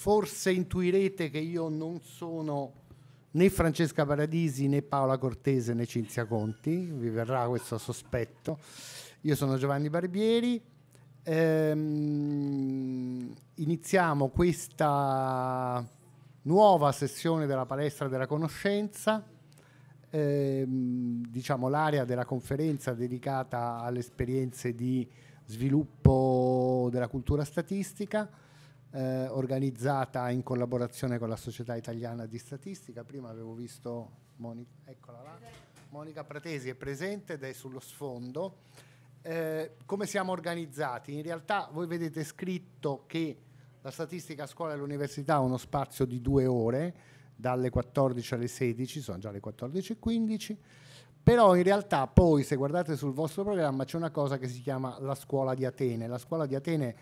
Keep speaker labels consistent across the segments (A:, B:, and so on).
A: forse intuirete che io non sono né Francesca Paradisi né Paola Cortese né Cinzia Conti, vi verrà questo sospetto. Io sono Giovanni Barbieri. Ehm, iniziamo questa nuova sessione della palestra della conoscenza, ehm, diciamo l'area della conferenza dedicata alle esperienze di sviluppo della cultura statistica eh, organizzata in collaborazione con la Società Italiana di Statistica. Prima avevo visto Monica, eccola là. Monica Pratesi è presente ed è sullo sfondo. Eh, come siamo organizzati? In realtà voi vedete scritto che la statistica a scuola e all'università ha uno spazio di due ore, dalle 14 alle 16, sono già le 14.15, però in realtà poi se guardate sul vostro programma c'è una cosa che si chiama la scuola di Atene. La scuola di Atene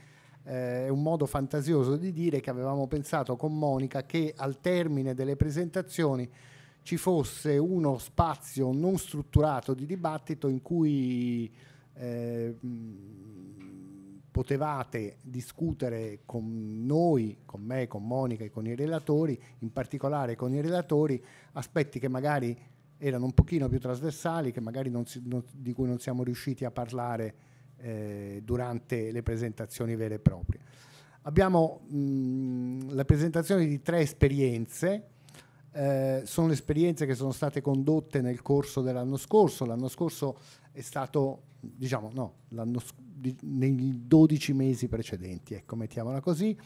A: eh, è un modo fantasioso di dire che avevamo pensato con Monica che al termine delle presentazioni ci fosse uno spazio non strutturato di dibattito in cui eh, potevate discutere con noi, con me, con Monica e con i relatori, in particolare con i relatori, aspetti che magari erano un pochino più trasversali, che magari non si, non, di cui non siamo riusciti a parlare eh, durante le presentazioni vere e proprie. Abbiamo mh, mm, la presentazione di tre esperienze, eh, sono esperienze che sono state condotte nel corso dell'anno scorso, l'anno scorso è stato, diciamo, no, l'anno, di, nei 12 mesi precedenti, ecco, mettiamola così,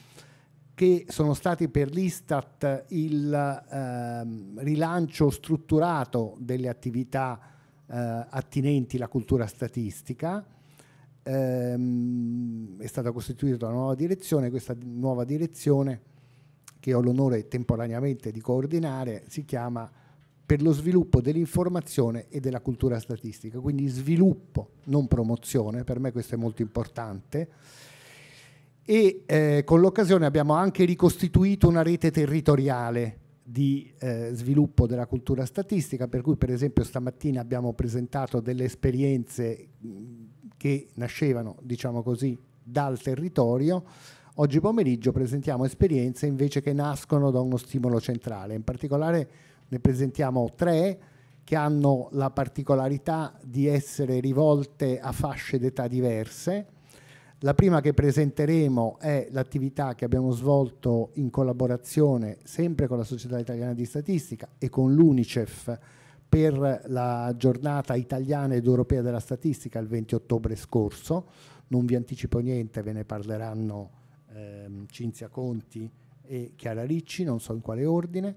A: che sono stati per l'Istat il eh, rilancio strutturato delle attività eh, attinenti alla cultura statistica, ehm, è stata costituita una nuova direzione, questa nuova direzione che ho l'onore temporaneamente di coordinare si chiama per lo sviluppo dell'informazione e della cultura statistica, quindi sviluppo, non promozione, per me questo è molto importante. E eh, con l'occasione abbiamo anche ricostituito una rete territoriale di eh, sviluppo della cultura statistica, per cui per esempio stamattina abbiamo presentato delle esperienze mh, che nascevano, diciamo così, dal territorio, oggi pomeriggio presentiamo esperienze invece che nascono da uno stimolo centrale. In particolare ne presentiamo tre che hanno la particolarità di essere rivolte a fasce d'età diverse. La prima che presenteremo è l'attività che abbiamo svolto in collaborazione sempre con la Società Italiana di Statistica e con l'UNICEF per la giornata italiana ed europea della statistica il 20 ottobre scorso. Non vi anticipo niente, ve ne parleranno ehm, Cinzia Conti e Chiara Ricci, non so in quale ordine.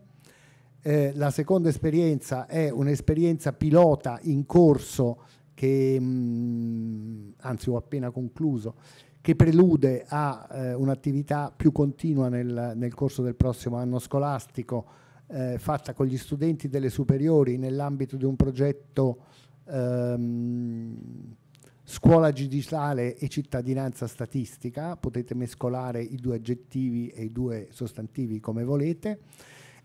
A: Eh, la seconda esperienza è un'esperienza pilota in corso che, mh, mm, anzi ho appena concluso, che prelude a eh, un'attività più continua nel, nel, corso del prossimo anno scolastico eh, fatta con gli studenti delle superiori nell'ambito di un progetto ehm, scuola digitale e cittadinanza statistica, potete mescolare i due aggettivi e i due sostantivi come volete.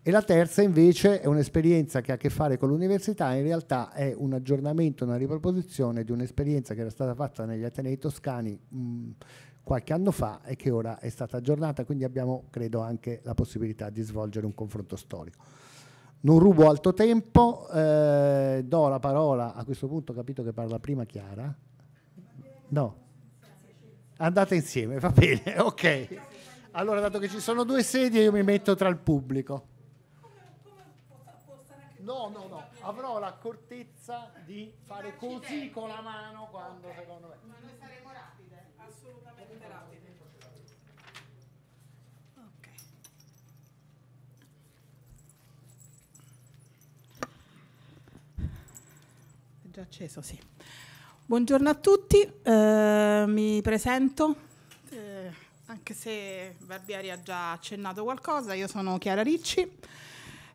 A: E la terza invece è un'esperienza che ha a che fare con l'università, in realtà è un aggiornamento, una riproposizione di un'esperienza che era stata fatta negli Atenei Toscani mh, qualche anno fa e che ora è stata aggiornata, quindi abbiamo credo anche la possibilità di svolgere un confronto storico. Non rubo altro tempo, eh, do la parola, a questo punto ho capito che parla prima Chiara. No, andate insieme, va bene, ok. Allora, dato che ci sono due sedie, io mi metto tra il pubblico. No, no, no, avrò l'accortezza di fare così con la mano quando, secondo me...
B: già acceso, sì. Buongiorno a tutti, eh, mi presento, eh, anche se Barbieri ha già accennato qualcosa, io sono Chiara Ricci,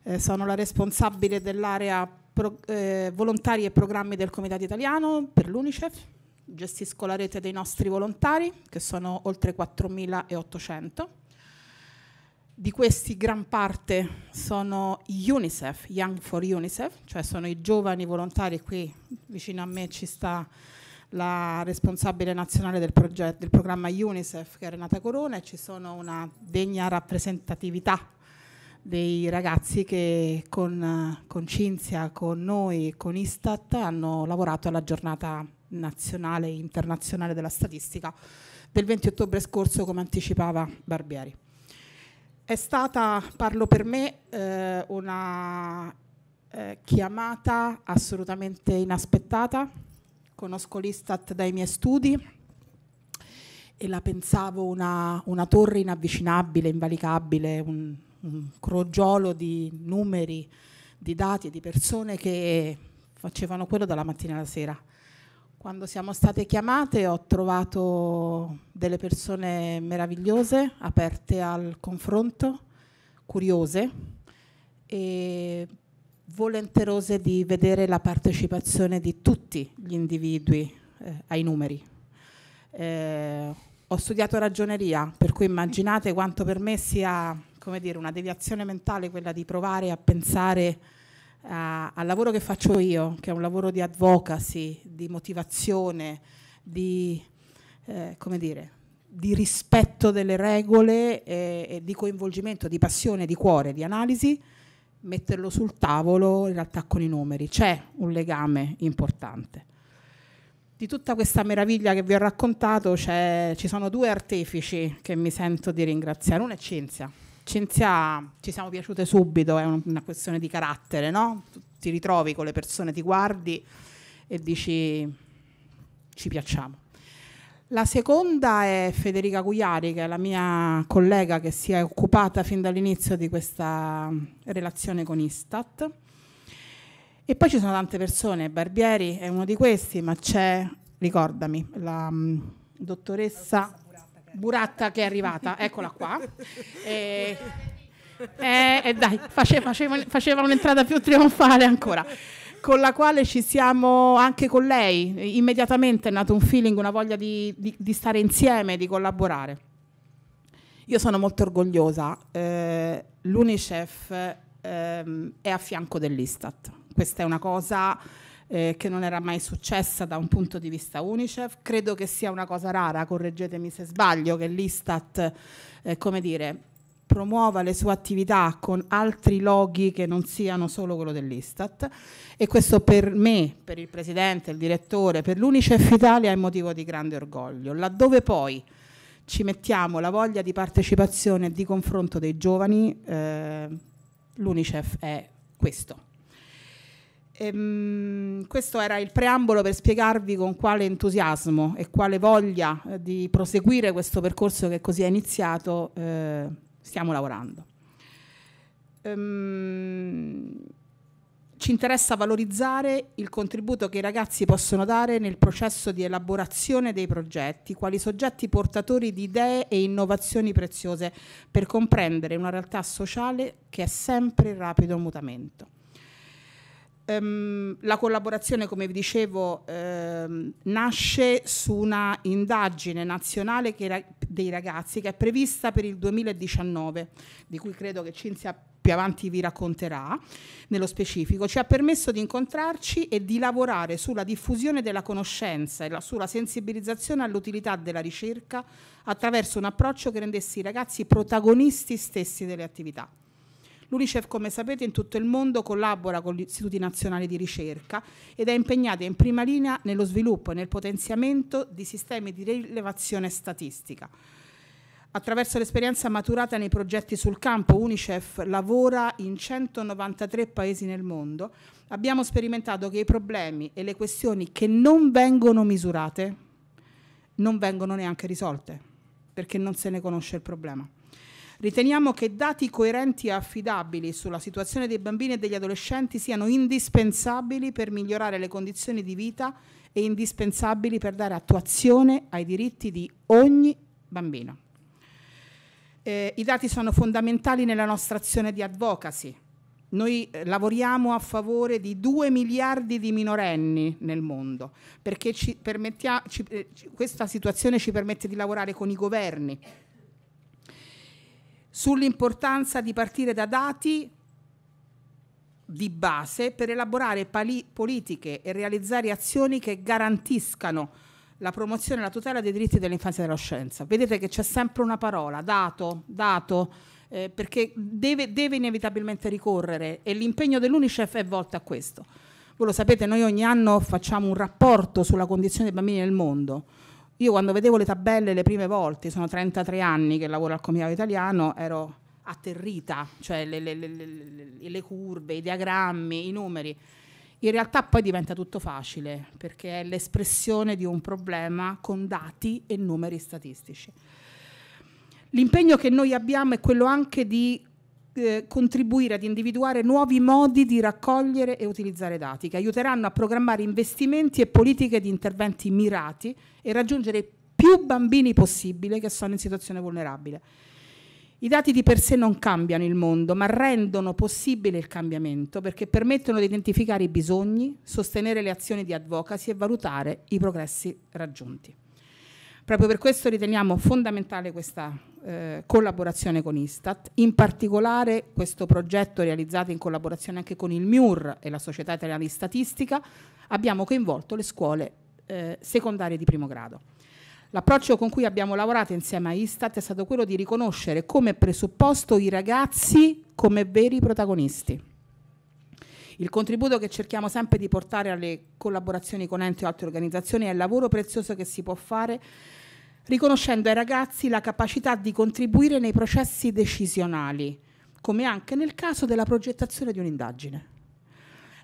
B: eh, sono la responsabile dell'area pro, eh, volontari e programmi del Comitato Italiano per l'Unicef, gestisco la rete dei nostri volontari che sono oltre 4.800 di questi gran parte sono UNICEF, Young for UNICEF, cioè sono i giovani volontari, qui vicino a me ci sta la responsabile nazionale del, progetto, del programma UNICEF che è Renata Corona e ci sono una degna rappresentatività dei ragazzi che con, con Cinzia, con noi, con Istat hanno lavorato alla giornata nazionale e internazionale della statistica del 20 ottobre scorso come anticipava Barbieri. È stata, parlo per me, eh, una eh, chiamata assolutamente inaspettata. Conosco l'Istat dai miei studi e la pensavo una, una torre inavvicinabile, invalicabile, un, un crogiolo di numeri, di dati di persone che facevano quello dalla mattina alla sera. Quando siamo state chiamate ho trovato delle persone meravigliose, aperte al confronto, curiose e volenterose di vedere la partecipazione di tutti gli individui eh, ai numeri. Eh, ho studiato ragioneria, per cui immaginate quanto per me sia dire, una deviazione mentale quella di provare a pensare a, al lavoro che faccio io, che è un lavoro di advocacy, di motivazione, di, eh, dire, di rispetto delle regole e, e, di coinvolgimento, di passione, di cuore, di analisi, metterlo sul tavolo in realtà con i numeri. C'è un legame importante. Di tutta questa meraviglia che vi ho raccontato ci sono due artefici che mi sento di ringraziare. Uno è Cinzia, Cinzia ci siamo piaciute subito, è una questione di carattere, no? Ti ritrovi con le persone, ti guardi e dici ci piacciamo. La seconda è Federica Cugliari, che è la mia collega che si è occupata fin dall'inizio di questa relazione con Istat. E poi ci sono tante persone, Barbieri è uno di questi, ma c'è, ricordami, la mh, mm, dottoressa Buratta che è arrivata, eccola qua. E, eh, eh, eh, dai, faceva, faceva, faceva un'entrata più trionfale ancora con la quale ci siamo anche con lei. Immediatamente è nato un feeling, una voglia di, di, di stare insieme, di collaborare. Io sono molto orgogliosa. Eh, L'UNICEF ehm, è a fianco dell'Istat. Questa è una cosa eh, che non era mai successa da un punto di vista UNICEF. Credo che sia una cosa rara, correggetemi se sbaglio, che l'Istat, eh, come dire, promuova le sue attività con altri loghi che non siano solo quello dell'Istat e questo per me, per il Presidente, il Direttore, per l'Unicef Italia è motivo di grande orgoglio. Laddove poi ci mettiamo la voglia di partecipazione e di confronto dei giovani, eh, l'Unicef è questo. Ehm, questo era il preambolo per spiegarvi con quale entusiasmo e quale voglia eh, di proseguire questo percorso che così è iniziato eh, stiamo lavorando. Ehm, ci interessa valorizzare il contributo che i ragazzi possono dare nel processo di elaborazione dei progetti, quali soggetti portatori di idee e innovazioni preziose per comprendere una realtà sociale che è sempre in rapido mutamento. Um, la collaborazione, come vi dicevo, um, nasce su una indagine nazionale ra dei ragazzi che è prevista per il 2019, di cui credo che Cinzia più avanti vi racconterà nello specifico, ci ha permesso di incontrarci e di lavorare sulla diffusione della conoscenza e la, sulla sensibilizzazione all'utilità della ricerca attraverso un approccio che rendesse i ragazzi protagonisti stessi delle attività. L'UNICEF, come sapete, in tutto il mondo collabora con gli istituti nazionali di ricerca ed è impegnata in prima linea nello sviluppo e nel potenziamento di sistemi di rilevazione statistica. Attraverso l'esperienza maturata nei progetti sul campo, UNICEF lavora in 193 paesi nel mondo. Abbiamo sperimentato che i problemi e le questioni che non vengono misurate non vengono neanche risolte, perché non se ne conosce il problema. Riteniamo che dati coerenti e affidabili sulla situazione dei bambini e degli adolescenti siano indispensabili per migliorare le condizioni di vita e indispensabili per dare attuazione ai diritti di ogni bambino. Eh, I dati sono fondamentali nella nostra azione di advocacy. Noi eh, lavoriamo a favore di 2 miliardi di minorenni nel mondo, perché ci eh, ci, questa situazione ci permette di lavorare con i governi, sull'importanza di partire da dati di base per elaborare politiche e realizzare azioni che garantiscano la promozione e la tutela dei diritti dell'infanzia e della scienza. Vedete che c'è sempre una parola, dato, dato, eh, perché deve, deve inevitabilmente ricorrere e l'impegno dell'UNICEF è volto a questo. Voi lo sapete, noi ogni anno facciamo un rapporto sulla condizione dei bambini nel mondo io quando vedevo le tabelle le prime volte, sono 33 anni che lavoro al Comitato Italiano, ero atterrita, cioè le, le, le, le, curve, i diagrammi, i numeri. In realtà poi diventa tutto facile perché è l'espressione di un problema con dati e numeri statistici. L'impegno che noi abbiamo è quello anche di eh, contribuire ad individuare nuovi modi di raccogliere e utilizzare dati che aiuteranno a programmare investimenti e politiche di interventi mirati e raggiungere più bambini possibile che sono in situazione vulnerabile. I dati di per sé non cambiano il mondo, ma rendono possibile il cambiamento perché permettono di identificare i bisogni, sostenere le azioni di advocacy e valutare i progressi raggiunti. Proprio per questo riteniamo fondamentale questa eh, collaborazione con Istat, in particolare questo progetto realizzato in collaborazione anche con il MIUR e la Società Italiana di Statistica, abbiamo coinvolto le scuole eh, secondarie di primo grado. L'approccio con cui abbiamo lavorato insieme a Istat è stato quello di riconoscere come presupposto i ragazzi come veri protagonisti il contributo che cerchiamo sempre di portare alle collaborazioni con enti o altre organizzazioni è il lavoro prezioso che si può fare riconoscendo ai ragazzi la capacità di contribuire nei processi decisionali, come anche nel caso della progettazione di un'indagine.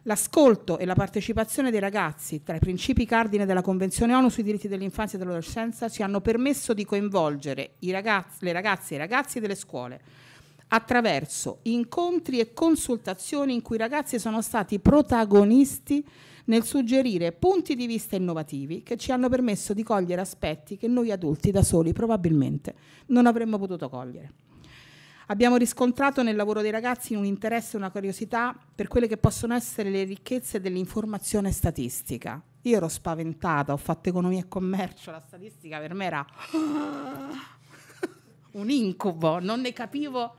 B: L'ascolto e la partecipazione dei ragazzi tra i principi cardine della Convenzione ONU sui diritti dell'infanzia e dell'adolescenza ci hanno permesso di coinvolgere ragazzi, le ragazze e i ragazzi delle scuole, attraverso incontri e consultazioni in cui i ragazzi sono stati protagonisti nel suggerire punti di vista innovativi che ci hanno permesso di cogliere aspetti che noi adulti da soli probabilmente non avremmo potuto cogliere. Abbiamo riscontrato nel lavoro dei ragazzi un interesse e una curiosità per quelle che possono essere le ricchezze dell'informazione statistica. Io ero spaventata, ho fatto economia e commercio, la statistica per me era un incubo, non ne capivo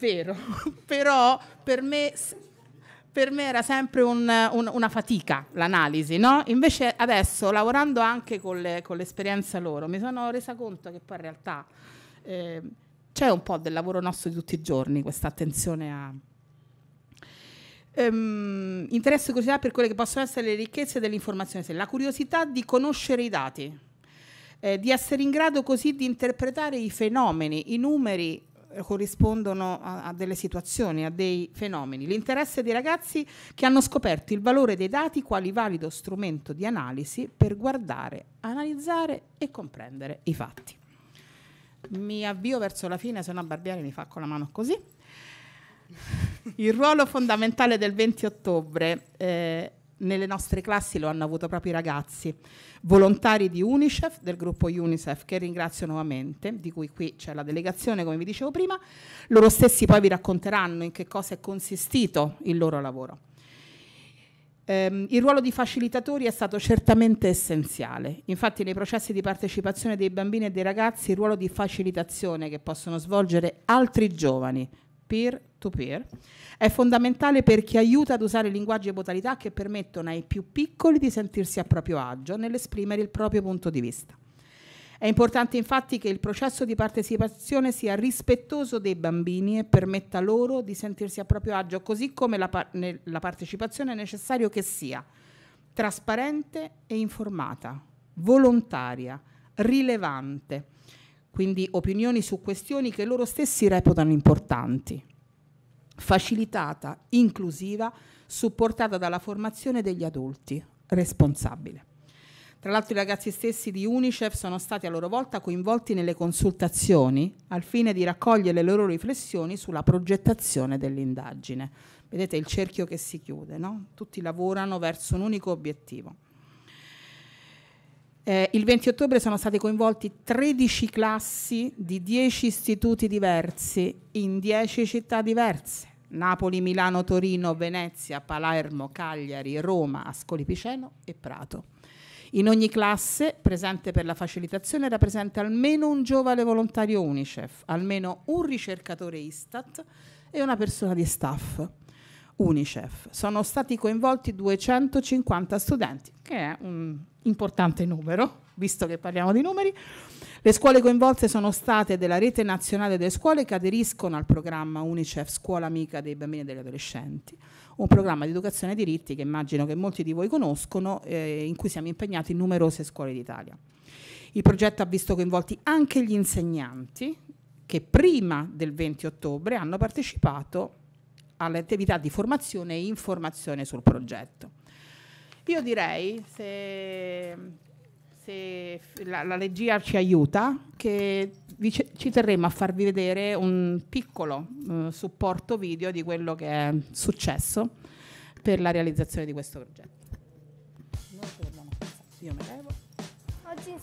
B: vero, però per me per me era sempre un, un, una fatica l'analisi, no? Invece adesso, lavorando anche con, le, con, l'esperienza loro, mi sono resa conto che poi in realtà eh, c'è un po' del lavoro nostro di tutti i giorni, questa attenzione a... Ehm, interesse e curiosità per quelle che possono essere le ricchezze dell'informazione, la curiosità di conoscere i dati, eh, di essere in grado così di interpretare i fenomeni, i numeri corrispondono a, a delle situazioni, a dei fenomeni. L'interesse dei ragazzi che hanno scoperto il valore dei dati quali valido strumento di analisi per guardare, analizzare e comprendere i fatti. Mi avvio verso la fine, se no Barbieri mi fa con la mano così. Il ruolo fondamentale del 20 ottobre eh, nelle nostre classi lo hanno avuto proprio i ragazzi, volontari di UNICEF, del gruppo UNICEF, che ringrazio nuovamente, di cui qui c'è la delegazione, come vi dicevo prima, loro stessi poi vi racconteranno in che cosa è consistito il loro lavoro. Ehm, il ruolo di facilitatori è stato certamente essenziale, infatti nei processi di partecipazione dei bambini e dei ragazzi il ruolo di facilitazione che possono svolgere altri giovani, peer to peer è fondamentale perché aiuta ad usare linguaggi e modalità che permettono ai più piccoli di sentirsi a proprio agio nell'esprimere il proprio punto di vista. È importante infatti che il processo di partecipazione sia rispettoso dei bambini e permetta loro di sentirsi a proprio agio, così come la, par la partecipazione è necessario che sia trasparente e informata, volontaria, rilevante, quindi opinioni su questioni che loro stessi reputano importanti facilitata, inclusiva, supportata dalla formazione degli adulti responsabile. Tra l'altro i ragazzi stessi di Unicef sono stati a loro volta coinvolti nelle consultazioni al fine di raccogliere le loro riflessioni sulla progettazione dell'indagine. Vedete il cerchio che si chiude, no? tutti lavorano verso un unico obiettivo. Eh, il 20 ottobre sono stati coinvolti 13 classi di 10 istituti diversi in 10 città diverse. Napoli, Milano, Torino, Venezia, Palermo, Cagliari, Roma, Ascoli Piceno e Prato. In ogni classe presente per la facilitazione rappresenta almeno un giovane volontario UNICEF, almeno un ricercatore Istat e una persona di staff UNICEF. Sono stati coinvolti 250 studenti, che è un importante numero, visto che parliamo di numeri, le scuole coinvolte sono state della rete nazionale delle scuole che aderiscono al programma UNICEF Scuola Amica dei Bambini e degli Adolescenti, un programma di educazione ai diritti che immagino che molti di voi conoscono, eh, in cui siamo impegnati in numerose scuole d'Italia. Il progetto ha visto coinvolti anche gli insegnanti che prima del 20 ottobre hanno partecipato alle attività di formazione e informazione sul progetto. Io direi, se se la, la regia ci aiuta, che ci terremo a farvi vedere un piccolo eh, supporto video di quello che è successo per la realizzazione di questo progetto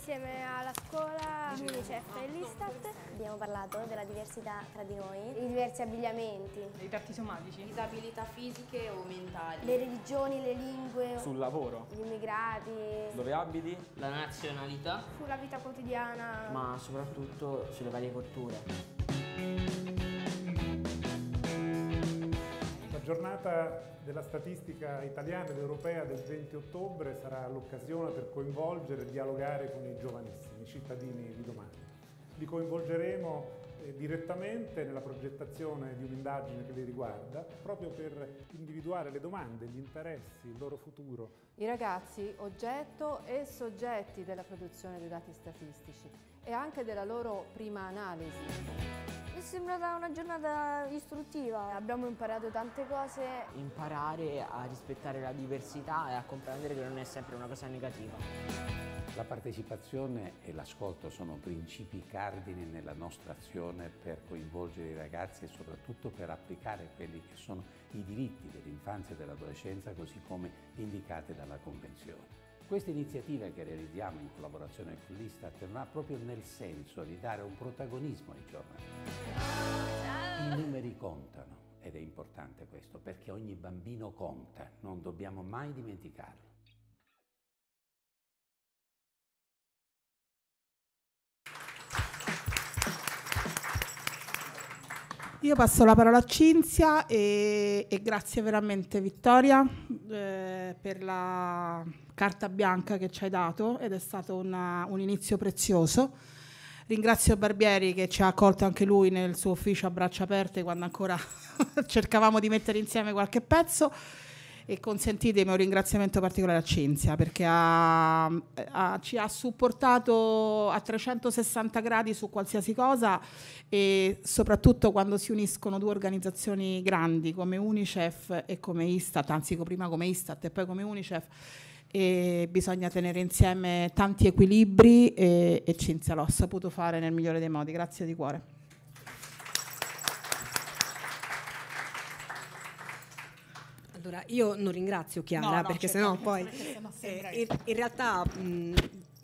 C: insieme alla scuola, all'UNICEF e l'Istat. Abbiamo parlato della diversità tra di noi, i diversi abbigliamenti, i tratti somatici, disabilità fisiche o mentali, le religioni, le lingue, sul lavoro, gli immigrati, dove
D: abiti, la nazionalità,
C: sulla vita quotidiana,
D: ma soprattutto sulle varie culture
A: giornata della statistica italiana ed europea del 20 ottobre sarà l'occasione per coinvolgere e dialogare con i giovanissimi, i cittadini di domani. Li coinvolgeremo eh, direttamente nella progettazione di un'indagine che li
E: riguarda, proprio per individuare le domande, gli interessi, il loro futuro.
F: I ragazzi, oggetto e soggetti della produzione dei dati statistici e anche della loro prima analisi. Mi è sembrata una giornata istruttiva. Abbiamo
C: imparato tante cose.
G: Imparare a rispettare la diversità e a comprendere che non è sempre una cosa negativa.
A: La partecipazione e l'ascolto sono principi cardini nella nostra azione per coinvolgere i ragazzi e soprattutto per applicare quelli che sono i diritti dell'infanzia e dell'adolescenza così come indicate dalla Convenzione. Questa iniziativa che realizziamo in collaborazione con l'Istat va proprio nel senso di dare un protagonismo ai giovani. I numeri contano ed è importante questo perché ogni bambino conta, non dobbiamo mai dimenticarlo.
B: Io passo la parola a Cinzia e, e grazie veramente Vittoria eh, per la carta bianca che ci hai dato ed è stato una, un inizio prezioso. Ringrazio Barbieri che ci ha accolto anche lui nel suo ufficio a braccia aperte quando ancora cercavamo di mettere insieme qualche pezzo e consentitemi un ringraziamento particolare a Cinzia perché ha, ha, ci ha supportato a 360 gradi su qualsiasi cosa e soprattutto quando si uniscono due organizzazioni grandi come Unicef e come Istat, anzi prima come Istat e poi come Unicef e bisogna tenere insieme tanti equilibri e, e Cinzia l'ho saputo fare nel migliore dei modi. Grazie di cuore.
H: Allora, io non ringrazio
B: Chiara no, no, perché certo, sennò poi...
H: Eh, in, in, realtà mh,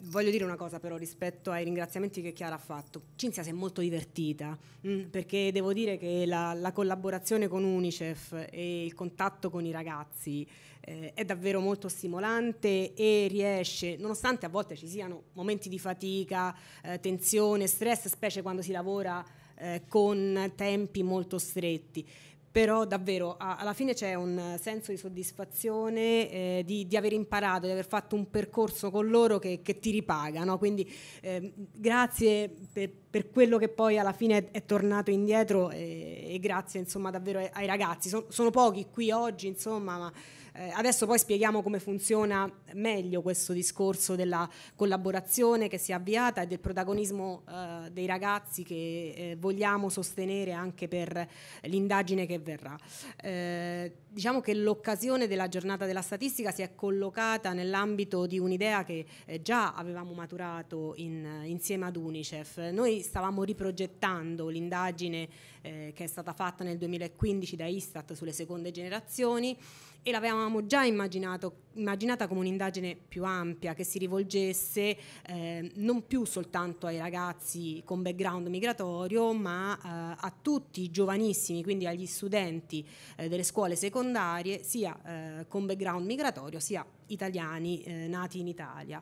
H: voglio dire una cosa però rispetto ai ringraziamenti che Chiara ha fatto. Cinzia si è molto divertita mh, perché devo dire che la, la, collaborazione con Unicef e il contatto con i ragazzi eh, è davvero molto stimolante e riesce, nonostante a volte ci siano momenti di fatica, eh, tensione, stress, specie quando si lavora eh, con tempi molto stretti però davvero a, alla fine c'è un senso di soddisfazione eh, di, di, aver imparato, di aver fatto un percorso con loro che, che ti ripaga, no? quindi eh, grazie per, per, quello che poi alla fine è, è tornato indietro. E, e grazie insomma davvero ai, ragazzi. So, sono pochi qui oggi insomma, ma eh, adesso poi spieghiamo come funziona meglio questo discorso della collaborazione che si è avviata e del protagonismo eh, dei ragazzi che eh, vogliamo sostenere anche per l'indagine che verrà. Eh, diciamo che l'occasione della giornata della statistica si è collocata nell'ambito di un'idea che eh, già avevamo maturato in, eh, insieme ad Unicef. Noi stavamo riprogettando l'indagine eh, che è stata fatta nel 2015 da Istat sulle seconde generazioni e l'avevamo già immaginata come un'indagine più ampia che si rivolgesse eh, non più soltanto ai ragazzi con background migratorio ma eh, a tutti i giovanissimi, quindi agli studenti eh, delle scuole secondarie sia eh, con background migratorio sia italiani eh, nati in Italia.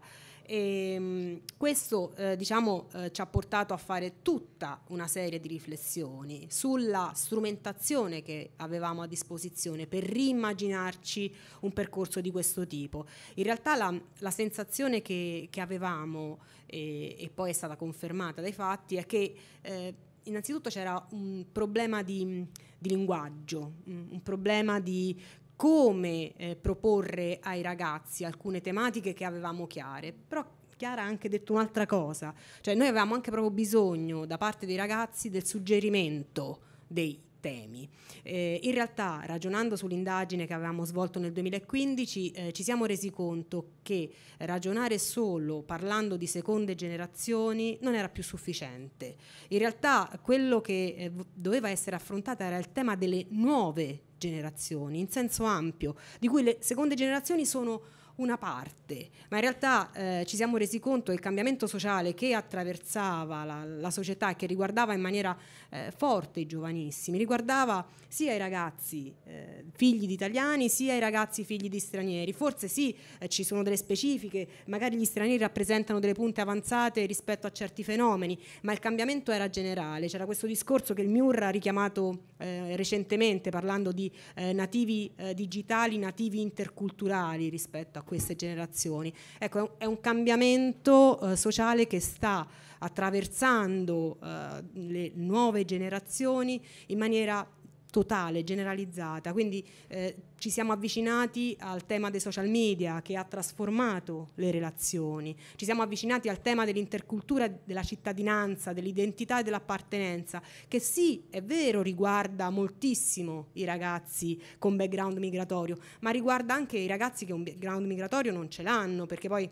H: E, ehm, questo eh, diciamo, eh, ci ha portato a fare tutta una serie di riflessioni sulla strumentazione che avevamo a disposizione per riimmaginarci un percorso di questo tipo. In realtà la, la sensazione che, che avevamo, eh, e poi è stata confermata dai fatti, è che eh, innanzitutto c'era un problema di, di linguaggio, un problema di come eh, proporre ai ragazzi alcune tematiche che avevamo chiare, però Chiara ha anche detto un'altra cosa, cioè noi avevamo anche proprio bisogno da parte dei ragazzi del suggerimento dei temi. Eh, in realtà, ragionando sull'indagine che avevamo svolto nel 2015, eh, ci siamo resi conto che ragionare solo parlando di seconde generazioni non era più sufficiente. In realtà, quello che eh, doveva essere affrontato era il tema delle nuove generazioni, in senso ampio, di cui le seconde generazioni sono una parte, ma in realtà eh, ci siamo resi conto che il cambiamento sociale che attraversava la, la società e che riguardava in maniera eh, forte i giovanissimi, riguardava sia i ragazzi eh, figli di italiani sia i ragazzi figli di stranieri. Forse sì, eh, ci sono delle specifiche, magari gli stranieri rappresentano delle punte avanzate rispetto a certi fenomeni, ma il cambiamento era generale, c'era questo discorso che il Miur ha richiamato eh, recentemente parlando di eh, nativi digitali, nativi interculturali rispetto a queste generazioni. Ecco, è un cambiamento eh, sociale che sta attraversando eh, le nuove generazioni in maniera totale, generalizzata. Quindi eh, ci siamo avvicinati al tema dei social media che ha trasformato le relazioni, ci siamo avvicinati al tema dell'intercultura, della cittadinanza, dell'identità e dell'appartenenza, che sì, è vero, riguarda moltissimo i ragazzi con background migratorio, ma riguarda anche i ragazzi che un background migratorio non ce l'hanno, perché poi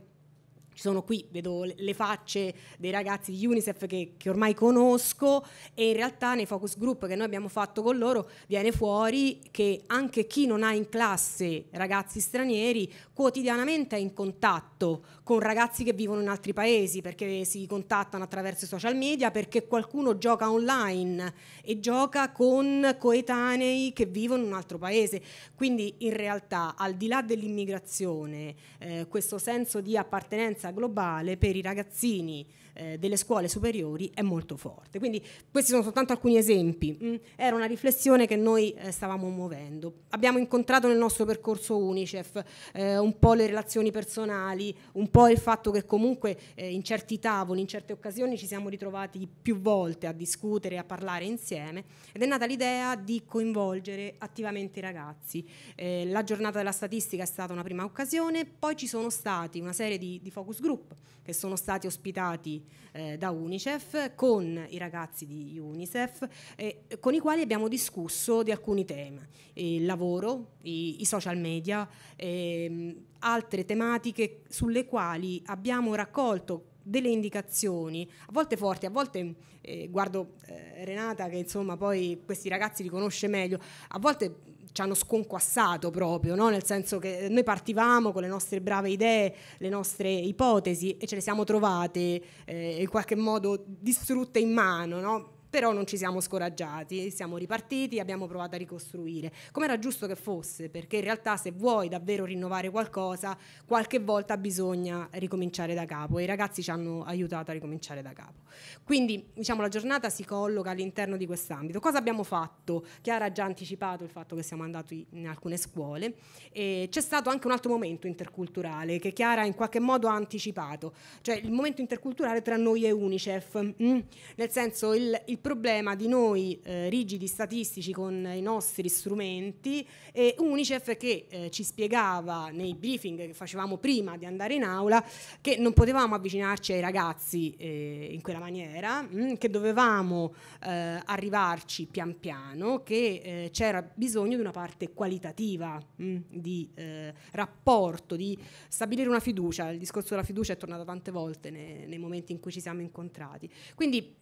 H: ci sono qui, vedo le facce dei ragazzi di UNICEF che, che ormai conosco e in realtà nei focus group che noi abbiamo fatto con loro viene fuori che anche chi non ha in classe ragazzi stranieri quotidianamente è in contatto con ragazzi che vivono in altri paesi perché si contattano attraverso i social media, perché qualcuno gioca online e gioca con coetanei che vivono in un altro paese. Quindi in realtà al di là dell'immigrazione eh, questo senso di appartenenza globale per i ragazzini eh, delle scuole superiori è molto forte. Quindi questi sono soltanto alcuni esempi. Mm, era una riflessione che noi eh, stavamo muovendo. Abbiamo incontrato nel nostro percorso UNICEF eh, un po' le relazioni personali, un po' il fatto che comunque eh, in certi tavoli, in certe occasioni ci siamo ritrovati più volte a discutere, a parlare insieme ed è nata l'idea di coinvolgere attivamente i ragazzi. Eh, la giornata della statistica è stata una prima occasione, poi ci sono stati una serie di, di focus group che sono stati ospitati eh, da UNICEF con i ragazzi di UNICEF eh, con i quali abbiamo discusso di alcuni temi, il lavoro, i, i social media, ehm, altre tematiche sulle quali abbiamo raccolto delle indicazioni, a volte forti, a volte eh, guardo eh, Renata che insomma poi questi ragazzi li conosce meglio, a volte ci hanno sconquassato proprio, no? nel senso che eh, noi partivamo con le nostre brave idee, le nostre ipotesi e ce le siamo trovate eh, in qualche modo distrutte in mano. No? Però non ci siamo scoraggiati, siamo ripartiti, abbiamo provato a ricostruire, come era giusto che fosse, perché in realtà se vuoi davvero rinnovare qualcosa, qualche volta bisogna ricominciare da capo e i ragazzi ci hanno aiutato a ricominciare da capo. Quindi diciamo, la giornata si colloca all'interno di quest'ambito. Cosa abbiamo fatto? Chiara ha già anticipato il fatto che siamo andati in alcune scuole e c'è stato anche un altro momento interculturale che Chiara in qualche modo ha anticipato, cioè il momento interculturale tra noi e UNICEF, mm? nel senso il, il il problema di noi eh, rigidi statistici con i nostri strumenti e Unicef che eh, ci spiegava nei briefing che facevamo prima di andare in aula che non potevamo avvicinarci ai ragazzi eh, in quella maniera, mh, mm, che dovevamo eh, arrivarci pian piano, che eh, c'era bisogno di una parte qualitativa mh, mm, di eh, rapporto, di stabilire una fiducia, il discorso della fiducia è tornato tante volte nei, nei momenti in cui ci siamo incontrati. Quindi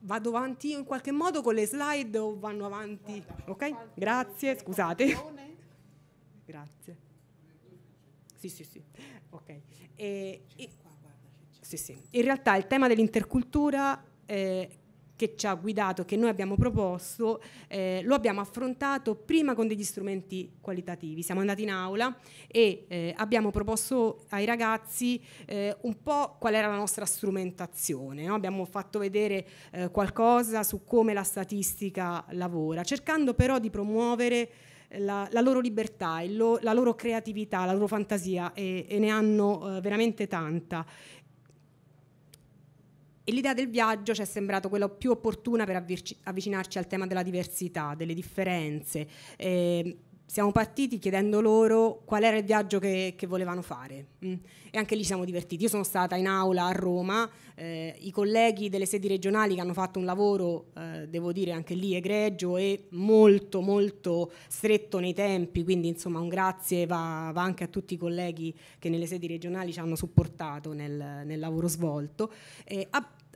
H: vado avanti io in qualche modo con le slide o vanno avanti? ok? Grazie, scusate. Grazie. Sì, sì, sì. Ok. E, e, sì, sì. In realtà il tema dell'intercultura eh, che ci ha guidato, che noi abbiamo proposto, eh, lo abbiamo affrontato prima con degli strumenti qualitativi. Siamo andati in aula e eh, abbiamo proposto ai ragazzi eh, un po' qual era la nostra strumentazione. No? Abbiamo fatto vedere eh, qualcosa su come la statistica lavora, cercando però di promuovere la, la, loro libertà, lo, la loro creatività, la loro fantasia e, e ne hanno eh, veramente tanta e l'idea del viaggio ci è sembrato quella più opportuna per avvicinarci al tema della diversità, delle differenze. Eh, siamo partiti chiedendo loro qual era il viaggio che, che volevano fare mm. e anche lì siamo divertiti. Io sono stata in aula a Roma, eh, i colleghi delle sedi regionali che hanno fatto un lavoro, eh, devo dire anche lì egregio e molto molto stretto nei tempi, quindi insomma un grazie va, va anche a tutti i colleghi che nelle sedi regionali ci hanno supportato nel, nel lavoro svolto. Eh,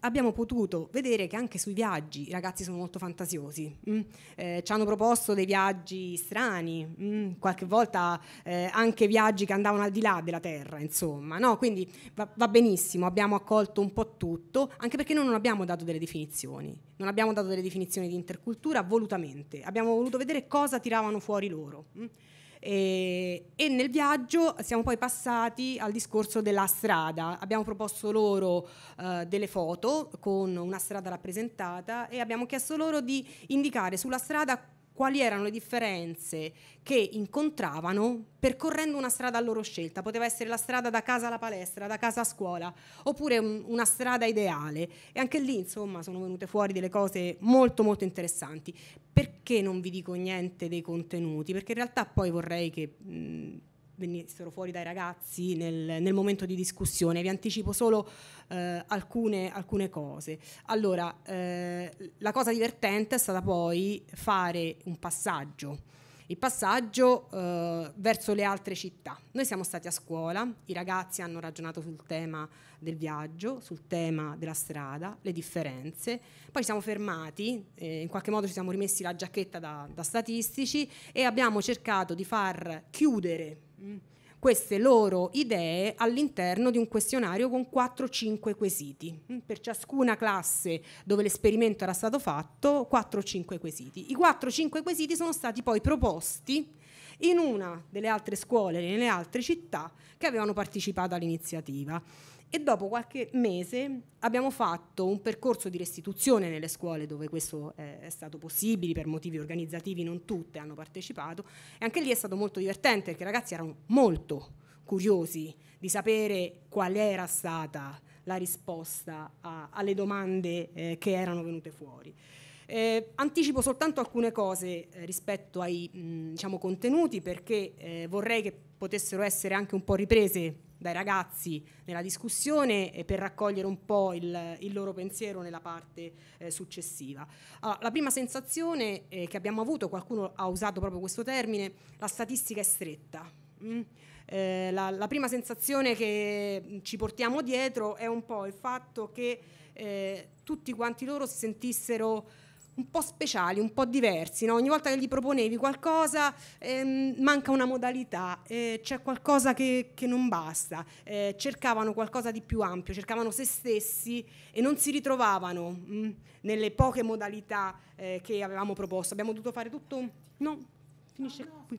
H: abbiamo potuto vedere che anche sui viaggi i ragazzi sono molto fantasiosi. Mm? Eh, ci hanno proposto dei viaggi strani, mm? qualche volta eh, anche viaggi che andavano al di là della terra, insomma. No? Quindi va, va, benissimo, abbiamo accolto un po' tutto, anche perché noi non abbiamo dato delle definizioni, non abbiamo dato delle definizioni di intercultura volutamente, abbiamo voluto vedere cosa tiravano fuori loro. Mm? E, eh, e nel viaggio siamo poi passati al discorso della strada. Abbiamo proposto loro eh, delle foto con una strada rappresentata e abbiamo chiesto loro di indicare sulla strada quali erano le differenze che incontravano percorrendo una strada a loro scelta. Poteva essere la strada da casa alla palestra, da casa a scuola, oppure un, una strada ideale. E anche lì, insomma, sono venute fuori delle cose molto, molto interessanti. Perché non vi dico niente dei contenuti? Perché in realtà poi vorrei che... Mh, venissero fuori dai ragazzi nel, nel momento di discussione. Vi anticipo solo eh, alcune, alcune, cose. Allora, eh, la cosa divertente è stata poi fare un passaggio. Il passaggio eh, verso le altre città. Noi siamo stati a scuola, i ragazzi hanno ragionato sul tema del viaggio, sul tema della strada, le differenze, poi ci siamo fermati, eh, in qualche modo ci siamo rimessi la giacchetta da, da statistici e abbiamo cercato di far chiudere Mm. queste loro idee all'interno di un questionario con 4-5 quesiti, mm. per ciascuna classe dove l'esperimento era stato fatto, 4-5 quesiti. I 4-5 quesiti sono stati poi proposti in una delle altre scuole, nelle altre città che avevano partecipato all'iniziativa e dopo qualche mese abbiamo fatto un percorso di restituzione nelle scuole dove questo eh, è stato possibile, per motivi organizzativi non tutte hanno partecipato e anche lì è stato molto divertente perché i ragazzi erano molto curiosi di sapere qual era stata la risposta a, alle domande eh, che erano venute fuori. Eh, anticipo soltanto alcune cose eh, rispetto ai mh, mm, diciamo, contenuti perché eh, vorrei che potessero essere anche un po' riprese dai ragazzi nella discussione eh, per raccogliere un po' il, il loro pensiero nella parte eh, successiva. Allora, ah, la prima sensazione eh, che abbiamo avuto, qualcuno ha usato proprio questo termine, la statistica è stretta. Mm? Eh, la, la, prima sensazione che ci portiamo dietro è un po' il fatto che eh, tutti quanti loro si sentissero un po' speciali, un po' diversi, no? ogni volta che gli proponevi qualcosa ehm, manca una modalità, eh, c'è qualcosa che, che non basta, eh, cercavano qualcosa di più ampio, cercavano se stessi e non si ritrovavano mh, mm, nelle poche modalità eh, che avevamo proposto. Abbiamo dovuto fare tutto... No, finisce ah, qui.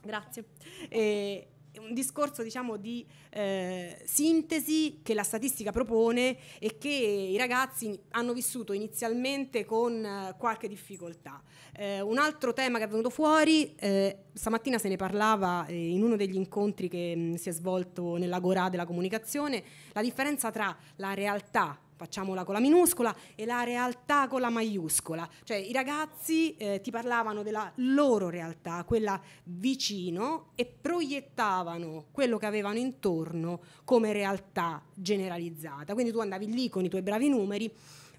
H: Grazie. E, eh, un discorso diciamo, di eh, sintesi che la statistica propone e che i ragazzi hanno vissuto inizialmente con eh, qualche difficoltà. Eh, un altro tema che è venuto fuori, eh, stamattina se ne parlava eh, in uno degli incontri che mh, mm, si è svolto nell'Agorà della comunicazione, la differenza tra la realtà facciamola con la minuscola e la realtà con la maiuscola. Cioè i ragazzi eh, ti parlavano della loro realtà, quella vicino, e proiettavano quello che avevano intorno come realtà generalizzata. Quindi tu andavi lì con i tuoi bravi numeri,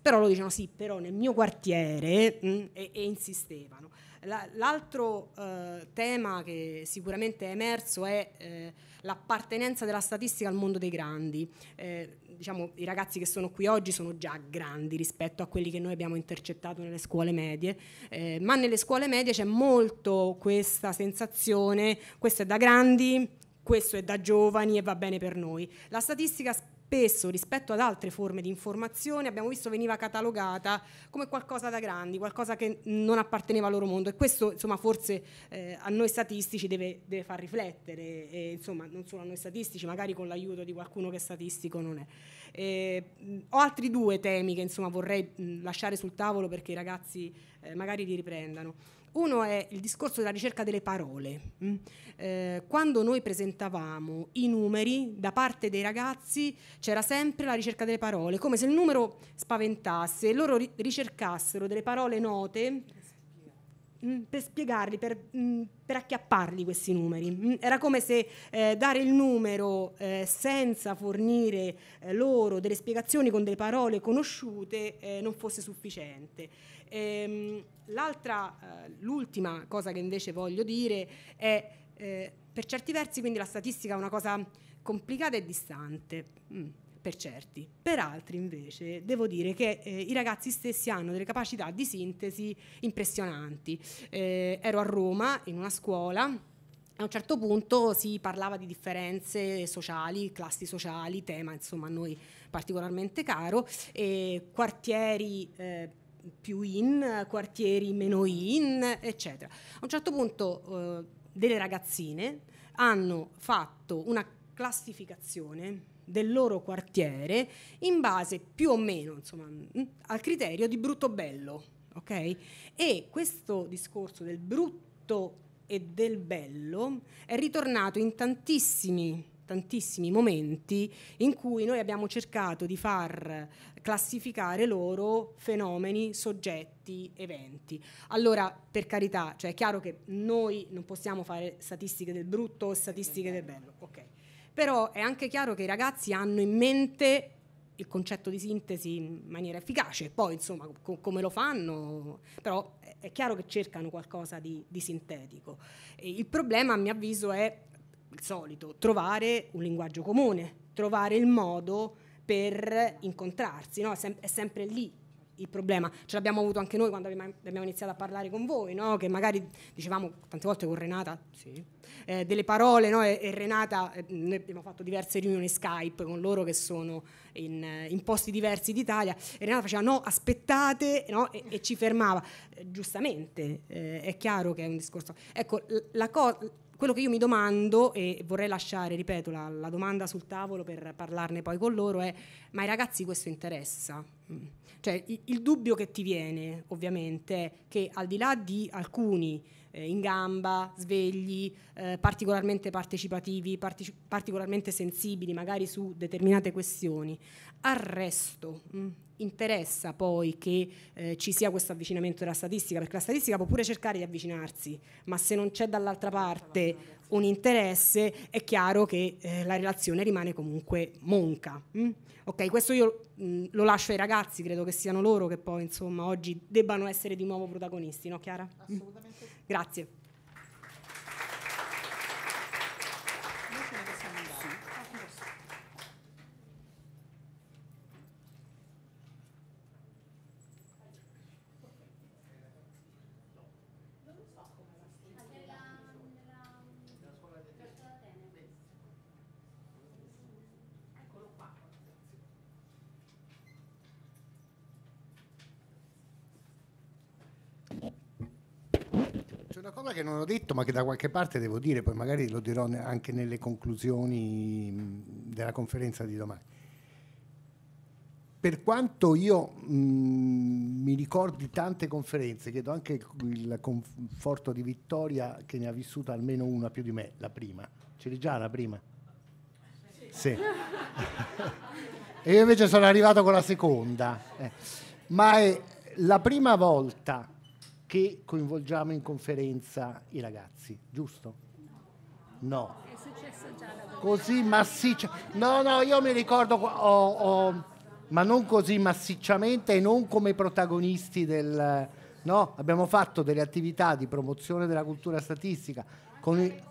H: però lo dicevano sì, però nel mio quartiere mh, mm, e, e insistevano l'altro eh, tema che sicuramente è emerso è eh, l'appartenenza della statistica al mondo dei grandi. Eh, diciamo, I ragazzi che sono qui oggi sono già grandi rispetto a quelli che noi abbiamo intercettato nelle scuole medie, eh, ma nelle scuole medie c'è molto questa sensazione, questo è da grandi, questo è da giovani e va bene per noi. La statistica spesso rispetto ad altre forme di informazione abbiamo visto veniva catalogata come qualcosa da grandi, qualcosa che non apparteneva al loro mondo e questo insomma forse eh, a noi statistici deve, deve far riflettere, e, insomma non solo a noi statistici, magari con l'aiuto di qualcuno che statistico non è. E, ho altri due temi che insomma vorrei mh, lasciare sul tavolo perché i ragazzi eh, magari li riprendano. Uno è il discorso della ricerca delle parole. Mm? Eh, quando noi presentavamo i numeri da parte dei ragazzi c'era sempre la ricerca delle parole, come se il numero spaventasse e loro ricercassero delle parole note mm, per spiegarli, per, mm, per, acchiapparli questi numeri. Era come se eh, dare il numero eh, senza fornire eh, loro delle spiegazioni con delle parole conosciute eh, non fosse sufficiente. Ehm, eh, l'ultima cosa che invece voglio dire è eh, per certi versi quindi la statistica è una cosa complicata e distante. Mm per certi. Per altri invece devo dire che eh, i ragazzi stessi hanno delle capacità di sintesi impressionanti. Eh, ero a Roma in una scuola a un certo punto si parlava di differenze sociali, classi sociali, tema insomma a noi particolarmente caro, e quartieri eh, più in, quartieri meno in, eccetera. A un certo punto eh, delle ragazzine hanno fatto una classificazione del loro quartiere in base più o meno insomma, mm, al criterio di brutto bello. Okay? E questo discorso del brutto e del bello è ritornato in tantissimi tantissimi momenti in cui noi abbiamo cercato di far classificare loro fenomeni, soggetti, eventi. Allora, per carità, cioè è chiaro che noi non possiamo fare statistiche del brutto o statistiche del bello, ok. Però è anche chiaro che i ragazzi hanno in mente il concetto di sintesi in maniera efficace, poi insomma co- come lo fanno, però è chiaro che cercano qualcosa di, di sintetico. E il problema a mio avviso è il solito, trovare un linguaggio comune, trovare il modo per incontrarsi, no? è, sem è sempre lì il problema. Ce l'abbiamo avuto anche noi quando abbiamo iniziato a parlare con voi, no? che magari dicevamo tante volte con Renata sì. eh, delle parole no? e, e, Renata, eh, noi abbiamo fatto diverse riunioni Skype con loro che sono in, in posti diversi d'Italia e Renata faceva no, aspettate no? E, e, ci fermava. Eh, giustamente, eh, è chiaro che è un discorso. Ecco, la cosa quello che io mi domando e vorrei lasciare, ripeto, la, la, domanda sul tavolo per parlarne poi con loro è ma ai ragazzi questo interessa? Mm. Cioè il, il, dubbio che ti viene ovviamente è che al di là di alcuni eh, in gamba, svegli, eh, particolarmente partecipativi, parte, particolarmente sensibili magari su determinate questioni, al resto, mm, interessa poi che eh, ci sia questo avvicinamento della statistica, perché la statistica può pure cercare di avvicinarsi, ma se non c'è dall'altra parte un interesse è chiaro che eh, la relazione rimane comunque monca. Mm? Ok, questo io mh, mm, lo lascio ai ragazzi, credo che siano loro che poi insomma oggi debbano essere di nuovo protagonisti, no Chiara? Mm. Assolutamente. Mm? Grazie.
A: una cosa che non ho detto, ma che da qualche parte devo dire, poi magari lo dirò anche nelle conclusioni della conferenza di domani. Per quanto io mh, mi ricordi tante conferenze, chiedo anche il conforto di Vittoria che ne ha vissuta almeno una più di me, la prima. C'eri già la prima? Sì. e io invece sono arrivato con la seconda. Eh. Ma è la prima volta che coinvolgiamo in conferenza i ragazzi, giusto? No.
F: È successo già la Così massiccia.
A: No, no, io mi ricordo, oh, oh, ma non così massicciamente e non come protagonisti del... No, abbiamo fatto delle attività di promozione della cultura statistica. Con i,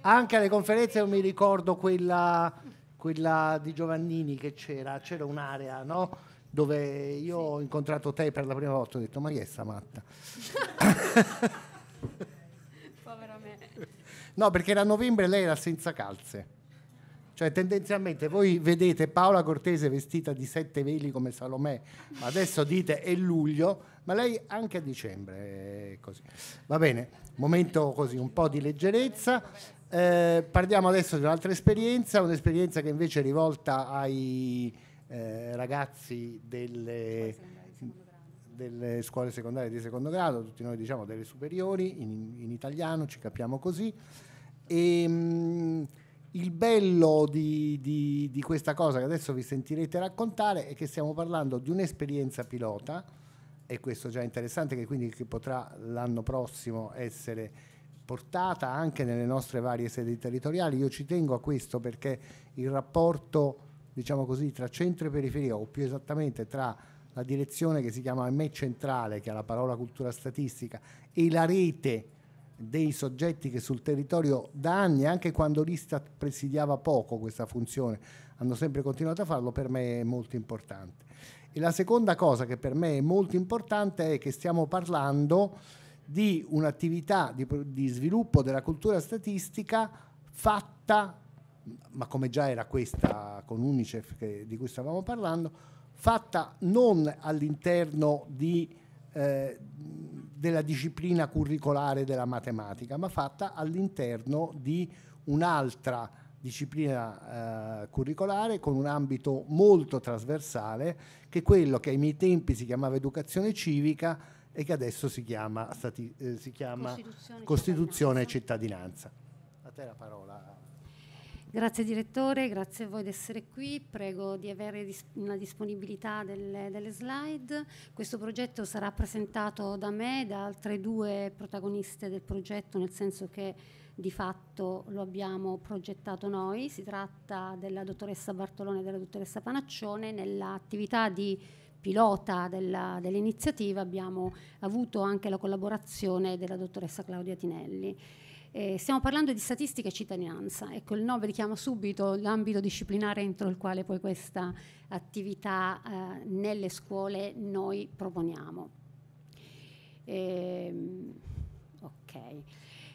A: anche alle conferenze non mi ricordo quella, quella di Giovannini che c'era, c'era un'area, no? dove io sì. ho incontrato te per la prima volta, ho detto ma chi è sta matta? Povera me. No, perché da novembre lei era senza calze. Cioè, tendenzialmente voi vedete Paola Cortese vestita di sette veli come Salomè, adesso dite è luglio, ma lei anche a dicembre è così. Va bene, momento così, un po' di leggerezza. Eh, parliamo adesso di un'altra esperienza, un'esperienza che invece è rivolta ai eh, ragazzi delle, delle scuole secondarie di secondo grado, tutti noi diciamo delle superiori, in, in italiano ci capiamo così. E, ehm, mh, il bello di, di, di, questa cosa che adesso vi sentirete raccontare è che stiamo parlando di un'esperienza pilota, e questo già interessante, che quindi che potrà l'anno prossimo essere portata anche nelle nostre varie sedi territoriali. Io ci tengo a questo perché il rapporto diciamo così, tra centro e periferia, o più esattamente tra la direzione che si chiama ME centrale, che ha la parola cultura statistica, e la rete dei soggetti che sul territorio da anni, anche quando l'Istat presidiava poco questa funzione, hanno sempre continuato a farlo, per me è molto importante. E la seconda cosa che per me è molto importante è che stiamo parlando di un'attività di, di sviluppo della cultura statistica fatta ma come già era questa con Unicef che, di cui stavamo parlando, fatta non all'interno di, eh, della disciplina curricolare della matematica, ma fatta all'interno di un'altra disciplina eh, curricolare con un ambito molto trasversale che è quello che ai miei tempi si chiamava educazione civica e che adesso si chiama, stati, eh, si chiama Costituzione, Costituzione, e cittadinanza. cittadinanza. A te la parola. Grazie
I: direttore, grazie a voi di essere qui, prego di avere la disponibilità delle, delle, slide. Questo progetto sarà presentato da me e da altre due protagoniste del progetto, nel senso che di fatto lo abbiamo progettato noi, si tratta della dottoressa Bartolone e della dottoressa Panaccione nell'attività di pilota dell'iniziativa abbiamo avuto anche la collaborazione della dottoressa Claudia Tinelli. Eh, stiamo parlando di statistica e cittadinanza. Ecco, il 9 richiama subito l'ambito disciplinare entro il quale poi questa attività eh, nelle scuole noi proponiamo. Ehm, ok.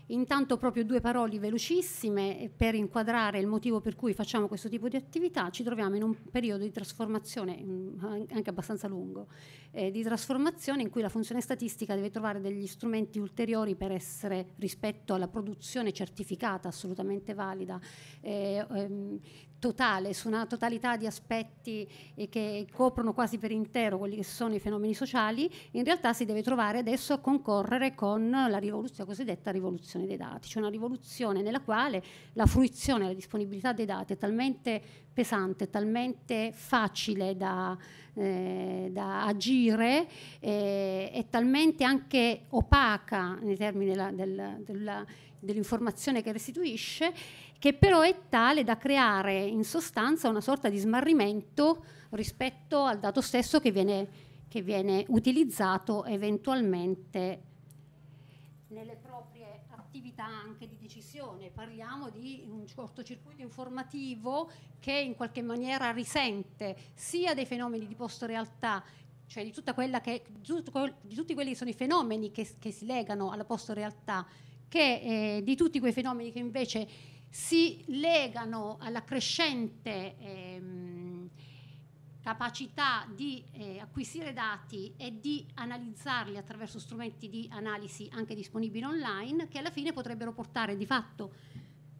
I: Intanto proprio due parole velocissime eh, per inquadrare il motivo per cui facciamo questo tipo di attività. Ci troviamo in un periodo di trasformazione, mm, anche abbastanza lungo, eh, di trasformazione in cui la funzione statistica deve trovare degli strumenti ulteriori per essere rispetto alla produzione certificata, assolutamente valida, eh, ehm, totale, su una totalità di aspetti eh, che coprono quasi per intero quelli che sono i fenomeni sociali, in realtà si deve trovare adesso a concorrere con la, rivoluzione, la cosiddetta rivoluzione dei dati, cioè una rivoluzione nella quale la fruizione, la disponibilità dei dati è talmente pesante, talmente facile da, eh, da agire, eh, è talmente anche opaca nei termini della, della, della dell'informazione che restituisce, che però è tale da creare in sostanza una sorta di smarrimento rispetto al dato stesso che viene, che viene utilizzato eventualmente nelle proprie attività anche di decisione. Parliamo di un cortocircuito informativo che in qualche maniera risente sia dei fenomeni di post-realtà cioè di, che, di, tutto, di, tutti quelli che sono i fenomeni che, che si legano alla post-realtà che eh, di tutti quei fenomeni che invece si legano alla crescente ehm, capacità di eh, acquisire dati e di analizzarli attraverso strumenti di analisi anche disponibili online che alla fine potrebbero portare di fatto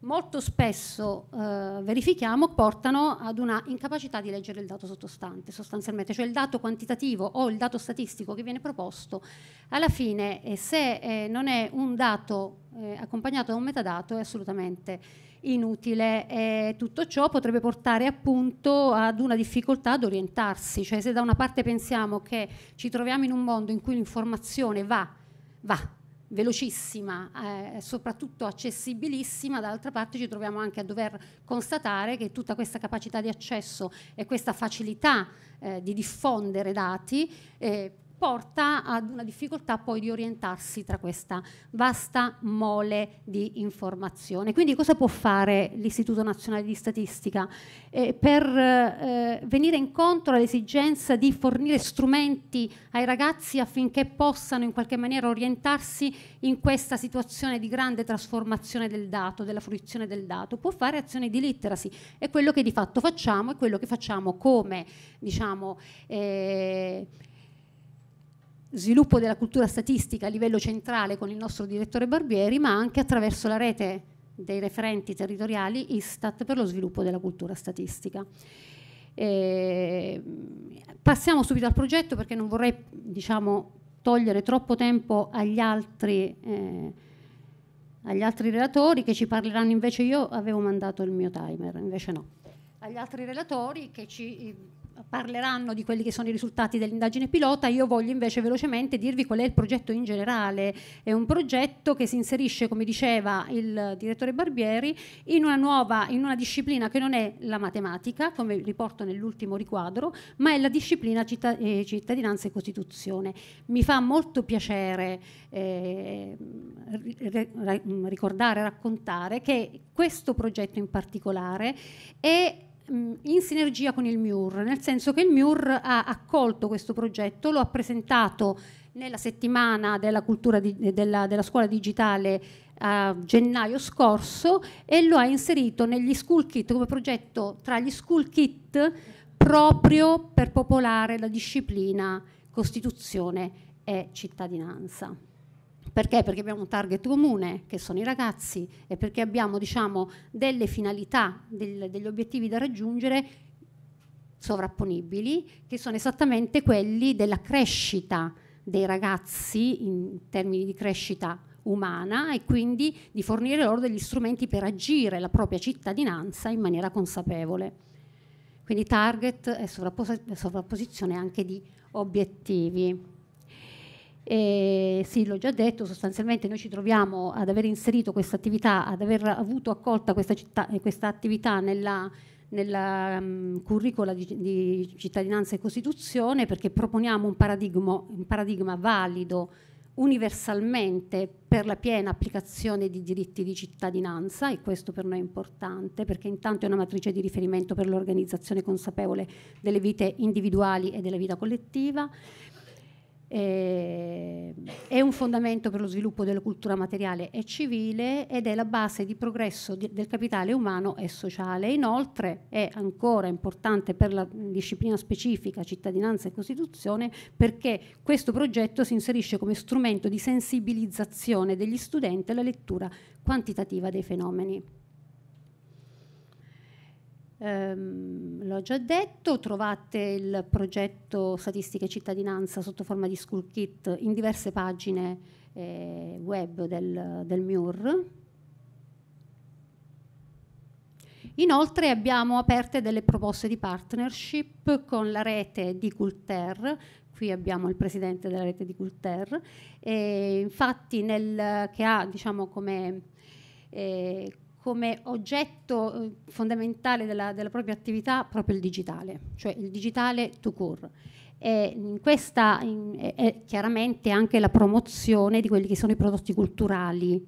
I: molto spesso eh, verifichiamo portano ad una incapacità di leggere il dato sottostante sostanzialmente, cioè il dato quantitativo o il dato statistico che viene proposto, alla fine eh, se eh, non è un dato eh, accompagnato da un metadato è assolutamente inutile e tutto ciò potrebbe portare appunto ad una difficoltà ad orientarsi, cioè se da una parte pensiamo che ci troviamo in un mondo in cui l'informazione va, va, velocissima, eh, soprattutto accessibilissima, dall'altra parte ci troviamo anche a dover constatare che tutta questa capacità di accesso e questa facilità eh, di diffondere dati eh, porta ad una difficoltà poi di orientarsi tra questa vasta mole di informazione. Quindi cosa può fare l'Istituto Nazionale di Statistica eh, per eh, venire incontro all'esigenza di fornire strumenti ai ragazzi affinché possano in qualche maniera orientarsi in questa situazione di grande trasformazione del dato, della fruizione del dato? Può fare azioni di literacy, è quello che di fatto facciamo, è quello che facciamo come diciamo eh, sviluppo della cultura statistica a livello centrale con il nostro direttore Barbieri, ma anche attraverso la rete dei referenti territoriali Istat per lo sviluppo della cultura statistica. E eh, passiamo subito al progetto perché non vorrei diciamo, togliere troppo tempo agli altri, eh, agli altri relatori che ci parleranno invece io avevo mandato il mio timer, invece no, agli altri relatori che ci parleranno di quelli che sono i risultati dell'indagine pilota, io voglio invece velocemente dirvi qual è il progetto in generale. È un progetto che si inserisce, come diceva il direttore Barbieri, in una nuova, in una disciplina che non è la matematica, come riporto nell'ultimo riquadro, ma è la disciplina città, eh, cittadinanza e Costituzione. Mi fa molto piacere eh, ricordare, raccontare che questo progetto in particolare è Mm, in sinergia con il MIUR, nel senso che il MIUR ha accolto questo progetto, lo ha presentato nella settimana della, di, della, della scuola digitale a gennaio scorso e lo ha inserito negli school kit come progetto tra gli school kit proprio per popolare la disciplina Costituzione e cittadinanza. Perché? Perché abbiamo un target comune, che sono i ragazzi, e perché abbiamo diciamo, delle finalità, del, degli obiettivi da raggiungere sovrapponibili, che sono esattamente quelli della crescita dei ragazzi in termini di crescita umana e quindi di fornire loro degli strumenti per agire la propria cittadinanza in maniera consapevole. Quindi target e sovrapposizione anche di obiettivi. E sì, l'ho già detto, sostanzialmente noi ci troviamo ad aver inserito questa attività, ad aver avuto accolta questa, città, eh, questa attività nella, nella um, mm, curricula di, di, cittadinanza e Costituzione perché proponiamo un paradigma, un paradigma valido universalmente per la piena applicazione di diritti di cittadinanza e questo per noi è importante perché intanto è una matrice di riferimento per l'organizzazione consapevole delle vite individuali e della vita collettiva eh, è un fondamento per lo sviluppo della cultura materiale e civile ed è la base di progresso di, del capitale umano e sociale. Inoltre è ancora importante per la disciplina specifica cittadinanza e Costituzione perché questo progetto si inserisce come strumento di sensibilizzazione degli studenti alla lettura quantitativa dei fenomeni. Ehm, l'ho già detto, trovate il progetto Statistica e Cittadinanza sotto forma di School Kit in diverse pagine eh, web del, del MIUR. Inoltre abbiamo aperte delle proposte di partnership con la rete di Culter, qui abbiamo il presidente della rete di Culter, infatti nel, che ha diciamo, come, eh, come oggetto eh, fondamentale della, della, propria attività proprio il digitale, cioè il digitale to court. E in questa in, è chiaramente anche la promozione di quelli che sono i prodotti culturali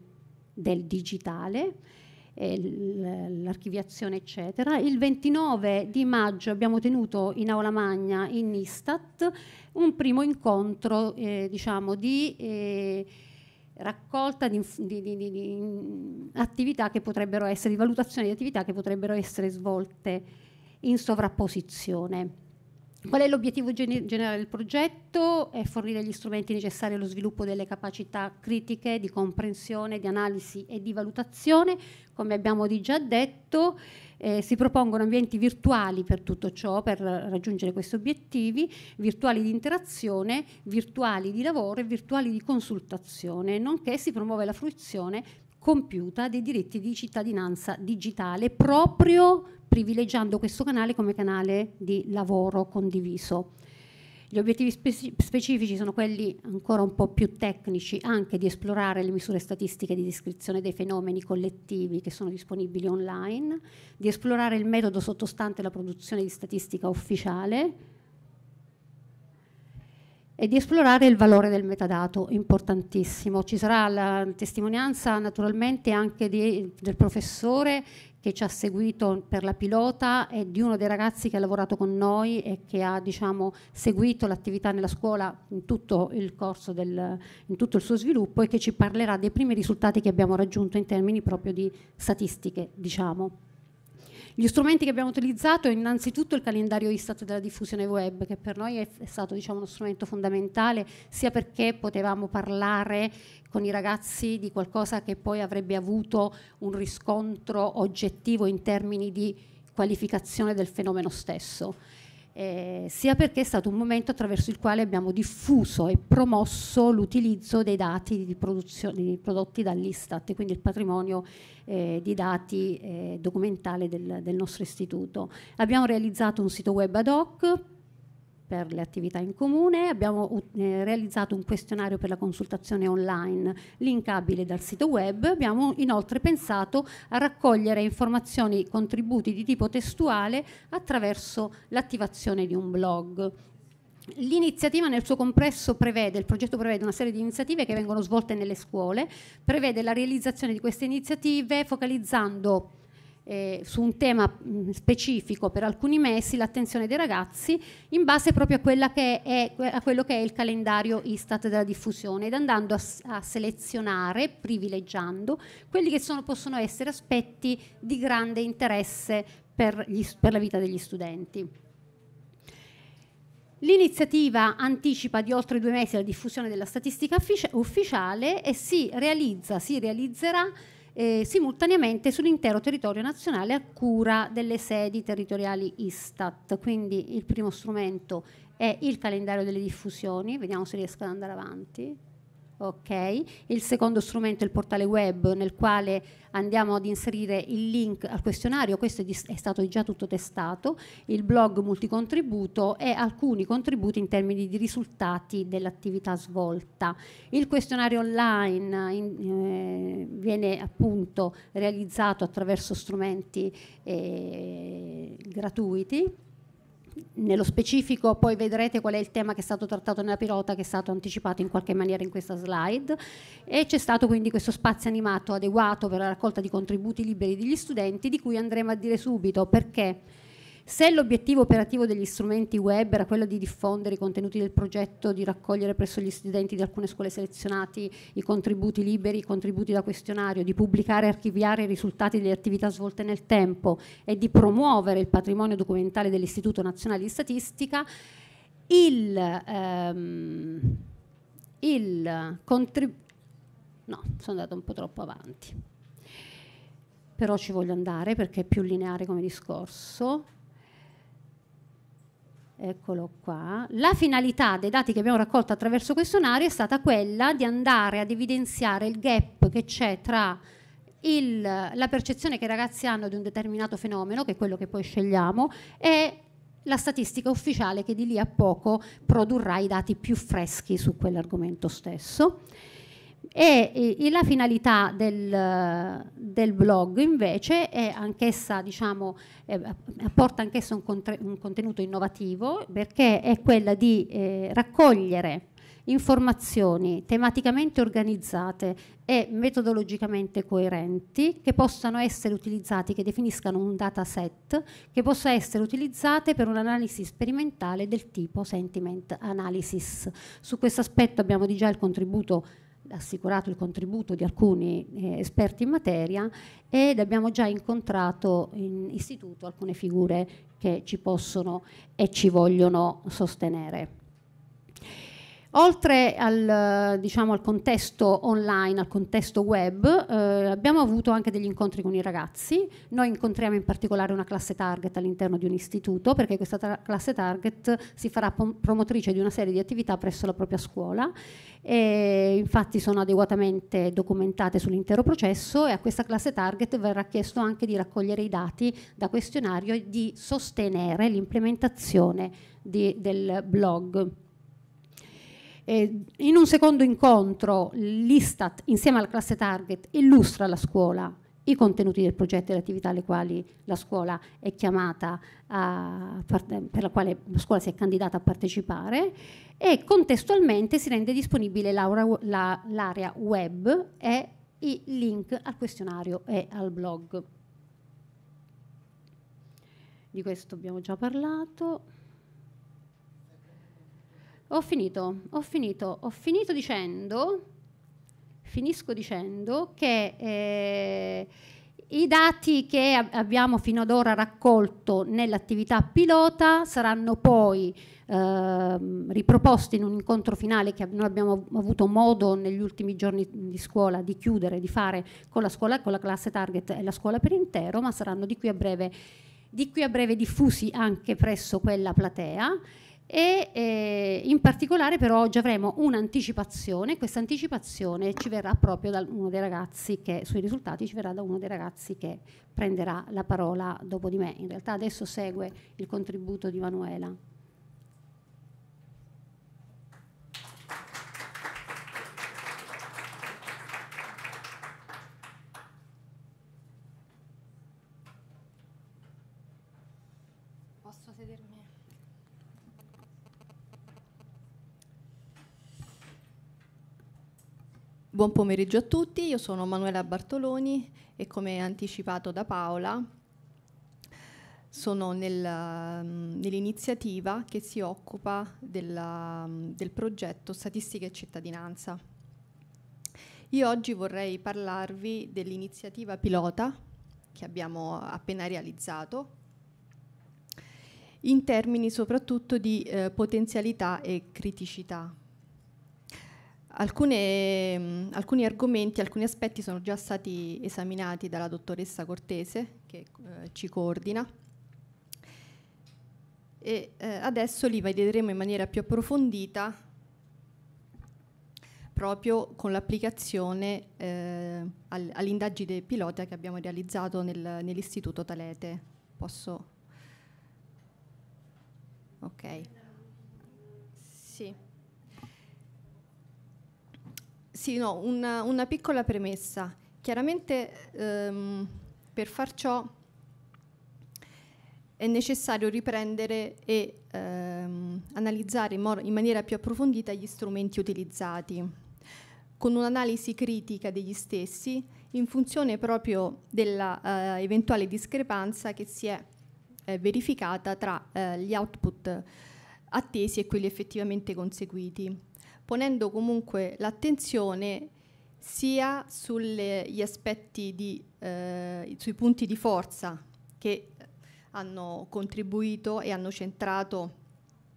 I: del digitale, eh, l'archiviazione eccetera. Il 29 di maggio abbiamo tenuto in Aula Magna in Istat un primo incontro eh, diciamo di... Eh, raccolta di, di, di, di, attività che potrebbero essere, di valutazione di attività che potrebbero essere svolte in sovrapposizione. Qual è l'obiettivo generale del progetto? È fornire gli strumenti necessari allo sviluppo delle capacità critiche di comprensione, di analisi e di valutazione, come abbiamo già detto, eh, si propongono ambienti virtuali per tutto ciò, per raggiungere questi obiettivi, virtuali di interazione, virtuali di lavoro e virtuali di consultazione, nonché si promuove la fruizione compiuta dei diritti di cittadinanza digitale proprio privilegiando questo canale come canale di lavoro condiviso. Gli obiettivi specifici sono quelli ancora un po' più tecnici, anche di esplorare le misure statistiche di descrizione dei fenomeni collettivi che sono disponibili online, di esplorare il metodo sottostante la produzione di statistica ufficiale e di esplorare il valore del metadato, importantissimo. Ci sarà la testimonianza naturalmente anche di, del professore che ci ha seguito per la pilota e di uno dei ragazzi che ha lavorato con noi e che ha diciamo, seguito l'attività nella scuola in tutto il corso del, in tutto il suo sviluppo e che ci parlerà dei primi risultati che abbiamo raggiunto in termini proprio di statistiche. Diciamo. Gli strumenti che abbiamo utilizzato è innanzitutto il calendario Istat della diffusione web, che per noi è, stato diciamo, uno strumento fondamentale, sia perché potevamo parlare con i ragazzi di qualcosa che poi avrebbe avuto un riscontro oggettivo in termini di qualificazione del fenomeno stesso eh, sia perché è stato un momento attraverso il quale abbiamo diffuso e promosso l'utilizzo dei dati di produzione, prodotti dall'Istat, quindi il patrimonio eh, di dati eh, documentale del, del nostro istituto. Abbiamo realizzato un sito web ad hoc per le attività in comune, abbiamo uh, realizzato un questionario per la consultazione online linkabile dal sito web, abbiamo inoltre pensato a raccogliere informazioni, e contributi di tipo testuale attraverso l'attivazione di un blog. L'iniziativa nel suo complesso prevede, il progetto prevede una serie di iniziative che vengono svolte nelle scuole, prevede la realizzazione di queste iniziative focalizzando eh, su un tema mm, specifico per alcuni mesi l'attenzione dei ragazzi in base proprio a, è, a, quello che è il calendario Istat della diffusione ed andando a, a selezionare, privilegiando, quelli che sono, possono essere aspetti di grande interesse per, gli, per la vita degli studenti. L'iniziativa anticipa di oltre due mesi la diffusione della statistica ufficiale e si realizza, si realizzerà eh, simultaneamente sull'intero territorio nazionale a cura delle sedi territoriali ISTAT. Quindi il primo strumento è il calendario delle diffusioni, vediamo se riesco ad andare avanti ok? Il secondo strumento è il portale web nel quale andiamo ad inserire il link al questionario, questo è, è stato già tutto testato, il blog multicontributo e alcuni contributi in termini di risultati dell'attività svolta. Il questionario online in, eh, viene appunto realizzato attraverso strumenti eh, gratuiti nello specifico poi vedrete qual è il tema che è stato trattato nella pilota, che è stato anticipato in qualche maniera in questa slide e c'è stato quindi questo spazio animato adeguato per la raccolta di contributi liberi degli studenti di cui andremo a dire subito perché se l'obiettivo operativo degli strumenti web era quello di diffondere i contenuti del progetto, di raccogliere presso gli studenti di alcune scuole selezionati i contributi liberi, i contributi da questionario, di pubblicare e archiviare i risultati delle attività svolte nel tempo e di promuovere il patrimonio documentale dell'Istituto Nazionale di Statistica, il, ehm, il contributo... No, sono andata un po' troppo avanti però ci voglio andare perché è più lineare come discorso. Eccolo qua. La finalità dei dati che abbiamo raccolto attraverso questionario è stata quella di andare ad evidenziare il gap che c'è tra il, la percezione che i ragazzi hanno di un determinato fenomeno, che è quello che poi scegliamo, e la statistica ufficiale che di lì a poco produrrà i dati più freschi su quell'argomento stesso. E, e la finalità del, del, blog invece è anch'essa, diciamo, eh, apporta anch'essa un, un, contenuto innovativo perché è quella di eh, raccogliere informazioni tematicamente organizzate e metodologicamente coerenti che possano essere utilizzati, che definiscano un dataset che possa essere utilizzate per un'analisi sperimentale del tipo sentiment analysis. Su questo aspetto abbiamo di già il contributo assicurato il contributo di alcuni eh, esperti in materia ed abbiamo già incontrato in istituto alcune figure che ci possono e ci vogliono sostenere. Oltre al, diciamo, al, contesto online, al contesto web, eh, abbiamo avuto anche degli incontri con i ragazzi. Noi incontriamo in particolare una classe target all'interno di un istituto, perché questa ta classe target si farà promotrice di una serie di attività presso la propria scuola. E infatti sono adeguatamente documentate sull'intero processo e a questa classe target verrà chiesto anche di raccogliere i dati da questionario e di sostenere l'implementazione del blog. Eh, in un secondo incontro l'Istat insieme alla classe target illustra alla scuola i contenuti del progetto e le attività alle quali la scuola è chiamata a, per la quale la scuola si è candidata a partecipare e contestualmente si rende disponibile l'area web e i link al questionario e al blog. Di questo abbiamo già parlato. Ho finito, ho finito, ho finito dicendo, finisco dicendo che eh, i dati che ab abbiamo fino ad ora raccolto nell'attività pilota saranno poi eh, riproposti in un incontro finale che noi abbiamo avuto modo negli ultimi giorni di scuola di chiudere, di fare con la scuola, con la classe target e la scuola per intero, ma saranno di qui a breve, di qui a breve diffusi anche presso quella platea e eh, in particolare però oggi avremo un'anticipazione, questa anticipazione ci verrà proprio da uno dei ragazzi che sui risultati ci verrà da uno dei ragazzi che prenderà la parola dopo di me. In realtà adesso segue il contributo di Manuela.
J: Buon pomeriggio a tutti, io sono Manuela Bartoloni e come anticipato da Paola sono nel, mm, nell'iniziativa che si occupa della, mm, del progetto Statistica e Cittadinanza. Io oggi vorrei parlarvi dell'iniziativa pilota che abbiamo appena realizzato in termini soprattutto di eh, potenzialità e criticità. Alcune, mm, alcuni argomenti, alcuni aspetti sono già stati esaminati dalla dottoressa Cortese che eh, ci coordina e eh, adesso li vedremo in maniera più approfondita proprio con l'applicazione eh, all'indagine pilota che abbiamo realizzato nel, nell'istituto Talete. Posso? Ok. Sì. Sì, no, una, una piccola premessa. Chiaramente ehm, per far ciò è necessario riprendere e ehm, analizzare in, in maniera più approfondita gli strumenti utilizzati, con un'analisi critica degli stessi in funzione proprio dell'eventuale eh, discrepanza che si è eh, verificata tra eh, gli output attesi e quelli effettivamente conseguiti ponendo comunque l'attenzione sia sugli aspetti di, eh, sui punti di forza che hanno contribuito e hanno centrato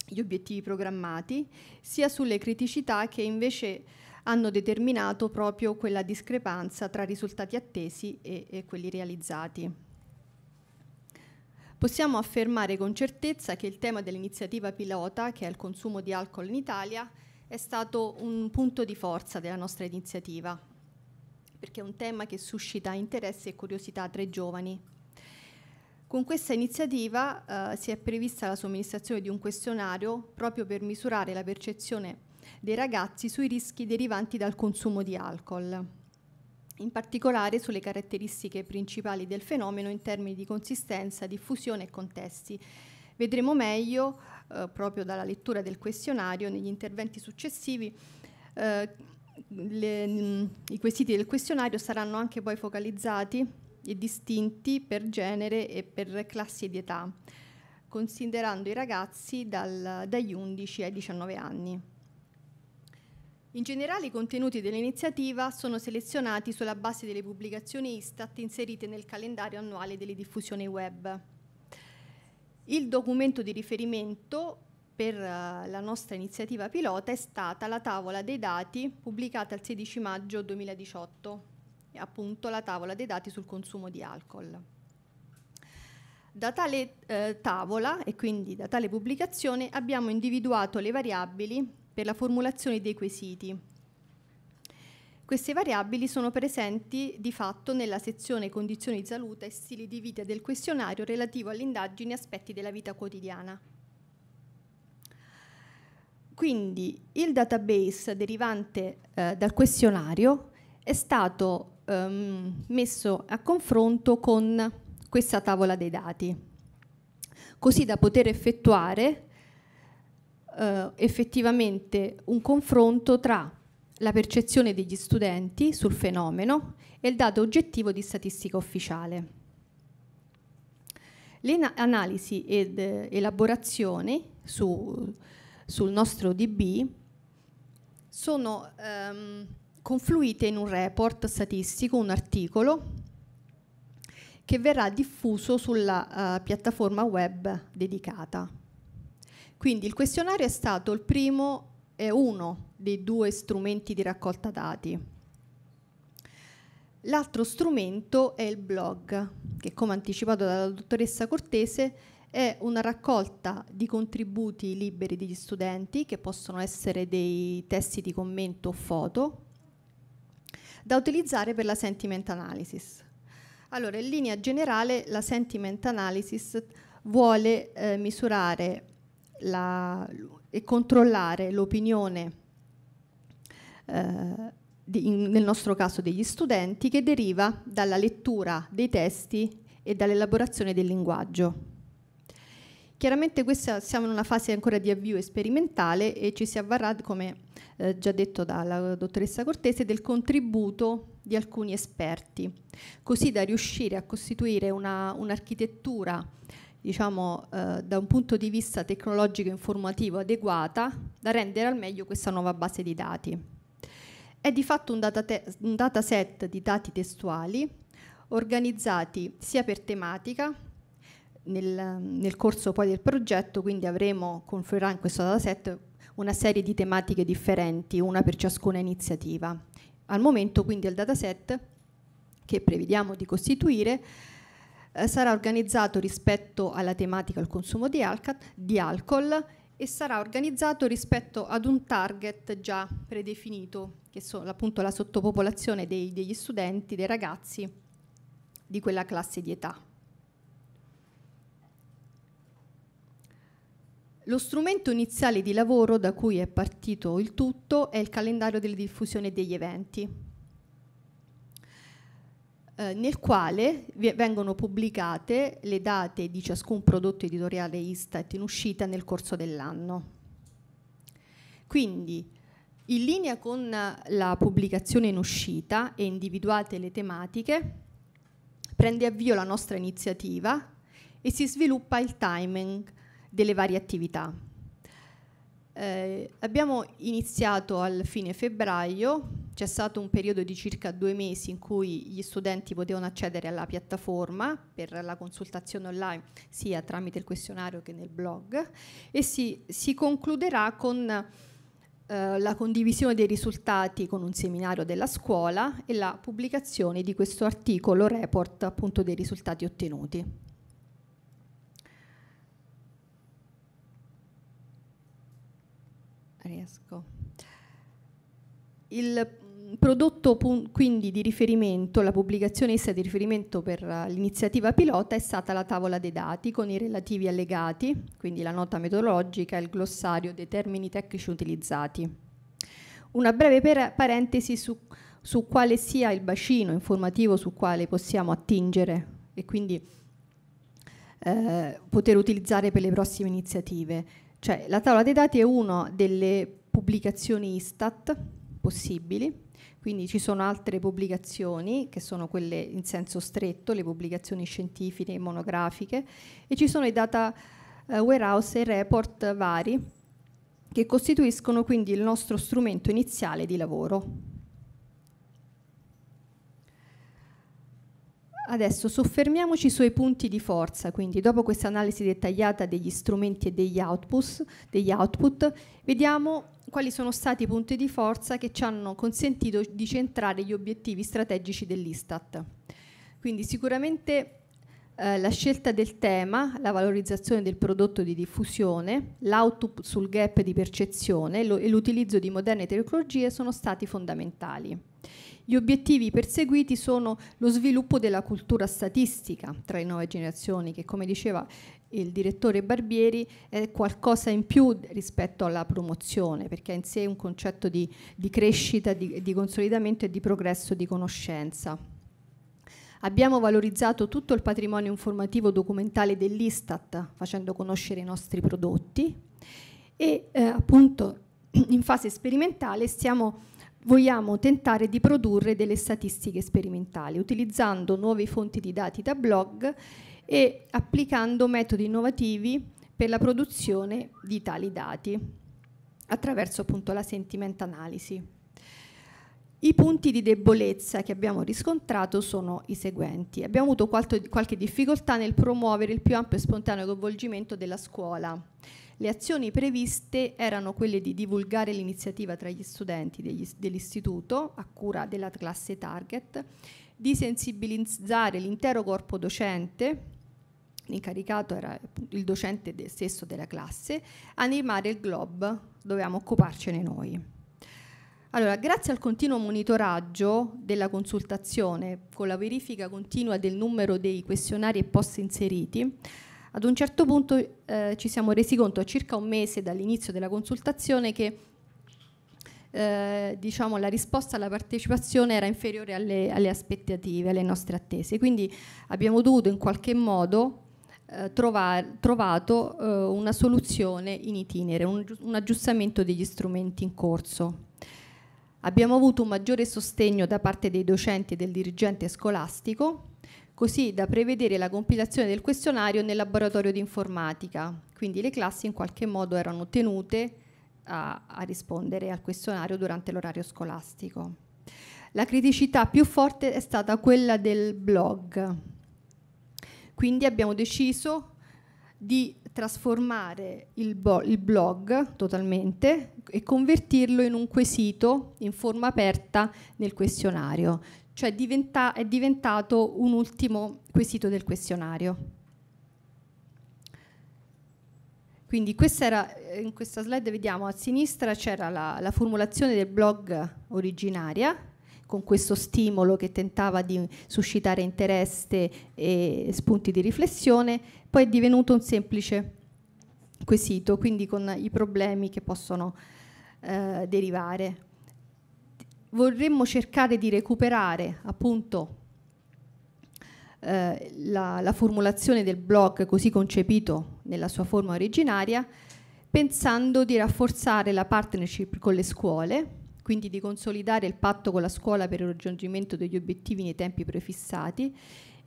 J: gli obiettivi programmati, sia sulle criticità che invece hanno determinato proprio quella discrepanza tra risultati attesi e, e quelli realizzati. Possiamo affermare con certezza che il tema dell'iniziativa pilota, che è il consumo di alcol in Italia, è stato un punto di forza della nostra iniziativa, perché è un tema che suscita interesse e curiosità tra i giovani. Con questa iniziativa eh, si è prevista la somministrazione di un questionario proprio per misurare la percezione dei ragazzi sui rischi derivanti dal consumo di alcol, in particolare sulle caratteristiche principali del fenomeno in termini di consistenza, diffusione e contesti. Vedremo meglio eh, proprio dalla lettura del questionario negli interventi successivi. Eh, le, mh, mm, I quesiti del questionario saranno anche poi focalizzati e distinti per genere e per classi di età, considerando i ragazzi dal, dagli 11 ai 19 anni. In generale i contenuti dell'iniziativa sono selezionati sulla base delle pubblicazioni Istat inserite nel calendario annuale delle diffusioni web. Il documento di riferimento per uh, la nostra iniziativa pilota è stata la tavola dei dati pubblicata il 16 maggio 2018, appunto la tavola dei dati sul consumo di alcol. Da tale eh, tavola e quindi da tale pubblicazione abbiamo individuato le variabili per la formulazione dei quesiti queste variabili sono presenti di fatto nella sezione condizioni di salute e stili di vita del questionario relativo all'indagine aspetti della vita quotidiana. Quindi il database derivante eh, dal questionario è stato ehm, messo a confronto con questa tavola dei dati, così da poter effettuare eh, effettivamente un confronto tra la percezione degli studenti sul fenomeno e il dato oggettivo di statistica ufficiale. Le analisi ed eh, elaborazioni su, sul nostro DB sono ehm, confluite in un report statistico, un articolo che verrà diffuso sulla uh, piattaforma web dedicata. Quindi il questionario è stato il primo, e uno dei due strumenti di raccolta dati. L'altro strumento è il blog, che come anticipato dalla dottoressa Cortese è una raccolta di contributi liberi degli studenti, che possono essere dei testi di commento o foto, da utilizzare per la sentiment analysis. Allora, in linea generale la sentiment analysis vuole eh, misurare la, e controllare l'opinione eh, di, in, nel nostro caso degli studenti, che deriva dalla lettura dei testi e dall'elaborazione del linguaggio. Chiaramente questa, siamo in una fase ancora di avvio sperimentale e ci si avvarrà, come eh, già detto dalla dottoressa Cortese, del contributo di alcuni esperti, così da riuscire a costituire un'architettura, diciamo, eh, da un punto di vista tecnologico informativo adeguata, da rendere al meglio questa nuova base di dati è di fatto un, un dataset di dati testuali organizzati sia per tematica, nel, nel, corso poi del progetto, quindi avremo, confluirà in questo dataset una serie di tematiche differenti, una per ciascuna iniziativa. Al momento quindi il dataset che prevediamo di costituire eh, sarà organizzato rispetto alla tematica al consumo di, alca, di alcol e sarà organizzato rispetto ad un target già predefinito, che sono appunto la sottopopolazione dei, degli studenti, dei ragazzi di quella classe di età. Lo strumento iniziale di lavoro da cui è partito il tutto è il calendario delle diffusioni degli eventi, eh, nel quale vengono pubblicate le date di ciascun prodotto editoriale Istat in uscita nel corso dell'anno. Quindi, in linea con la pubblicazione in uscita e individuate le tematiche, prende avvio la nostra iniziativa e si sviluppa il timing delle varie attività. Eh, abbiamo iniziato al fine febbraio, c'è stato un periodo di circa due mesi in cui gli studenti potevano accedere alla piattaforma per la consultazione online sia tramite il questionario che nel blog e si, si concluderà con eh, la condivisione dei risultati con un seminario della scuola e la pubblicazione di questo articolo report appunto dei risultati ottenuti. Riesco. Il prodotto quindi di riferimento, la pubblicazione essa di riferimento per eh, l'iniziativa pilota è stata la tavola dei dati con i relativi allegati, quindi la nota metodologica e il glossario dei termini tecnici utilizzati. Una breve parentesi su, su quale sia il bacino informativo su quale possiamo attingere e quindi eh, poter utilizzare per le prossime iniziative. Cioè, la tavola dei dati è una delle pubblicazioni ISTAT possibili, quindi ci sono altre pubblicazioni che sono quelle in senso stretto, le pubblicazioni scientifiche e monografiche, e ci sono i data eh, warehouse e report vari che costituiscono quindi il nostro strumento iniziale di lavoro. Adesso soffermiamoci sui punti di forza, quindi dopo questa analisi dettagliata degli strumenti e degli output, degli output, vediamo quali sono stati i punti di forza che ci hanno consentito di centrare gli obiettivi strategici dell'Istat. Quindi sicuramente eh, la scelta del tema, la valorizzazione del prodotto di diffusione, l'output sul gap di percezione e l'utilizzo di moderne tecnologie sono stati fondamentali. Gli obiettivi perseguiti sono lo sviluppo della cultura statistica tra le nuove generazioni, che come diceva il direttore Barbieri è qualcosa in più rispetto alla promozione, perché ha in sé un concetto di, di crescita, di, di consolidamento e di progresso di conoscenza. Abbiamo valorizzato tutto il patrimonio informativo documentale dell'Istat facendo conoscere i nostri prodotti e eh, appunto in fase sperimentale stiamo vogliamo tentare di produrre delle statistiche sperimentali utilizzando nuove fonti di dati da blog e applicando metodi innovativi per la produzione di tali dati attraverso appunto la sentiment analisi. I punti di debolezza che abbiamo riscontrato sono i seguenti. Abbiamo avuto qualche difficoltà nel promuovere il più ampio e spontaneo coinvolgimento della scuola le azioni previste erano quelle di divulgare l'iniziativa tra gli studenti dell'istituto a cura della classe target, di sensibilizzare l'intero corpo docente l'incaricato era il docente stesso della classe, animare il glob, dovevamo occuparcene noi. Allora, grazie al continuo monitoraggio della consultazione, con la verifica continua del numero dei questionari e post inseriti, ad un certo punto eh, ci siamo resi conto, a circa un mese dall'inizio della consultazione, che eh, diciamo, la risposta alla partecipazione era inferiore alle, alle, aspettative, alle nostre attese. Quindi abbiamo dovuto in qualche modo eh, trovar, trovato eh, una soluzione in itinere, un, un, aggiustamento degli strumenti in corso. Abbiamo avuto un maggiore sostegno da parte dei docenti e del dirigente scolastico così da prevedere la compilazione del questionario nel laboratorio di informatica. Quindi le classi in qualche modo erano tenute a, a rispondere al questionario durante l'orario scolastico. La criticità più forte è stata quella del blog. Quindi abbiamo deciso di trasformare il, il, blog totalmente e convertirlo in un quesito in forma aperta nel questionario cioè diventa, è diventato un ultimo quesito del questionario. Quindi questa era, eh, in questa slide vediamo a sinistra c'era la, la, formulazione del blog originaria con questo stimolo che tentava di suscitare interesse e spunti di riflessione, poi è divenuto un semplice quesito, quindi con i problemi che possono eh, derivare vorremmo cercare di recuperare appunto eh, la, la, formulazione del blog così concepito nella sua forma originaria, pensando di rafforzare la partnership con le scuole, quindi di consolidare il patto con la scuola per il raggiungimento degli obiettivi nei tempi prefissati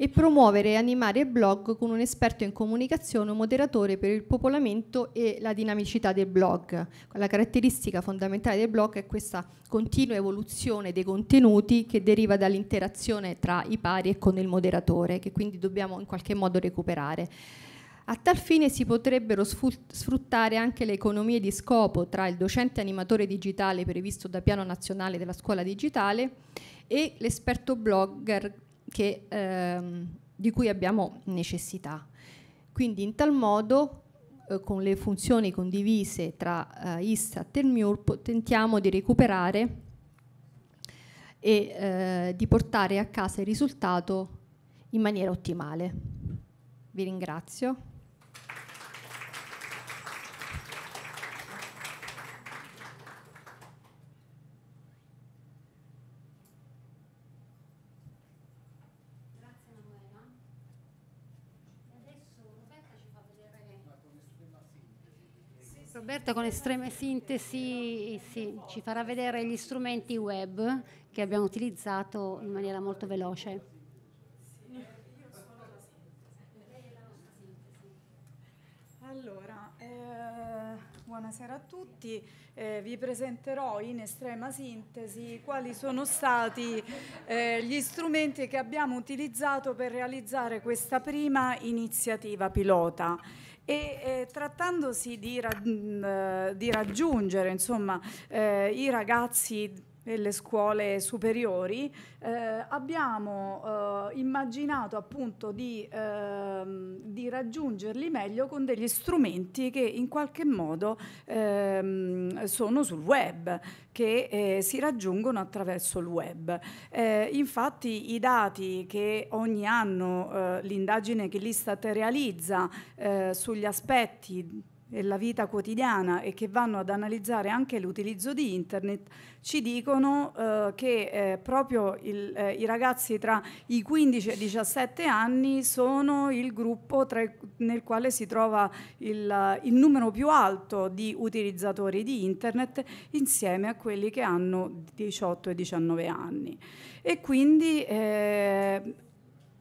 J: e promuovere e animare il blog con un esperto in comunicazione o moderatore per il popolamento e la dinamicità del blog. La caratteristica fondamentale del blog è questa continua evoluzione dei contenuti che deriva dall'interazione tra i pari e con il moderatore, che quindi dobbiamo in qualche modo recuperare. A tal fine si potrebbero sfruttare anche le economie di scopo tra il docente animatore digitale previsto da Piano Nazionale della Scuola Digitale e l'esperto blogger che, ehm, di cui abbiamo necessità. Quindi in tal modo, eh, con le funzioni condivise tra eh, Istat e MURP, tentiamo di recuperare e eh, di portare a casa il risultato in maniera ottimale. Vi ringrazio.
E: Alberto con estreme
I: sintesi sì, ci farà vedere gli strumenti web che abbiamo utilizzato in maniera molto veloce.
K: Allora, eh, buonasera a tutti, eh, vi presenterò in estrema sintesi quali sono stati eh, gli strumenti che abbiamo utilizzato per realizzare questa prima iniziativa pilota. E eh, trattandosi di, ra- mm, eh, di raggiungere insomma, eh, i ragazzi e le scuole superiori, eh, abbiamo eh, immaginato appunto di, ehm, di, raggiungerli meglio con degli strumenti che in qualche modo ehm, sono sul web, che eh, si raggiungono attraverso il web. Eh, infatti i dati che ogni anno eh, l'indagine che l'Istat realizza eh, sugli aspetti e la vita quotidiana e che vanno ad analizzare anche l'utilizzo di internet, ci dicono eh, che eh, proprio il, eh, i ragazzi tra i 15 e i 17 anni sono il gruppo i, nel quale si trova il, il, numero più alto di utilizzatori di internet insieme a quelli che hanno 18 e 19 anni. E quindi eh,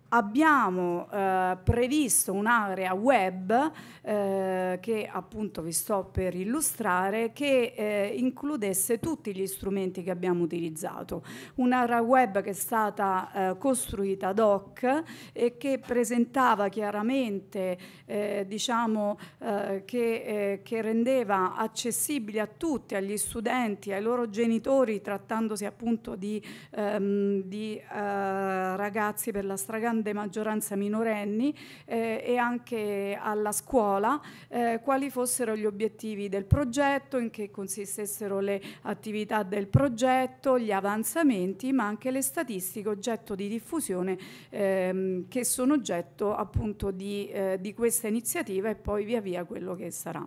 K: abbiamo eh, previsto un'area web eh, che appunto vi sto per illustrare che eh, includesse tutti gli strumenti che abbiamo utilizzato. Un'area web che è stata eh, costruita ad hoc e che presentava chiaramente eh, diciamo eh, che, che, rendeva accessibile a tutti, agli studenti, ai loro genitori trattandosi appunto di, ehm, di ragazzi per la stragrande grande maggioranza minorenni eh, e anche alla scuola eh, quali fossero gli obiettivi del progetto, in che consistessero le attività del progetto, gli avanzamenti, ma anche le statistiche oggetto di diffusione ehm, che sono oggetto appunto di, eh, di questa iniziativa e poi via via quello che sarà.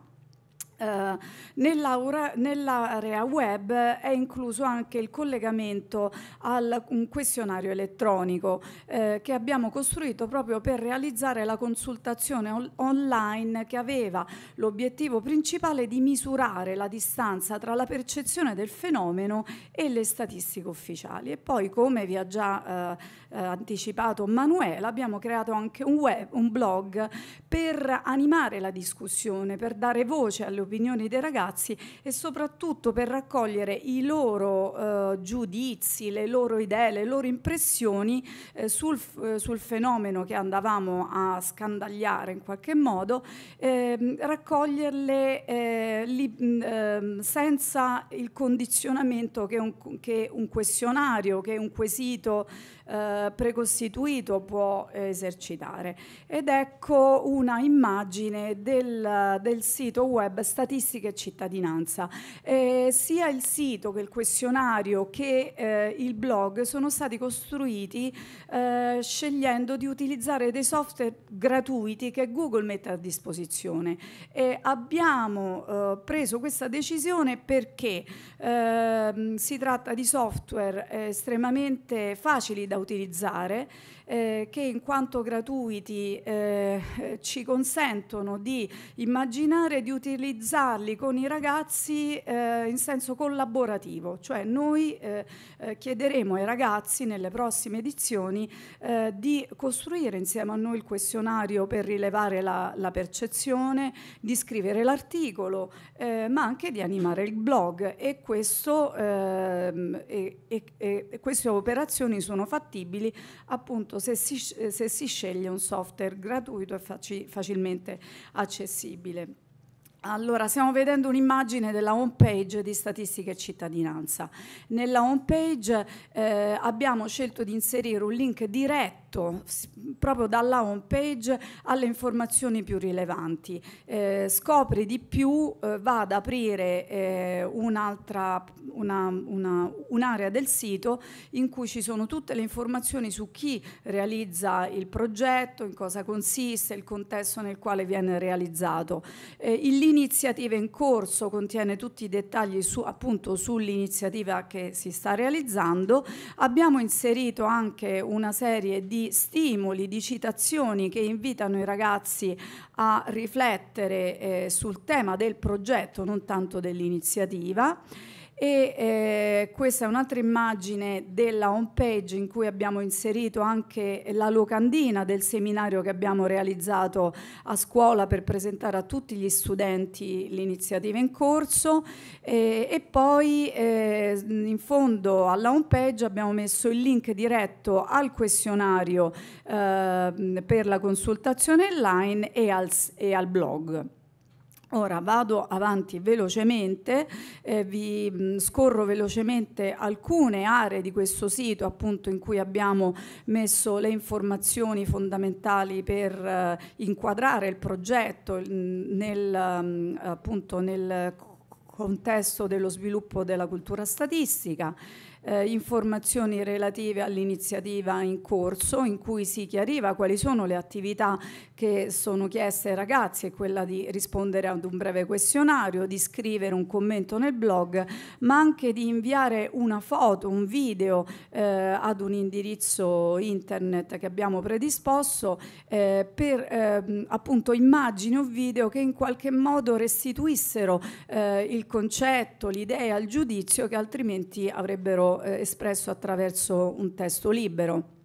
K: Eh, nell'area web è incluso anche il collegamento a un questionario elettronico eh, che abbiamo costruito proprio per realizzare la consultazione on online che aveva l'obiettivo principale di misurare la distanza tra la percezione del fenomeno e le statistiche ufficiali. E poi, come vi ha già eh, eh, anticipato Manuela, abbiamo creato anche un web, un blog per animare la discussione, per dare voce alle opinioni dei ragazzi e soprattutto per raccogliere i loro eh, giudizi, le loro idee, le loro impressioni eh, sul, eh, sul, fenomeno che andavamo a scandagliare in qualche modo, ehm, raccoglierle eh, li, mm, ehm, senza il condizionamento che un, che un questionario, che un quesito eh, precostituito può esercitare. Ed ecco una immagine del, del sito web Statistica e Cittadinanza. Eh, sia il sito che il questionario che eh, il blog sono stati costruiti eh, scegliendo di utilizzare dei software gratuiti che Google mette a disposizione. E abbiamo eh, preso questa decisione perché ehm, si tratta di software estremamente facili da utilizzare utilizzare eh, che in quanto gratuiti eh, ci consentono di immaginare di utilizzarli con i ragazzi eh, in senso collaborativo, cioè noi eh, eh, chiederemo ai ragazzi nelle prossime edizioni eh, di costruire insieme a noi il questionario per rilevare la, la percezione, di scrivere l'articolo, ma anche di animare il blog e, questo, ehm, e, e, e queste operazioni sono fattibili appunto se si, eh, se si sceglie un software gratuito e facilmente accessibile. Allora, stiamo vedendo un'immagine della home page di Statistica e Cittadinanza. Nella home page eh, abbiamo scelto di inserire un link diretto proprio dalla home page alle informazioni più rilevanti. Eh, scopri di più, eh, va ad aprire eh, un'altra, un'area del sito in cui ci sono tutte le informazioni su chi realizza il progetto, in cosa consiste, il contesto nel quale viene realizzato. Eh, il link l'iniziativa in corso contiene tutti i dettagli su, appunto sull'iniziativa che si sta realizzando. Abbiamo inserito anche una serie di stimoli, di citazioni che invitano i ragazzi a riflettere eh, sul tema del progetto, non tanto dell'iniziativa. E eh, questa è un'altra immagine della homepage in cui abbiamo inserito anche la locandina del seminario che abbiamo realizzato a scuola per presentare a tutti gli studenti l'iniziativa in corso eh, e poi eh, in fondo alla homepage abbiamo messo il link diretto al questionario eh, per la consultazione online e al, e al blog. Ora vado avanti velocemente, eh, vi scorro velocemente alcune aree di questo sito appunto in cui abbiamo messo le informazioni fondamentali per eh, inquadrare il progetto nel, appunto nel contesto dello sviluppo della cultura statistica. Eh, informazioni relative all'iniziativa in corso in cui si chiariva quali sono le attività che sono chieste ai ragazzi è quella di rispondere ad un breve questionario, di scrivere un commento nel blog, ma anche di inviare una foto, un video eh, ad un indirizzo internet che abbiamo predisposto eh, per eh, appunto immagini o video che in qualche modo restituissero eh, il concetto, l'idea, il giudizio che altrimenti avrebbero eh, espresso attraverso un testo libero.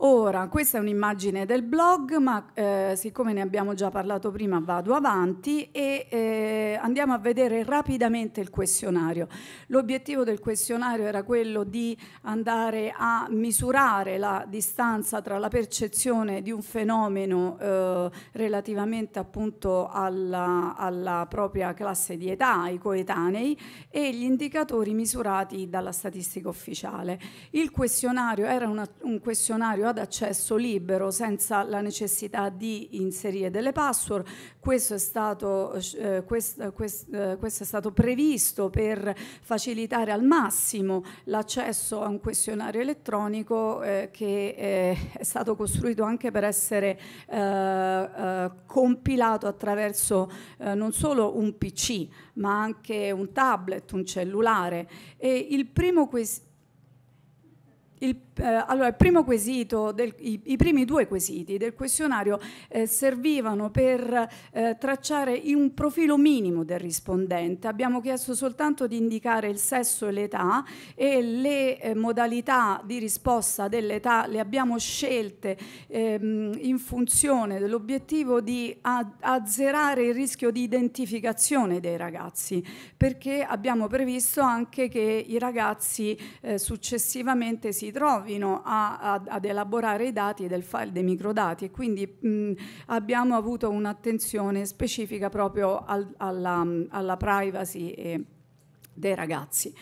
K: Ora, questa è un'immagine del blog, ma eh, siccome ne abbiamo già parlato prima vado avanti e eh, andiamo a vedere rapidamente il questionario. L'obiettivo del questionario era quello di andare a misurare la distanza tra la percezione di un fenomeno eh, relativamente appunto alla, alla propria classe di età, ai coetanei, e gli indicatori misurati dalla statistica ufficiale. Il questionario era una, un questionario proprio ad accesso libero senza la necessità di inserire delle password. Questo è stato, eh, quest, quest, eh, questo è stato previsto per facilitare al massimo l'accesso a un questionario elettronico eh, che eh, è stato costruito anche per essere eh, eh, compilato attraverso non solo un PC ma anche un tablet, un cellulare. E il primo quesito il eh, allora, il primo quesito, del, i, i, primi due quesiti del questionario eh, servivano per eh, tracciare un profilo minimo del rispondente. Abbiamo chiesto soltanto di indicare il sesso e l'età e le eh, modalità di risposta dell'età le abbiamo scelte ehm, in funzione dell'obiettivo di azzerare il rischio di identificazione dei ragazzi, perché abbiamo previsto anche che i ragazzi eh, successivamente si trovino provino a, a, ad elaborare i dati del file dei microdati e quindi mh, abbiamo avuto un'attenzione specifica proprio al, alla, alla privacy dei ragazzi.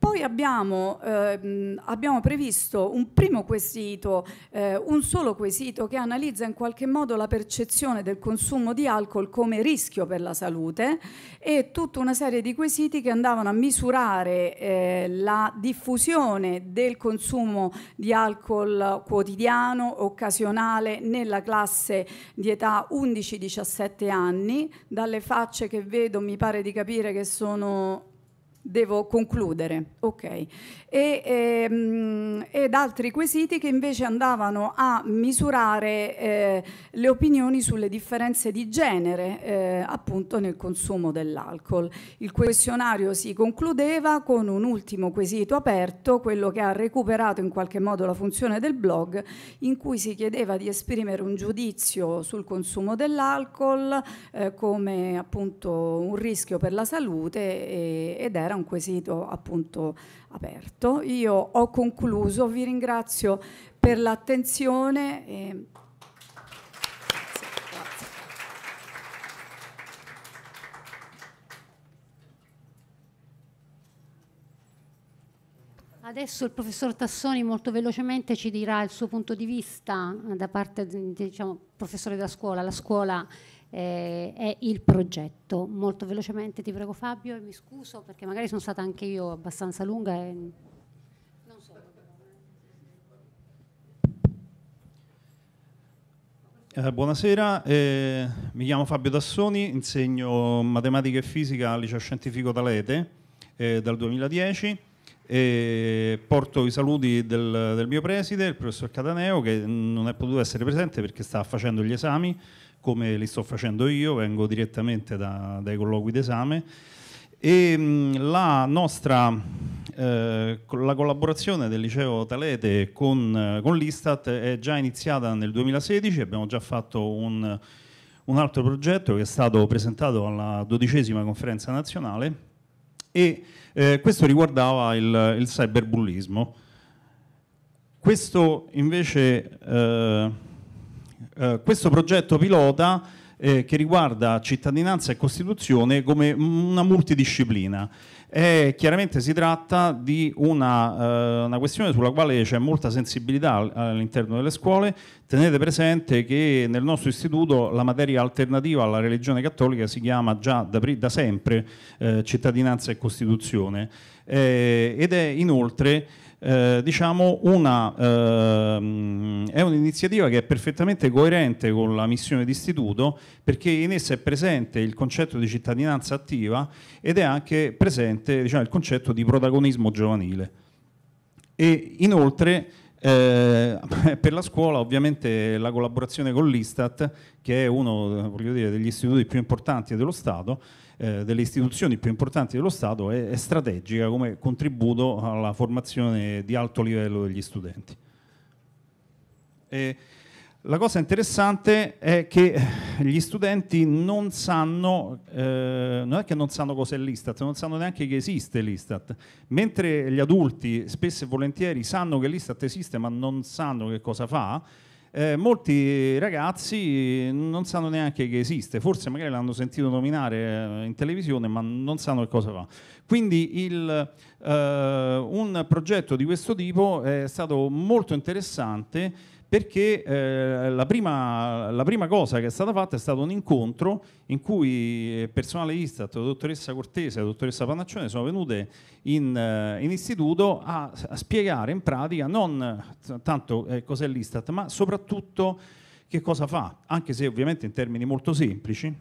K: Poi abbiamo, eh, abbiamo, previsto un primo quesito, eh, un solo quesito che analizza in qualche modo la percezione del consumo di alcol come rischio per la salute e tutta una serie di quesiti che andavano a misurare eh, la diffusione del consumo di alcol quotidiano, occasionale nella classe di età 11-17 anni, dalle facce che vedo mi pare di capire che sono Devo concludere, ok e, ehm, ed altri quesiti che invece andavano a misurare eh, le opinioni sulle differenze di genere eh, appunto nel consumo dell'alcol. Il questionario si concludeva con un ultimo quesito aperto, quello che ha recuperato in qualche modo la funzione del blog, in cui si chiedeva di esprimere un giudizio sul consumo dell'alcol eh, come appunto un rischio per la salute e, ed era un quesito appunto aperto. Io ho concluso, vi ringrazio per l'attenzione. E...
I: Adesso il professor Tassoni molto velocemente ci dirà il suo punto di vista da parte, diciamo, professore della scuola. La scuola eh, è il progetto. Molto velocemente ti prego Fabio e mi scuso perché magari sono stata anche io abbastanza lunga. E... Non so.
E: eh, buonasera, eh, mi chiamo Fabio Tassoni, insegno matematica e fisica al liceo scientifico Talete eh, dal 2010 porto i saluti del, del mio preside, il professor Cataneo, che non è potuto essere presente perché sta facendo gli esami come li sto facendo io, vengo direttamente da, dai colloqui d'esame e mm, la nostra eh, la collaborazione del liceo Talete con, eh, con l'Istat è già iniziata nel 2016, abbiamo già fatto un, un altro progetto che è stato presentato alla dodicesima conferenza nazionale e eh, questo riguardava il, il cyberbullismo. Questo invece eh, eh, questo progetto pilota eh, che riguarda cittadinanza e Costituzione come una multidisciplina. E eh, chiaramente si tratta di una, eh, una questione sulla quale c'è molta sensibilità all'interno delle scuole. Tenete presente che nel nostro istituto la materia alternativa alla religione cattolica si chiama già da, da sempre eh, cittadinanza e Costituzione eh, ed è inoltre eh, diciamo una, eh, è un'iniziativa che è perfettamente coerente con la missione d'istituto perché in essa è presente il concetto di cittadinanza attiva ed è anche presente diciamo, il concetto di protagonismo giovanile. E inoltre eh, per la scuola ovviamente la collaborazione con l'Istat, che è uno dire, degli istituti più importanti dello Stato, eh, delle istituzioni più importanti dello Stato è, è strategica come contributo alla formazione di alto livello degli studenti. E la cosa interessante è che gli studenti non sanno, eh, non è che non sanno cos'è l'Istat, non sanno neanche che esiste l'Istat, mentre gli adulti spesso e volentieri sanno che l'Istat esiste ma non sanno che cosa fa, eh, molti ragazzi non sanno neanche che esiste, forse magari l'hanno sentito nominare eh, in televisione, ma non sanno che cosa fa. Quindi il, eh, un progetto di questo tipo è stato molto interessante perché eh, la, prima, la, prima, cosa che è stata fatta è stato un incontro in cui eh, personale Istat, la dottoressa Cortese e la dottoressa Panaccione sono venute in, eh, in istituto a, a, spiegare in pratica non tanto eh, cos'è l'Istat, ma soprattutto che cosa fa, anche se ovviamente in termini molto semplici,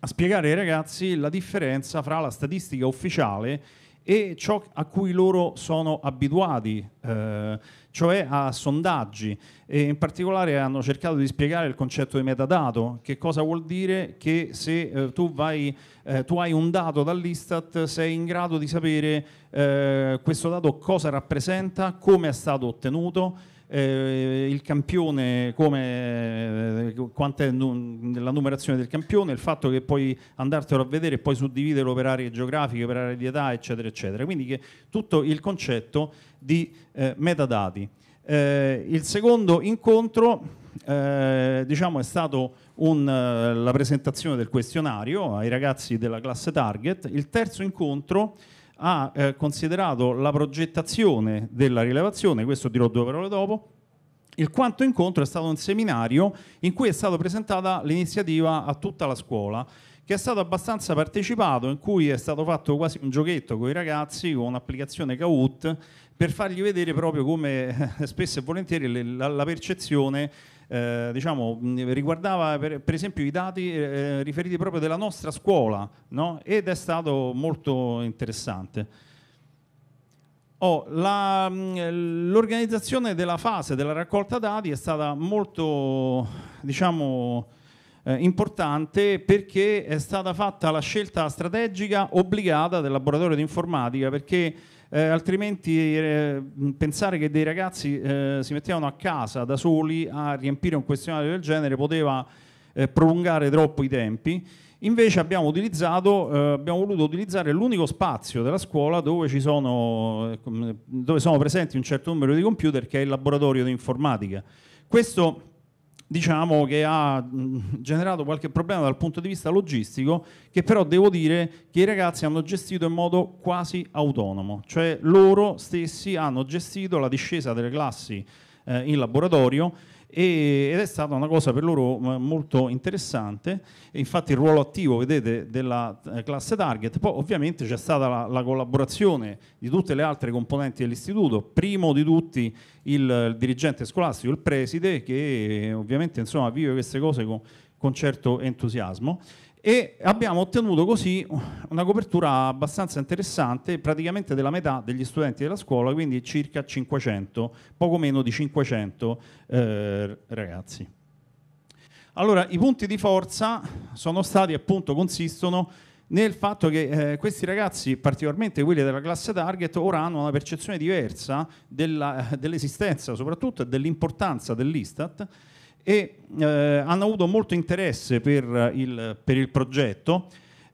E: a spiegare ai ragazzi la differenza fra la statistica ufficiale e ciò a cui loro sono abituati, eh, cioè a sondaggi. E in particolare hanno cercato di spiegare il concetto di metadato, che cosa vuol dire che se eh, tu, vai, eh, tu, hai un dato dall'Istat sei in grado di sapere eh, questo dato cosa rappresenta, come è stato ottenuto, eh, il campione, come, eh, nu- la numerazione del campione, il fatto che puoi andartelo a vedere e poi suddividere per aree geografiche, per aree di età, eccetera, eccetera. Quindi tutto il concetto di eh, metadati. Eh, il secondo incontro eh, diciamo, è stato un, eh, la presentazione del questionario ai ragazzi della classe target. Il terzo incontro ha eh, considerato la progettazione della rilevazione, questo dirò due parole dopo, il quanto incontro è stato un seminario in cui è stata presentata l'iniziativa a tutta la scuola, che è stato abbastanza partecipato, in cui è stato fatto quasi un giochetto con i ragazzi, con un'applicazione Kahoot, per fargli vedere proprio come spesso e volentieri la, la percezione eh, diciamo, mm, riguardava per, per, esempio i dati eh, eh, riferiti proprio della nostra scuola no? ed è stato molto interessante. Oh, la, mm, l'organizzazione della fase della raccolta dati è stata molto diciamo, eh, importante perché è stata fatta la scelta strategica obbligata del laboratorio di informatica perché eh, altrimenti eh, pensare che dei ragazzi eh, si mettevano a casa da soli a riempire un questionario del genere poteva eh, prolungare troppo i tempi. Invece abbiamo, utilizzato, eh, abbiamo voluto utilizzare l'unico spazio della scuola dove, sono, eh, dove sono presenti un certo numero di computer che è il laboratorio di informatica. Questo diciamo che ha mm, generato qualche problema dal punto di vista logistico che però devo dire che i ragazzi hanno gestito in modo quasi autonomo, cioè loro stessi hanno gestito la discesa delle classi eh, in laboratorio ed è stata una cosa per loro molto interessante, infatti il ruolo attivo vedete della eh, classe target, poi ovviamente c'è stata la, la collaborazione di tutte le altre componenti dell'istituto, primo di tutti il, il dirigente scolastico, il preside che ovviamente insomma vive queste cose con, con certo entusiasmo e abbiamo ottenuto così una copertura abbastanza interessante, praticamente della metà degli studenti della scuola, quindi circa 500, poco meno di 500 eh, ragazzi. Allora, i punti di forza sono stati appunto, consistono nel fatto che eh, questi ragazzi, particolarmente quelli della classe target, ora hanno una percezione diversa dell'esistenza soprattutto dell'importanza dell'Istat e eh, hanno avuto molto interesse per eh, il, per il progetto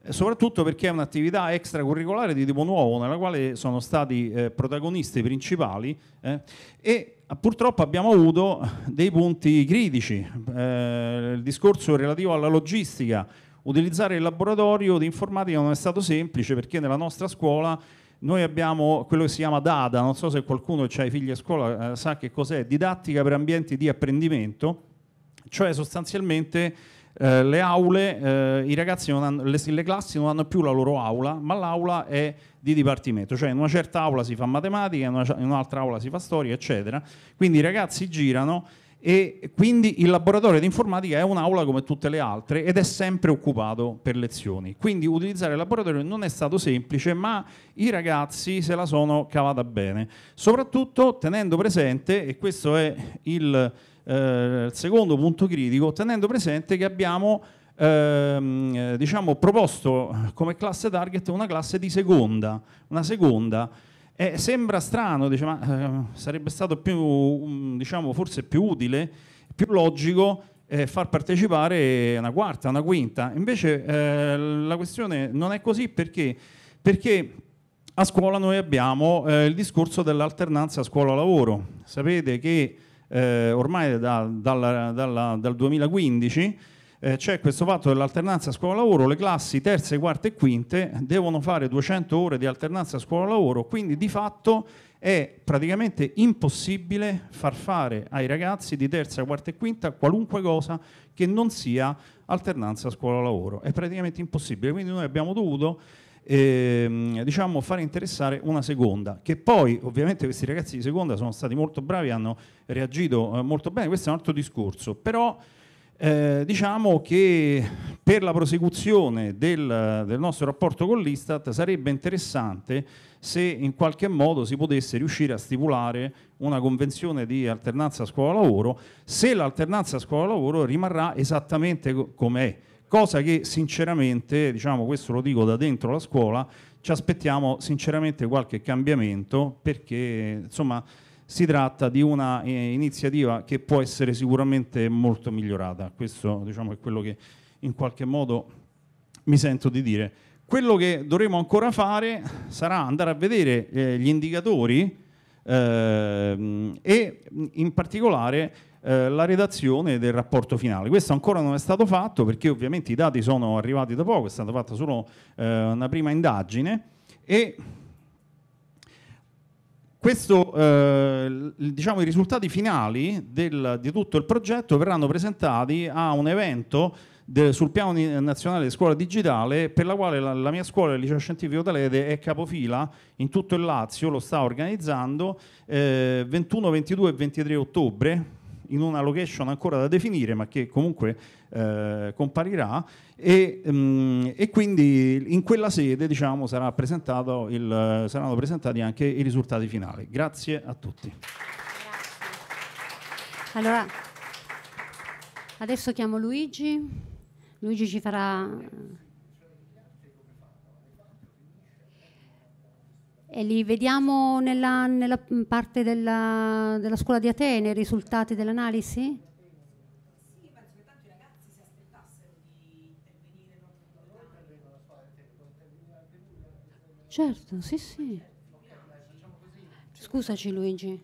E: eh, soprattutto perché è un'attività extracurricolare di tipo nuovo nella quale sono stati eh, protagonisti principali eh, e eh, purtroppo abbiamo avuto dei punti critici, eh, il discorso relativo alla logistica, utilizzare il laboratorio di informatica non è stato semplice perché nella nostra scuola noi abbiamo quello che si chiama DADA, non so se qualcuno che ha i figli a scuola sa che cos'è, didattica per ambienti di apprendimento, cioè sostanzialmente eh, le aule, eh, i ragazzi, hanno, le, le, classi non hanno più la loro aula, ma l'aula è di dipartimento, cioè in una certa aula si fa matematica, in, una, in un'altra aula si fa storia, eccetera. Quindi i ragazzi girano e quindi il laboratorio di informatica è un'aula come tutte le altre ed è sempre occupato per lezioni. Quindi utilizzare il laboratorio non è stato semplice, ma i ragazzi se la sono cavata bene, soprattutto tenendo presente, e questo è il il eh, secondo punto critico, tenendo presente che abbiamo ehm, eh, diciamo, proposto come classe target una classe di seconda, una seconda eh, sembra strano, dice, ma, eh, sarebbe stato più, mm, diciamo, forse più utile, più logico eh, far partecipare una quarta, una quinta. Invece eh, la questione non è così perché, perché a scuola noi abbiamo il discorso dell'alternanza scuola-lavoro. Sapete che eh, ormai da, dalla, dalla, dal 2015 eh, c'è questo fatto dell'alternanza scuola-lavoro, le classi terze, quarte e quinte devono fare 200 ore di alternanza scuola-lavoro, quindi di fatto è praticamente impossibile far fare ai ragazzi di terza, quarta e quinta qualunque cosa che non sia alternanza scuola-lavoro. È praticamente impossibile, quindi noi abbiamo dovuto ehm, diciamo, fare interessare una seconda, che poi ovviamente questi ragazzi di seconda sono stati molto bravi, hanno reagito eh, molto bene, questo è un altro discorso, però eh, diciamo che per la prosecuzione del, del nostro rapporto con l'Istat sarebbe interessante se in qualche modo si potesse riuscire a stipulare una convenzione di alternanza scuola-lavoro, se l'alternanza scuola-lavoro rimarrà esattamente come è cosa che sinceramente, diciamo questo lo dico da dentro la scuola, ci aspettiamo sinceramente qualche cambiamento perché insomma si tratta di una eh, iniziativa che può essere sicuramente molto migliorata, questo diciamo è quello che in qualche modo mi sento di dire. Quello che dovremo ancora fare sarà andare a vedere eh, gli indicatori eh, e in particolare eh, la redazione del rapporto finale. Questo ancora non è stato fatto perché ovviamente i dati sono arrivati da poco, è stata fatta solo eh, una prima indagine e questo, eh, diciamo, i risultati finali del, di tutto il progetto verranno presentati a un evento del, sul piano nazionale di scuola digitale per la quale la, la mia scuola, il liceo scientifico Talede, è capofila in tutto il Lazio, lo sta organizzando eh, 21, 22 e 23 ottobre, in una location ancora da definire, ma che comunque eh, comparirà. E, mh, mm, e, quindi in quella sede diciamo, sarà il, saranno presentati anche i risultati finali. Grazie a tutti. Grazie.
I: Allora, adesso chiamo Luigi. Luigi ci farà e li vediamo nella, nella parte della, della, scuola di Atene, i risultati dell'analisi?
H: Sì, penso che tanti ragazzi si aspettassero di
I: intervenire proprio Certo, sì, sì. Scusaci Luigi.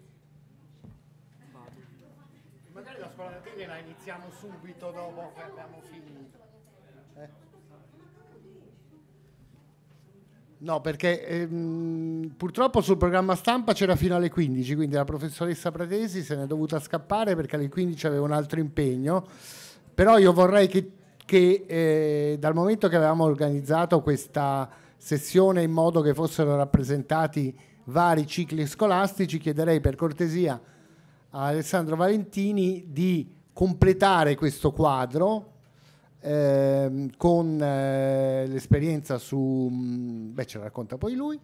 A: Magari la scuola di Atene la iniziamo subito dopo che abbiamo finito. No, perché ehm, purtroppo sul programma stampa c'era fino alle 15, quindi la professoressa Pratesi se n'è dovuta scappare perché alle 15 aveva un altro impegno, però io vorrei che, che eh, dal momento che avevamo organizzato questa sessione in modo che fossero rappresentati vari cicli scolastici, chiederei per cortesia a Alessandro Valentini di completare questo quadro Ehm, con eh, l'esperienza su... Mm, beh ce la racconta poi lui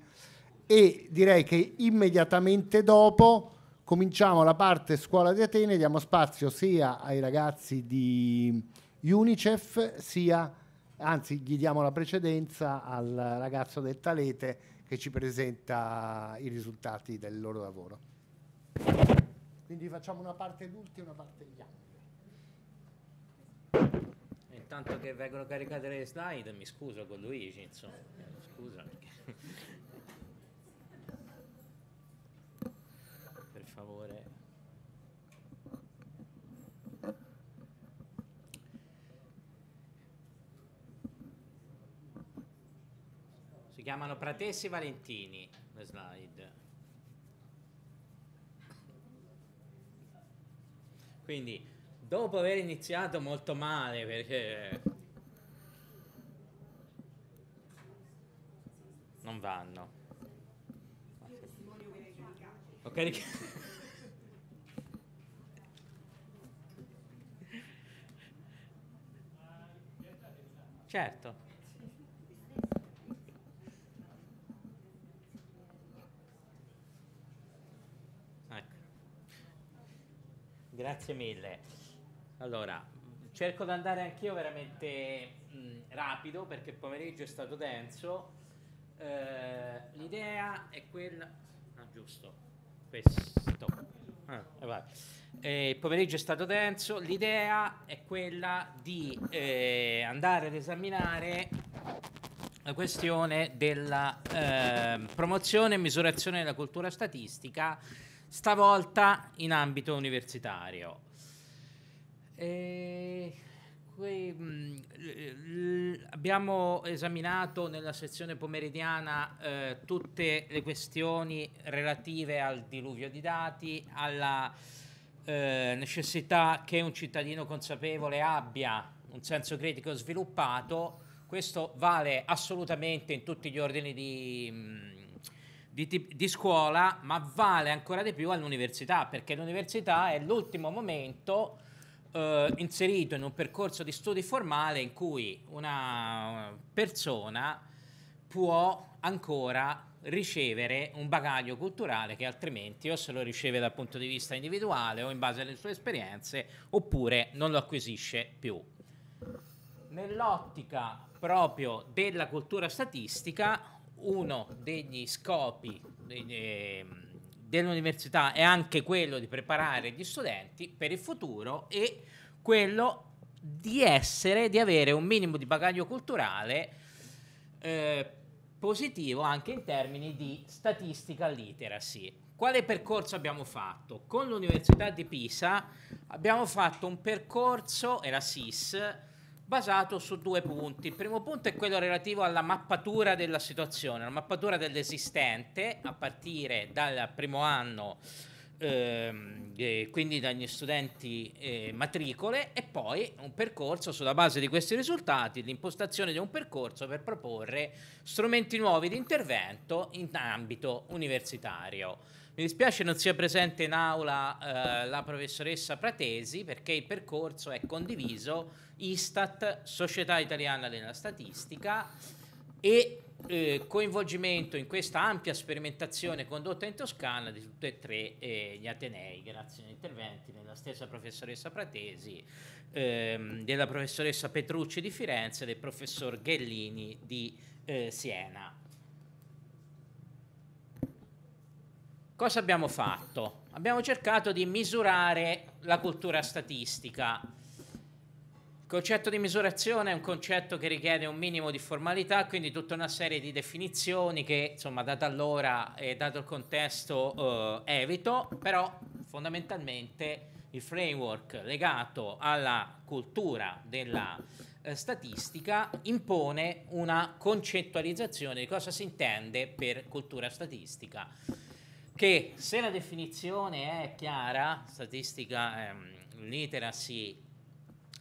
A: e direi che immediatamente dopo cominciamo la parte scuola di Atene, diamo spazio sia ai ragazzi di UNICEF sia, anzi gli diamo la precedenza al ragazzo del Talete che ci presenta i risultati del loro lavoro. Quindi facciamo una parte adulti e una parte gli
G: altri intanto che vengono caricate le slide mi scuso con Luigi, insomma, scusa Per favore. Si chiamano Pratessi Valentini le slide. Quindi dopo aver iniziato molto male perché non vanno. Ho caricato. certo. Ecco. Grazie mille. Allora, cerco di andare anch'io veramente mh, rapido perché il pomeriggio è stato denso. Eh, l'idea è quella... Ah, giusto, questo. Ah, eh, il pomeriggio è stato denso. L'idea è quella di eh, andare ad esaminare la questione della ehm, promozione e misurazione della cultura statistica, stavolta in ambito universitario. Eh, que, mh, mm, abbiamo esaminato nella sezione pomeridiana eh, tutte le questioni relative al diluvio di dati, alla eh, necessità che un cittadino consapevole abbia un senso critico sviluppato. Questo vale assolutamente in tutti gli ordini di... Mm, di, di, scuola, ma vale ancora di più all'università, perché l'università è l'ultimo momento eh, inserito in un percorso di studi formale in cui una persona può ancora ricevere un bagaglio culturale che altrimenti o se lo riceve dal punto di vista individuale o in base alle sue esperienze oppure non lo acquisisce più. Nell'ottica proprio della cultura statistica, uno degli scopi, eh, dell'università è anche quello di preparare gli studenti per il futuro e quello di essere, di avere un minimo di bagaglio culturale eh, positivo anche in termini di statistica literacy. Quale percorso abbiamo fatto? Con l'Università di Pisa abbiamo fatto un percorso, era SIS, basato su due punti. Il primo punto è quello relativo alla mappatura della situazione, la mappatura dell'esistente a partire dal primo anno, eh, quindi dagli studenti eh, matricole, e poi un percorso sulla base di questi risultati, l'impostazione di un percorso per proporre strumenti nuovi di intervento in ambito universitario. Mi dispiace non sia presente in aula eh, la professoressa Pratesi perché il percorso è condiviso Istat, Società Italiana della Statistica e eh, coinvolgimento in questa ampia sperimentazione condotta in Toscana di tutti e tre eh, gli Atenei, grazie agli interventi della stessa professoressa Pratesi, ehm, della professoressa Petrucci di Firenze e del professor Ghellini di eh, Siena. cosa abbiamo fatto? Abbiamo cercato di misurare la cultura statistica. Il concetto di misurazione è un concetto che richiede un minimo di formalità, quindi tutta una serie di definizioni che, insomma, data allora e dato il contesto, eh, evito, però fondamentalmente il framework legato alla cultura della eh, statistica impone una concettualizzazione di cosa si intende per cultura statistica che se la definizione è chiara, statistica ehm, literacy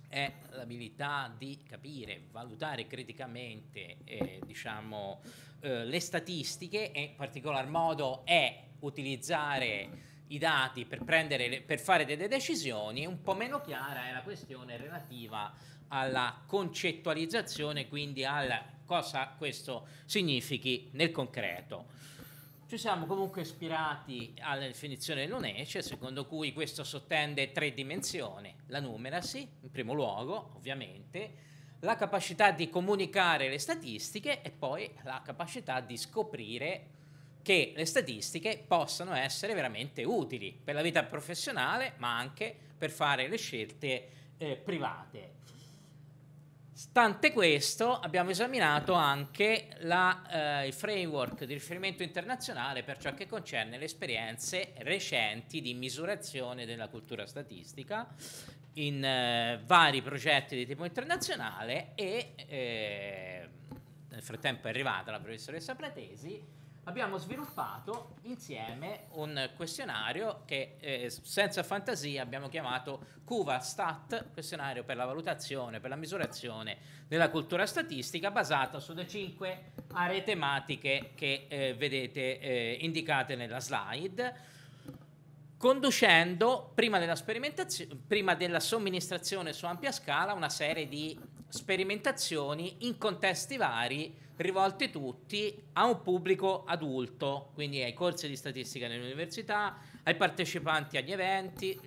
G: è l'abilità di capire, valutare criticamente eh, diciamo, eh, le statistiche e in particolar modo è utilizzare i dati per, prendere, per fare delle decisioni, un po' meno chiara è la questione relativa alla concettualizzazione, quindi al cosa questo significhi nel concreto. Ci siamo comunque ispirati alla definizione dell'UNECE, secondo cui questo sottende tre dimensioni, la numerasi, in primo luogo, ovviamente, la capacità di comunicare le statistiche e poi la capacità di scoprire che le statistiche possano essere veramente utili per la vita professionale, ma anche per fare le scelte eh, private. Stante questo, abbiamo esaminato anche la, eh, il framework di riferimento internazionale per ciò che concerne le esperienze recenti di misurazione della cultura statistica in eh, vari progetti di tipo internazionale e eh, nel frattempo è arrivata la professoressa Pratesi abbiamo sviluppato insieme un questionario che eh, senza fantasia abbiamo chiamato Cuva Stat, questionario per la valutazione, per la misurazione della cultura statistica basato sulle cinque aree tematiche che eh, vedete eh, indicate nella slide conducendo prima della, prima della somministrazione su ampia scala una serie di sperimentazioni in contesti vari rivolti tutti a un pubblico adulto, quindi ai corsi di statistica nell'università, ai partecipanti agli eventi,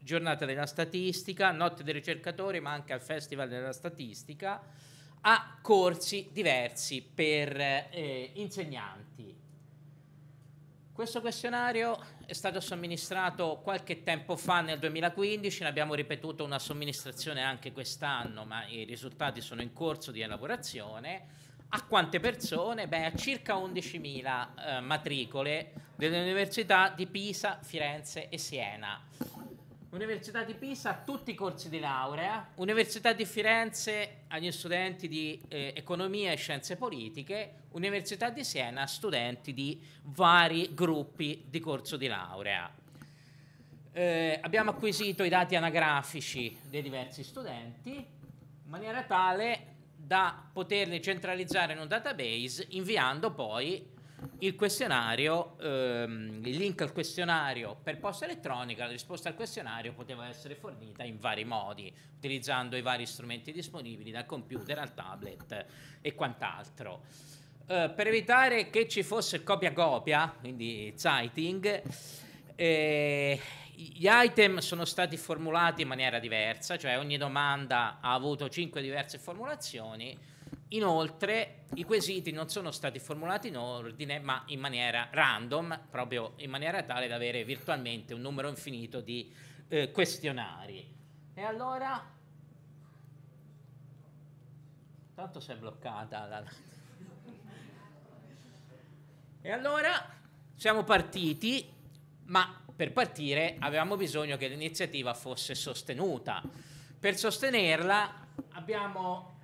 G: giornata della statistica, notte dei ricercatori, ma anche al Festival della Statistica, a corsi diversi per eh, insegnanti. Questo questionario è stato somministrato qualche tempo fa nel 2015, ne abbiamo ripetuto una somministrazione anche quest'anno, ma i risultati sono in corso di elaborazione. A quante persone? Beh, a circa 11.000 eh, matricole delle università di Pisa, Firenze e Siena. Università di Pisa, a tutti i corsi di laurea, Università di Firenze agli studenti di eh, economia e scienze politiche, Università di Siena a studenti di vari gruppi di corso di laurea. Eh, abbiamo acquisito i dati anagrafici dei diversi studenti in maniera tale da poterli centralizzare in un database inviando poi il questionario, ehm, il link al questionario per posta elettronica, la risposta al questionario poteva essere fornita in vari modi, utilizzando i vari strumenti disponibili dal computer al tablet e quant'altro. Eh, per evitare che ci fosse copia-copia, quindi citing, eh, gli item sono stati formulati in maniera diversa, cioè ogni domanda ha avuto cinque diverse formulazioni Inoltre i quesiti non sono stati formulati in ordine ma in maniera random, proprio in maniera tale da avere virtualmente un numero infinito di eh, questionari. E allora, tanto si è bloccata la... e allora siamo partiti, ma per partire avevamo bisogno che l'iniziativa fosse sostenuta. Per sostenerla abbiamo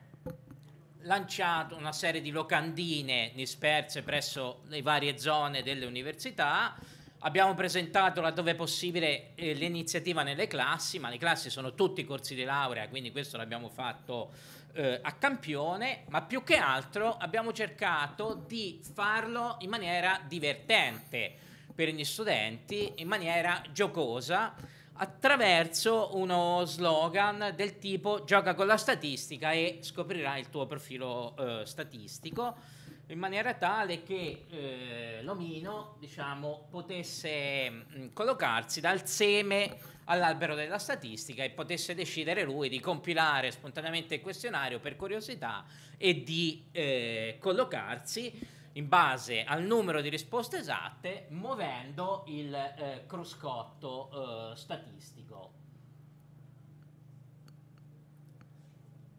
G: lanciato una serie di locandine disperse presso le varie zone delle università. Abbiamo presentato laddove è possibile eh, l'iniziativa nelle classi, ma le classi sono tutti corsi di laurea, quindi questo l'abbiamo fatto eh, a campione, ma più che altro abbiamo cercato di farlo in maniera divertente per gli studenti, in maniera giocosa attraverso uno slogan del tipo gioca con la statistica e scoprirai il tuo profilo eh, statistico in maniera tale che eh, l'omino diciamo, potesse mm, collocarsi dal seme all'albero della statistica e potesse decidere lui di compilare spontaneamente il questionario per curiosità e di eh, collocarsi in base al numero di risposte esatte, muovendo il eh, cruscotto eh, statistico.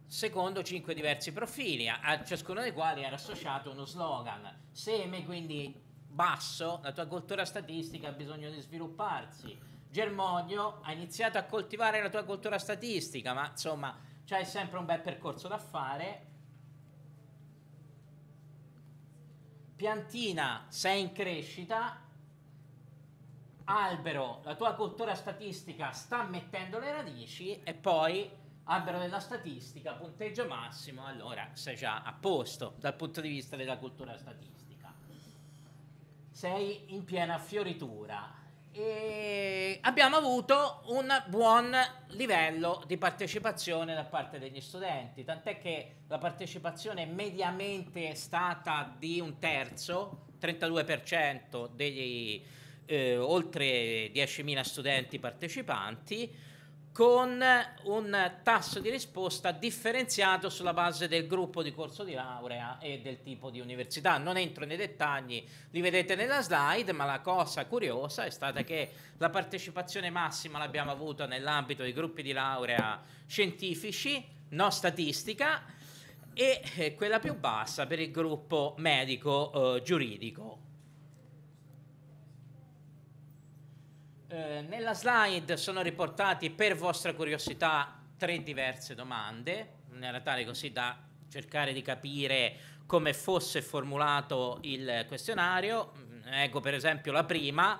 G: secondo cinque diversi profili, a ciascuno dei quali era associato uno slogan. Seme, quindi basso, la tua cultura statistica ha bisogno di svilupparsi. Germoglio ha iniziato a coltivare la tua cultura statistica, ma insomma c'hai sempre un bel percorso da fare. piantina sei in crescita, albero, la tua cultura statistica sta mettendo le radici e poi albero della statistica, punteggio massimo, allora sei già a posto dal punto di vista della cultura statistica. Sei in piena fioritura. E abbiamo avuto un buon livello di partecipazione da parte degli studenti, tant'è che la partecipazione mediamente è stata di un terzo, 32% degli eh, oltre 10.000 studenti partecipanti, con un tasso di risposta differenziato sulla base del gruppo di corso di laurea e del tipo di università. Non entro nei dettagli, li vedete nella slide, ma la cosa curiosa è stata che la partecipazione massima l'abbiamo avuta nell'ambito dei gruppi di laurea scientifici, non statistica, e eh, quella più bassa per il gruppo medico eh, giuridico. Eh, nella slide sono riportati per vostra curiosità tre diverse domande, in realtà così da cercare di capire come fosse formulato il questionario. Ecco per esempio la prima.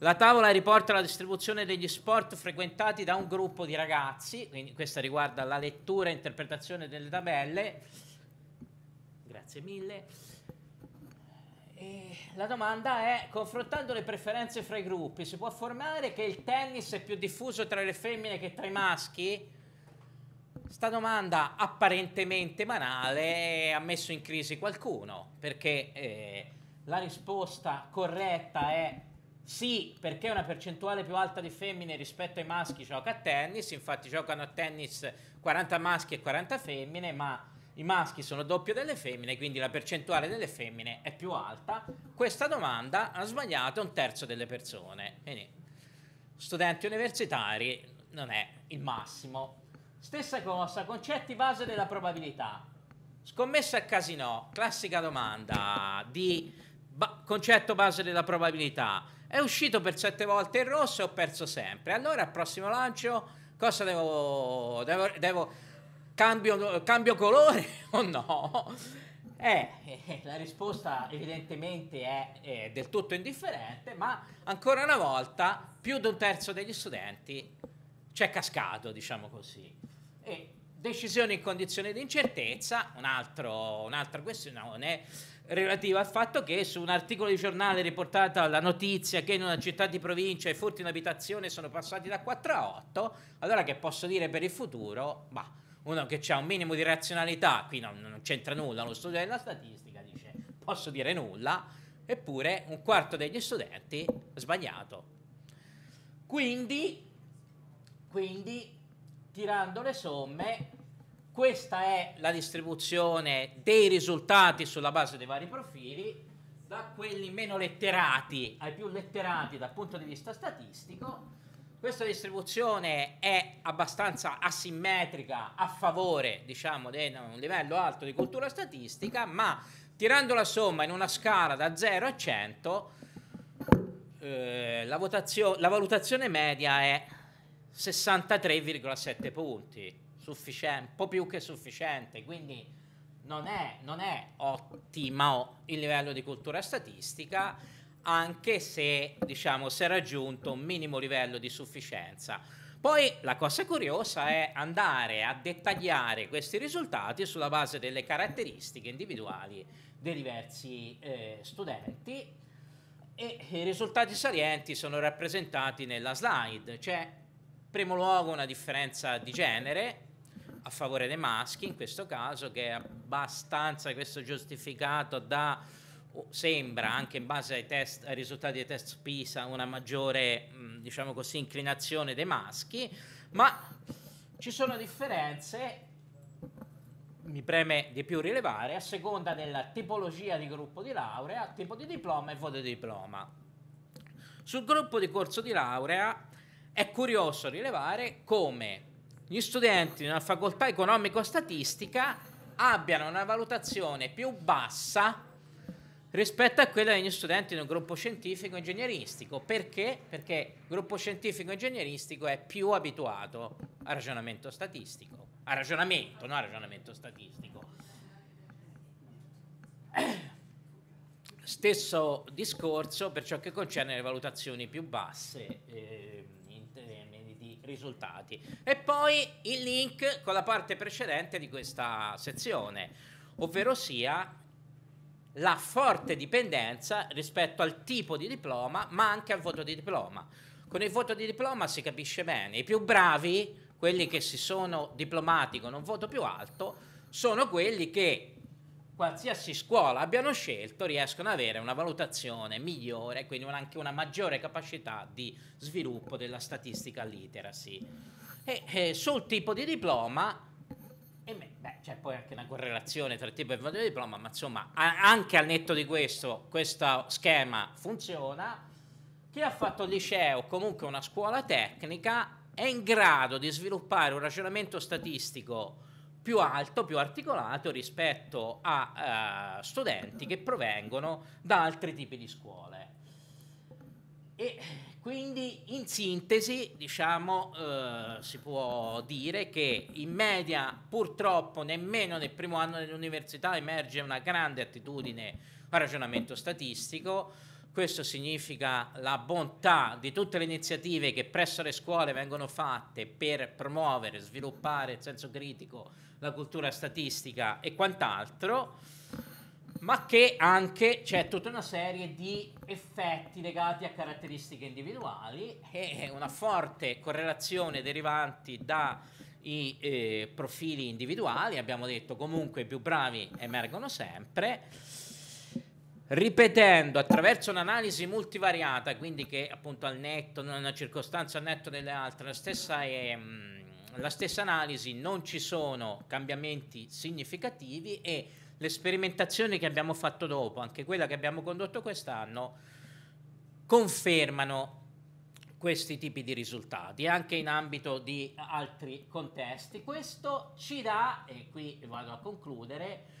G: La tavola riporta la distribuzione degli sport frequentati da un gruppo di ragazzi, quindi questa riguarda la lettura e interpretazione delle tabelle. Grazie mille. E la domanda è, confrontando le preferenze fra i gruppi, si può affermare che il tennis è più diffuso tra le femmine che tra i maschi? Sta domanda apparentemente banale ha messo in crisi qualcuno, perché eh, la risposta corretta è sì, perché una percentuale più alta di femmine rispetto ai maschi gioca a tennis, infatti giocano a tennis 40 maschi e 40 femmine, ma i maschi sono doppio delle femmine, quindi la percentuale delle femmine è più alta. Questa domanda ha sbagliato un terzo delle persone. Quindi, studenti universitari non è il massimo. Stessa cosa, concetti base della probabilità. Scommessa a casino, classica domanda di ba- concetto base della probabilità. È uscito per sette volte il rosso e ho perso sempre. Allora, al prossimo lancio, cosa devo, devo, devo Cambio, cambio colore o no? Eh, eh, la risposta evidentemente è eh, del tutto indifferente, ma ancora una volta più di un terzo degli studenti c'è cascato, diciamo così. E decisioni in condizioni di incertezza, un altro, un'altra questione relativa al fatto che su un articolo di giornale riportata la notizia che in una città di provincia i furti in abitazione sono passati da 4 a 8, allora che posso dire per il futuro? Bah, uno che ha un minimo di razionalità, qui non, non c'entra nulla, lo studio della statistica dice posso dire nulla, eppure un quarto degli studenti sbagliato. Quindi, quindi tirando le somme, questa è la distribuzione dei risultati sulla base dei vari profili, da quelli meno letterati ai più letterati dal punto di vista statistico questa distribuzione è abbastanza asimmetrica a favore, diciamo, di un livello alto di cultura statistica, ma tirando la somma in una scala da 0 a 100, eh, la, la valutazione media è 63,7 punti, un po' più che sufficiente, quindi non è, non è ottimo il livello di cultura statistica anche se diciamo, si è raggiunto un minimo livello di sufficienza. Poi la cosa curiosa è andare a dettagliare questi risultati sulla base delle caratteristiche individuali dei diversi eh, studenti e i risultati salienti sono rappresentati nella slide. C'è in primo luogo una differenza di genere a favore dei maschi in questo caso che è abbastanza giustificato da sembra anche in base ai, test, ai risultati dei test PISA una maggiore mm, diciamo così, inclinazione dei maschi, ma ci sono differenze, mi preme di più rilevare, a seconda della tipologia di gruppo di laurea, tipo di diploma e voto di diploma. Sul gruppo di corso di laurea è curioso rilevare come gli studenti di una facoltà economico-statistica abbiano una valutazione più bassa rispetto a quella degli studenti di un gruppo scientifico ingegneristico. Perché? Perché il gruppo scientifico ingegneristico è più abituato al ragionamento statistico, a ragionamento, non a ragionamento statistico. Stesso discorso per ciò che concerne le valutazioni più basse eh, in termini di risultati. E poi il link con la parte precedente di questa sezione, ovvero sia la forte dipendenza rispetto al tipo di diploma, ma anche al voto di diploma. Con il voto di diploma si capisce bene, i più bravi, quelli che si sono diplomati con un voto più alto, sono quelli che qualsiasi scuola abbiano scelto riescono ad avere una valutazione migliore, quindi anche una maggiore capacità di sviluppo della statistica literacy. E, e eh, sul tipo di diploma e beh, c'è cioè, poi anche una correlazione tra tipo e valore di diploma, ma insomma, anche al netto di questo, questo schema funziona. Chi ha fatto il liceo, comunque una scuola tecnica, è in grado di sviluppare un ragionamento statistico più alto, più articolato rispetto a uh, studenti che provengono da altri tipi di scuole. E quindi in sintesi diciamo, eh, si può dire che in media purtroppo nemmeno nel primo anno dell'università emerge una grande attitudine al ragionamento statistico. Questo significa la bontà di tutte le iniziative che presso le scuole vengono fatte per promuovere, sviluppare il senso critico, la cultura statistica e quant'altro ma che anche c'è tutta una serie di effetti legati a caratteristiche individuali e una forte correlazione derivanti dai eh, profili individuali. Abbiamo detto comunque i più bravi emergono sempre. Ripetendo attraverso un'analisi multivariata, quindi che appunto al netto, non è una circostanza al netto delle altre, la stessa è. Mm, la stessa analisi non ci sono cambiamenti significativi e le sperimentazioni che abbiamo fatto dopo, anche quella che abbiamo condotto quest'anno, confermano questi tipi di risultati anche in ambito di altri contesti. Questo ci dà, e qui vado a concludere,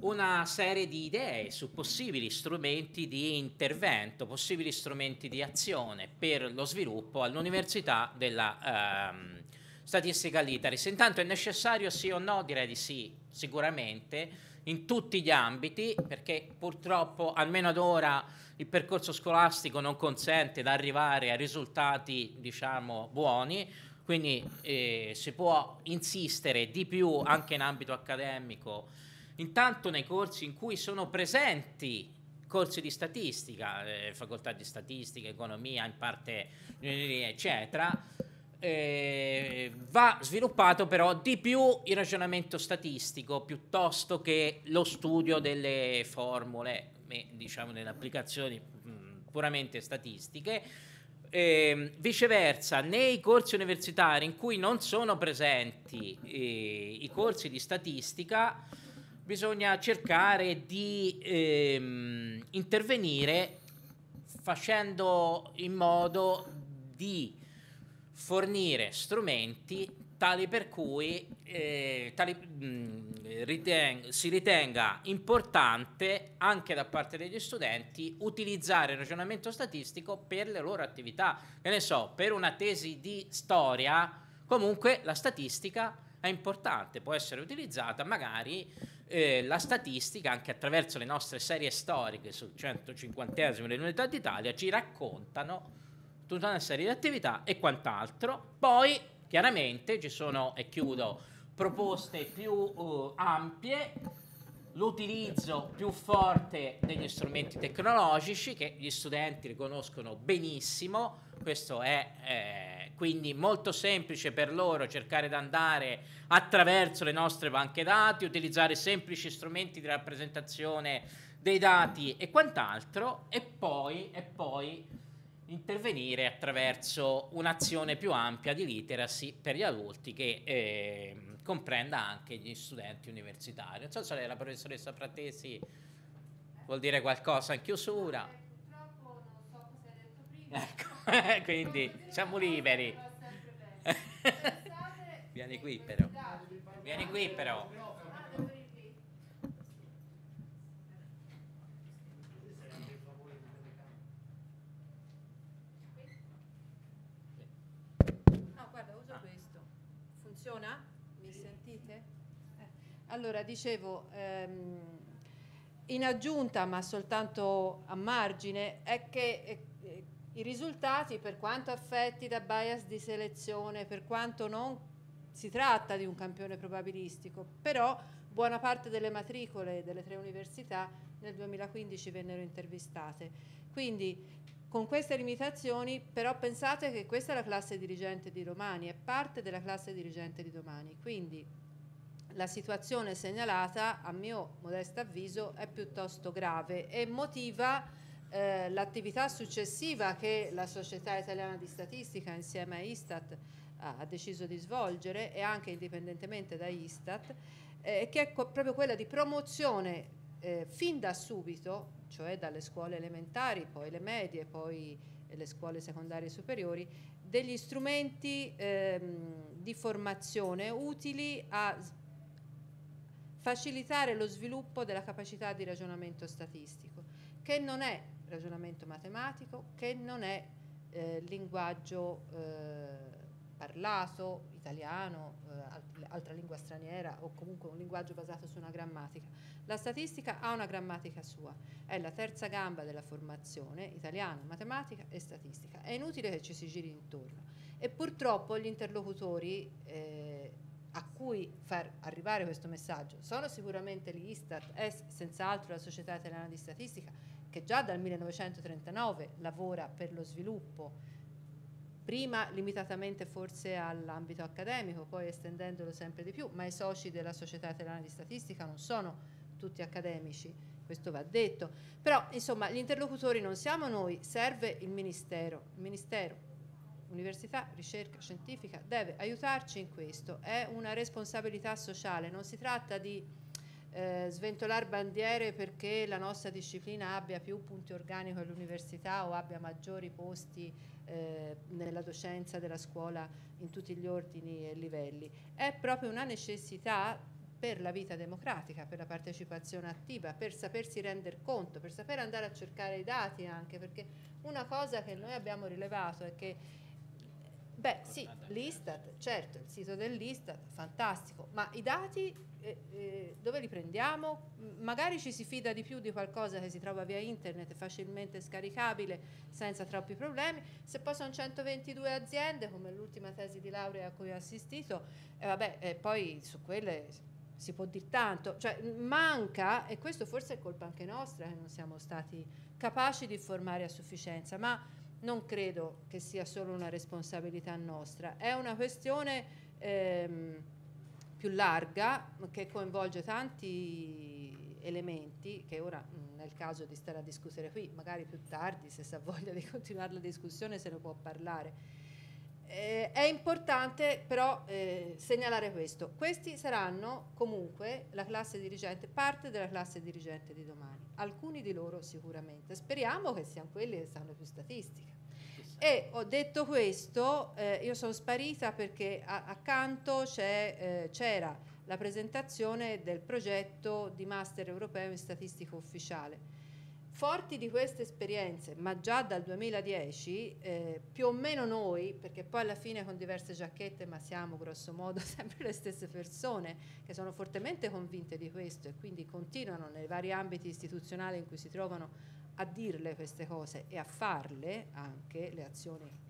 G: una serie di idee su possibili strumenti di intervento, possibili strumenti di azione per lo sviluppo all'Università della ehm, Statistica Litaris. Intanto è necessario sì o no? Direi di sì, sicuramente in tutti gli ambiti, perché purtroppo almeno ad ora il percorso scolastico non consente di arrivare a risultati diciamo buoni, quindi eh, si può insistere di più anche in ambito accademico, intanto nei corsi in cui sono presenti corsi di statistica, eh, facoltà di statistica, economia, in parte eccetera, eh, va sviluppato però di più il ragionamento statistico piuttosto che lo studio delle formule, diciamo delle applicazioni mm, puramente statistiche. Eh, viceversa, nei corsi universitari in cui non sono presenti eh, i corsi di statistica, bisogna cercare di ehm, intervenire facendo in modo di fornire strumenti tali per cui eh, tali, mh, mm, riten- si ritenga importante anche da parte degli studenti utilizzare il ragionamento statistico per le loro attività. Che ne so, per una tesi di storia, comunque la statistica è importante, può essere utilizzata magari eh, la statistica anche attraverso le nostre serie storiche sul 150 dell'Unità d'Italia ci raccontano tutta una serie di attività e quant'altro. Poi chiaramente ci sono, e chiudo, proposte più uh, ampie l'utilizzo più forte degli strumenti tecnologici che gli studenti riconoscono benissimo, questo è eh, quindi molto semplice per loro cercare di andare attraverso le nostre banche dati, utilizzare semplici strumenti di rappresentazione dei dati e quant'altro e poi, e poi intervenire attraverso un'azione più ampia di literacy per gli adulti che eh, comprenda anche gli studenti universitari. Non so se la professoressa Frattesi vuol dire qualcosa in chiusura. Eh, purtroppo non so cosa hai detto prima. Ecco, quindi siamo liberi. Vieni qui però. Vieni qui però.
F: Allora, dicevo, ehm, in aggiunta, ma soltanto a margine, è che eh, eh, i risultati, per quanto affetti da bias di selezione, per quanto non si tratta di un campione probabilistico, però buona parte delle matricole delle tre università nel 2015 vennero intervistate. Quindi con queste limitazioni, però pensate che questa è la classe dirigente di domani, è parte della classe dirigente di domani. Quindi la situazione segnalata, a mio modesto avviso, è piuttosto grave e motiva eh, l'attività successiva che la Società Italiana di Statistica insieme a Istat ha deciso di svolgere e anche indipendentemente da Istat, eh, che è proprio quella di promozione eh, fin da subito, cioè dalle scuole elementari, poi le medie, poi le scuole secondarie e superiori, degli strumenti ehm, di formazione utili a facilitare lo sviluppo della capacità di ragionamento statistico, che non è ragionamento matematico, che non è eh, linguaggio eh, parlato, italiano, eh, altra lingua straniera o comunque un linguaggio basato su una grammatica. La statistica ha una grammatica sua, è la terza gamba della formazione, italiano, matematica e statistica. È inutile che ci si giri intorno. E purtroppo gli interlocutori eh, a cui far arrivare questo messaggio sono sicuramente l'ISTAT Istat, è senz'altro la Società Italiana di Statistica che già dal 1939 lavora per lo sviluppo, prima limitatamente forse all'ambito accademico, poi estendendolo sempre di più, ma i soci della Società Italiana di Statistica non sono tutti accademici, questo va detto, però insomma gli interlocutori non siamo noi, serve il Ministero, il Ministero università, ricerca scientifica deve aiutarci in questo, è una responsabilità sociale, non si tratta di eh, sventolare bandiere perché la nostra disciplina abbia più punti organico all'università o abbia maggiori posti eh, nella docenza della scuola in tutti gli ordini e livelli, è proprio una necessità per la vita democratica, per la partecipazione attiva, per sapersi rendere conto, per sapere andare a cercare i dati anche, perché una cosa che noi abbiamo rilevato è che Beh sì, l'Istat, certo, il sito dell'Istat, fantastico, ma i dati eh, eh, dove li prendiamo? Magari ci si fida di più di qualcosa che si trova via internet, facilmente scaricabile, senza troppi problemi. Se poi sono 122 aziende, come l'ultima tesi di laurea a cui ho assistito, eh, vabbè, eh, poi su quelle si può dire tanto, cioè manca, e questo forse è colpa anche nostra che non siamo stati capaci di formare a sufficienza, ma non credo che sia solo una responsabilità nostra, è una questione ehm, più larga che coinvolge tanti elementi che ora mh, il caso di stare a discutere qui, magari più tardi se si ha voglia di continuare la discussione se ne può parlare eh, è importante però eh, segnalare questo. Questi saranno comunque la classe dirigente, parte della classe dirigente di domani, alcuni di loro sicuramente. Speriamo che siano quelli che sanno più statistica. E ho detto questo, eh, io sono sparita perché a, accanto eh, c'era la presentazione del progetto di Master Europeo in Statistica Ufficiale Forti di queste esperienze, ma già dal 2010, eh, più o meno noi, perché poi alla fine con diverse giacchette, ma siamo grosso modo sempre le stesse persone che sono fortemente convinte di questo e quindi continuano nei vari ambiti istituzionali in cui si trovano a dirle queste cose e a farle anche le azioni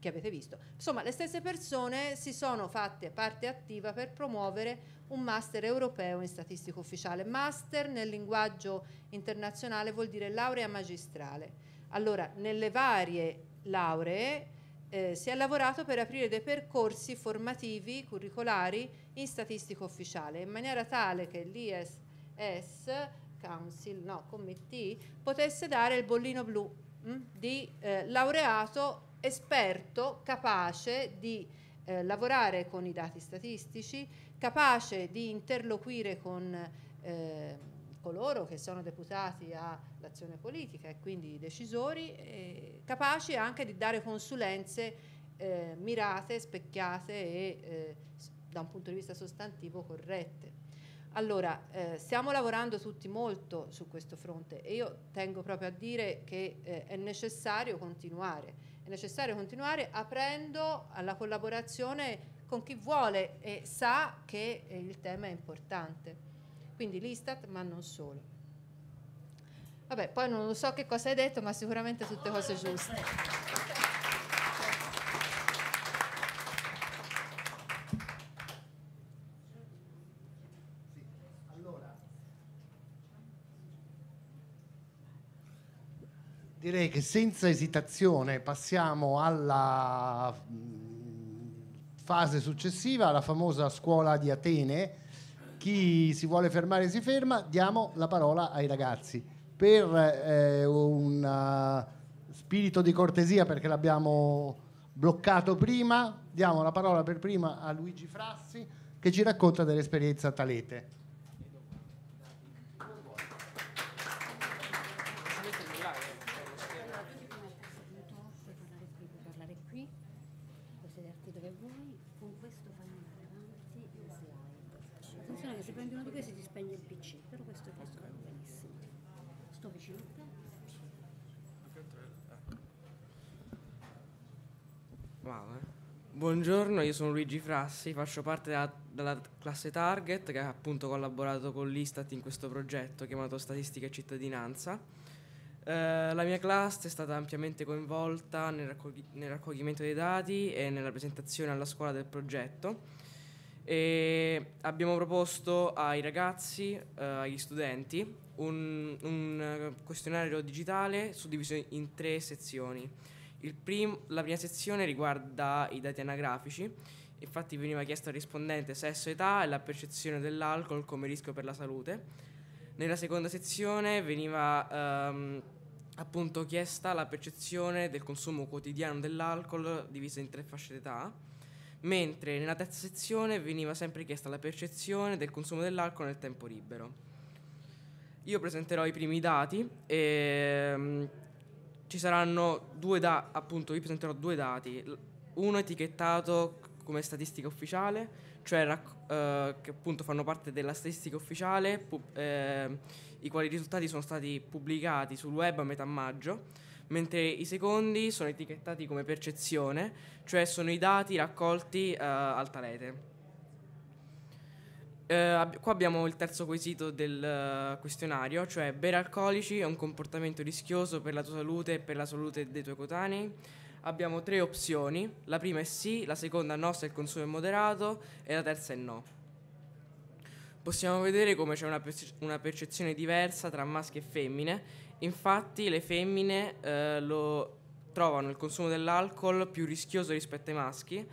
F: che avete visto. Insomma, le stesse persone si sono fatte parte attiva per promuovere un master europeo in statistica ufficiale. Master nel linguaggio internazionale vuol dire laurea magistrale. Allora, nelle varie lauree eh, si è lavorato per aprire dei percorsi formativi, curricolari in statistica ufficiale, in maniera tale che l'ISS Council, no, committee, potesse dare il bollino blu mh, mm, di eh, laureato esperto, capace di eh, lavorare con i dati statistici, capace di interloquire con eh, coloro che sono deputati all'azione politica e quindi i decisori,
K: eh,
F: capaci anche di dare consulenze eh, mirate, specchiate e eh, da un punto di vista sostantivo corrette. Allora, eh, stiamo lavorando tutti molto su questo fronte e io tengo proprio a dire che eh, è necessario continuare necessario continuare aprendo alla collaborazione con chi vuole e sa che eh, il tema è importante. Quindi l'Istat, ma non solo. Vabbè, poi non lo so che cosa hai detto, ma sicuramente tutte cose giuste.
A: Direi che senza esitazione passiamo alla mm, fase successiva, alla famosa scuola di Atene. Chi si vuole fermare si ferma, diamo la parola ai ragazzi. Per eh, un uh, spirito di cortesia, perché l'abbiamo bloccato prima, diamo la parola per prima a Luigi Frassi che ci racconta dell'esperienza Talete.
D: Buongiorno, io sono Luigi Frassi, faccio parte della, della, classe Target che ha appunto collaborato con l'Istat in questo progetto chiamato Statistica e Cittadinanza. Eh, la mia classe è stata ampiamente coinvolta nel, raccogli- nel, raccoglimento dei dati e nella presentazione alla scuola del progetto e abbiamo proposto ai ragazzi, eh, agli studenti, un, un eh, questionario digitale suddiviso in tre sezioni Prim- la prima sezione riguarda i dati anagrafici, infatti veniva chiesto al rispondente sesso, età e la percezione dell'alcol come rischio per la salute. Nella seconda sezione veniva ehm, appunto chiesta la percezione del consumo quotidiano dell'alcol divisa in tre fasce d'età, mentre nella terza sezione veniva sempre chiesta la percezione del consumo dell'alcol nel tempo libero. Io presenterò i primi dati e ehm, ci saranno due dati, appunto io presenterò due dati, uno etichettato come statistica ufficiale, cioè rac- eh, che appunto fanno parte della statistica ufficiale, pu- eh, i quali risultati sono stati pubblicati sul web a metà maggio, mentre i secondi sono etichettati come percezione, cioè sono i dati raccolti eh, al eh, ab- qua abbiamo il terzo quesito del uh, questionario, cioè bere alcolici è un comportamento rischioso per la tua salute e per la salute dei tuoi coetanei. Abbiamo tre opzioni, la prima è sì, la seconda no se il consumo è moderato e la terza è no. Possiamo vedere come c'è una, perce- una percezione diversa tra maschi e femmine, infatti le femmine eh, lo trovano il consumo dell'alcol più rischioso rispetto ai maschi,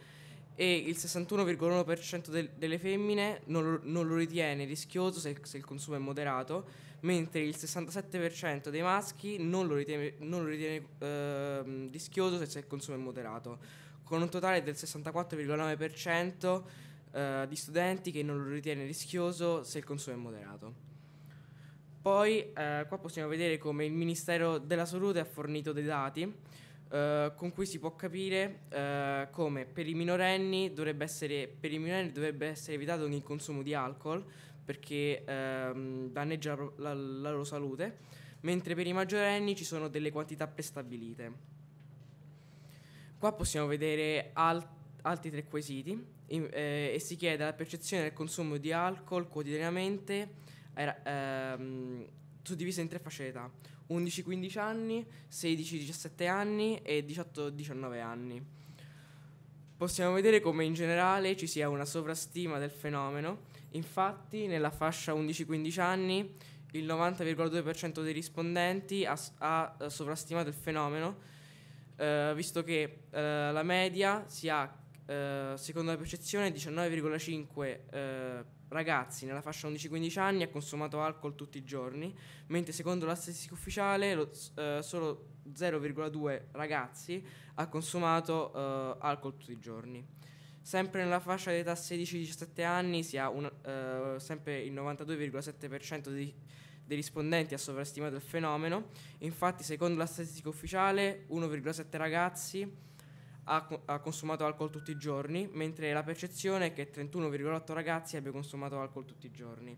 D: e il 61,1% del, delle femmine non, non lo, ritiene rischioso se, se, il consumo è moderato, mentre il 67% dei maschi non lo ritiene, non lo ritiene eh, rischioso se, se, il consumo è moderato, con un totale del 64,9% eh, di studenti che non lo ritiene rischioso se il consumo è moderato. Poi eh, qua possiamo vedere come il Ministero della Salute ha fornito dei dati eh, con cui si può capire eh, come per i, minorenni dovrebbe essere, per i minorenni dovrebbe essere evitato ogni consumo di alcol perché ehm, danneggia la, la, la loro salute, mentre per i maggiorenni ci sono delle quantità prestabilite. Qua possiamo vedere alt- altri tre quesiti in, eh, e si chiede la percezione del consumo di alcol quotidianamente ehm, suddivisa in tre fasce d'età. 11-15 anni, 16-17 anni e 18-19 anni. Possiamo vedere come in generale ci sia una sovrastima del fenomeno, infatti nella fascia 11-15 anni il 90,2% dei rispondenti ha, ha, eh, sovrastimato il fenomeno, eh, visto che eh, la media si ha, eh, secondo la percezione, 19,5% ragazzi nella fascia 11-15 anni ha consumato alcol tutti i giorni, mentre secondo la statistica ufficiale lo, eh, solo 0,2 ragazzi ha consumato eh, alcol tutti i giorni. Sempre nella fascia d'età 16-17 anni si ha un, eh, sempre il 92,7% dei, dei rispondenti ha sovrastimato il fenomeno, infatti secondo la statistica ufficiale 1,7 ragazzi ha, ha consumato alcol tutti i giorni, mentre la percezione è che 31,8 ragazzi abbia consumato alcol tutti i giorni.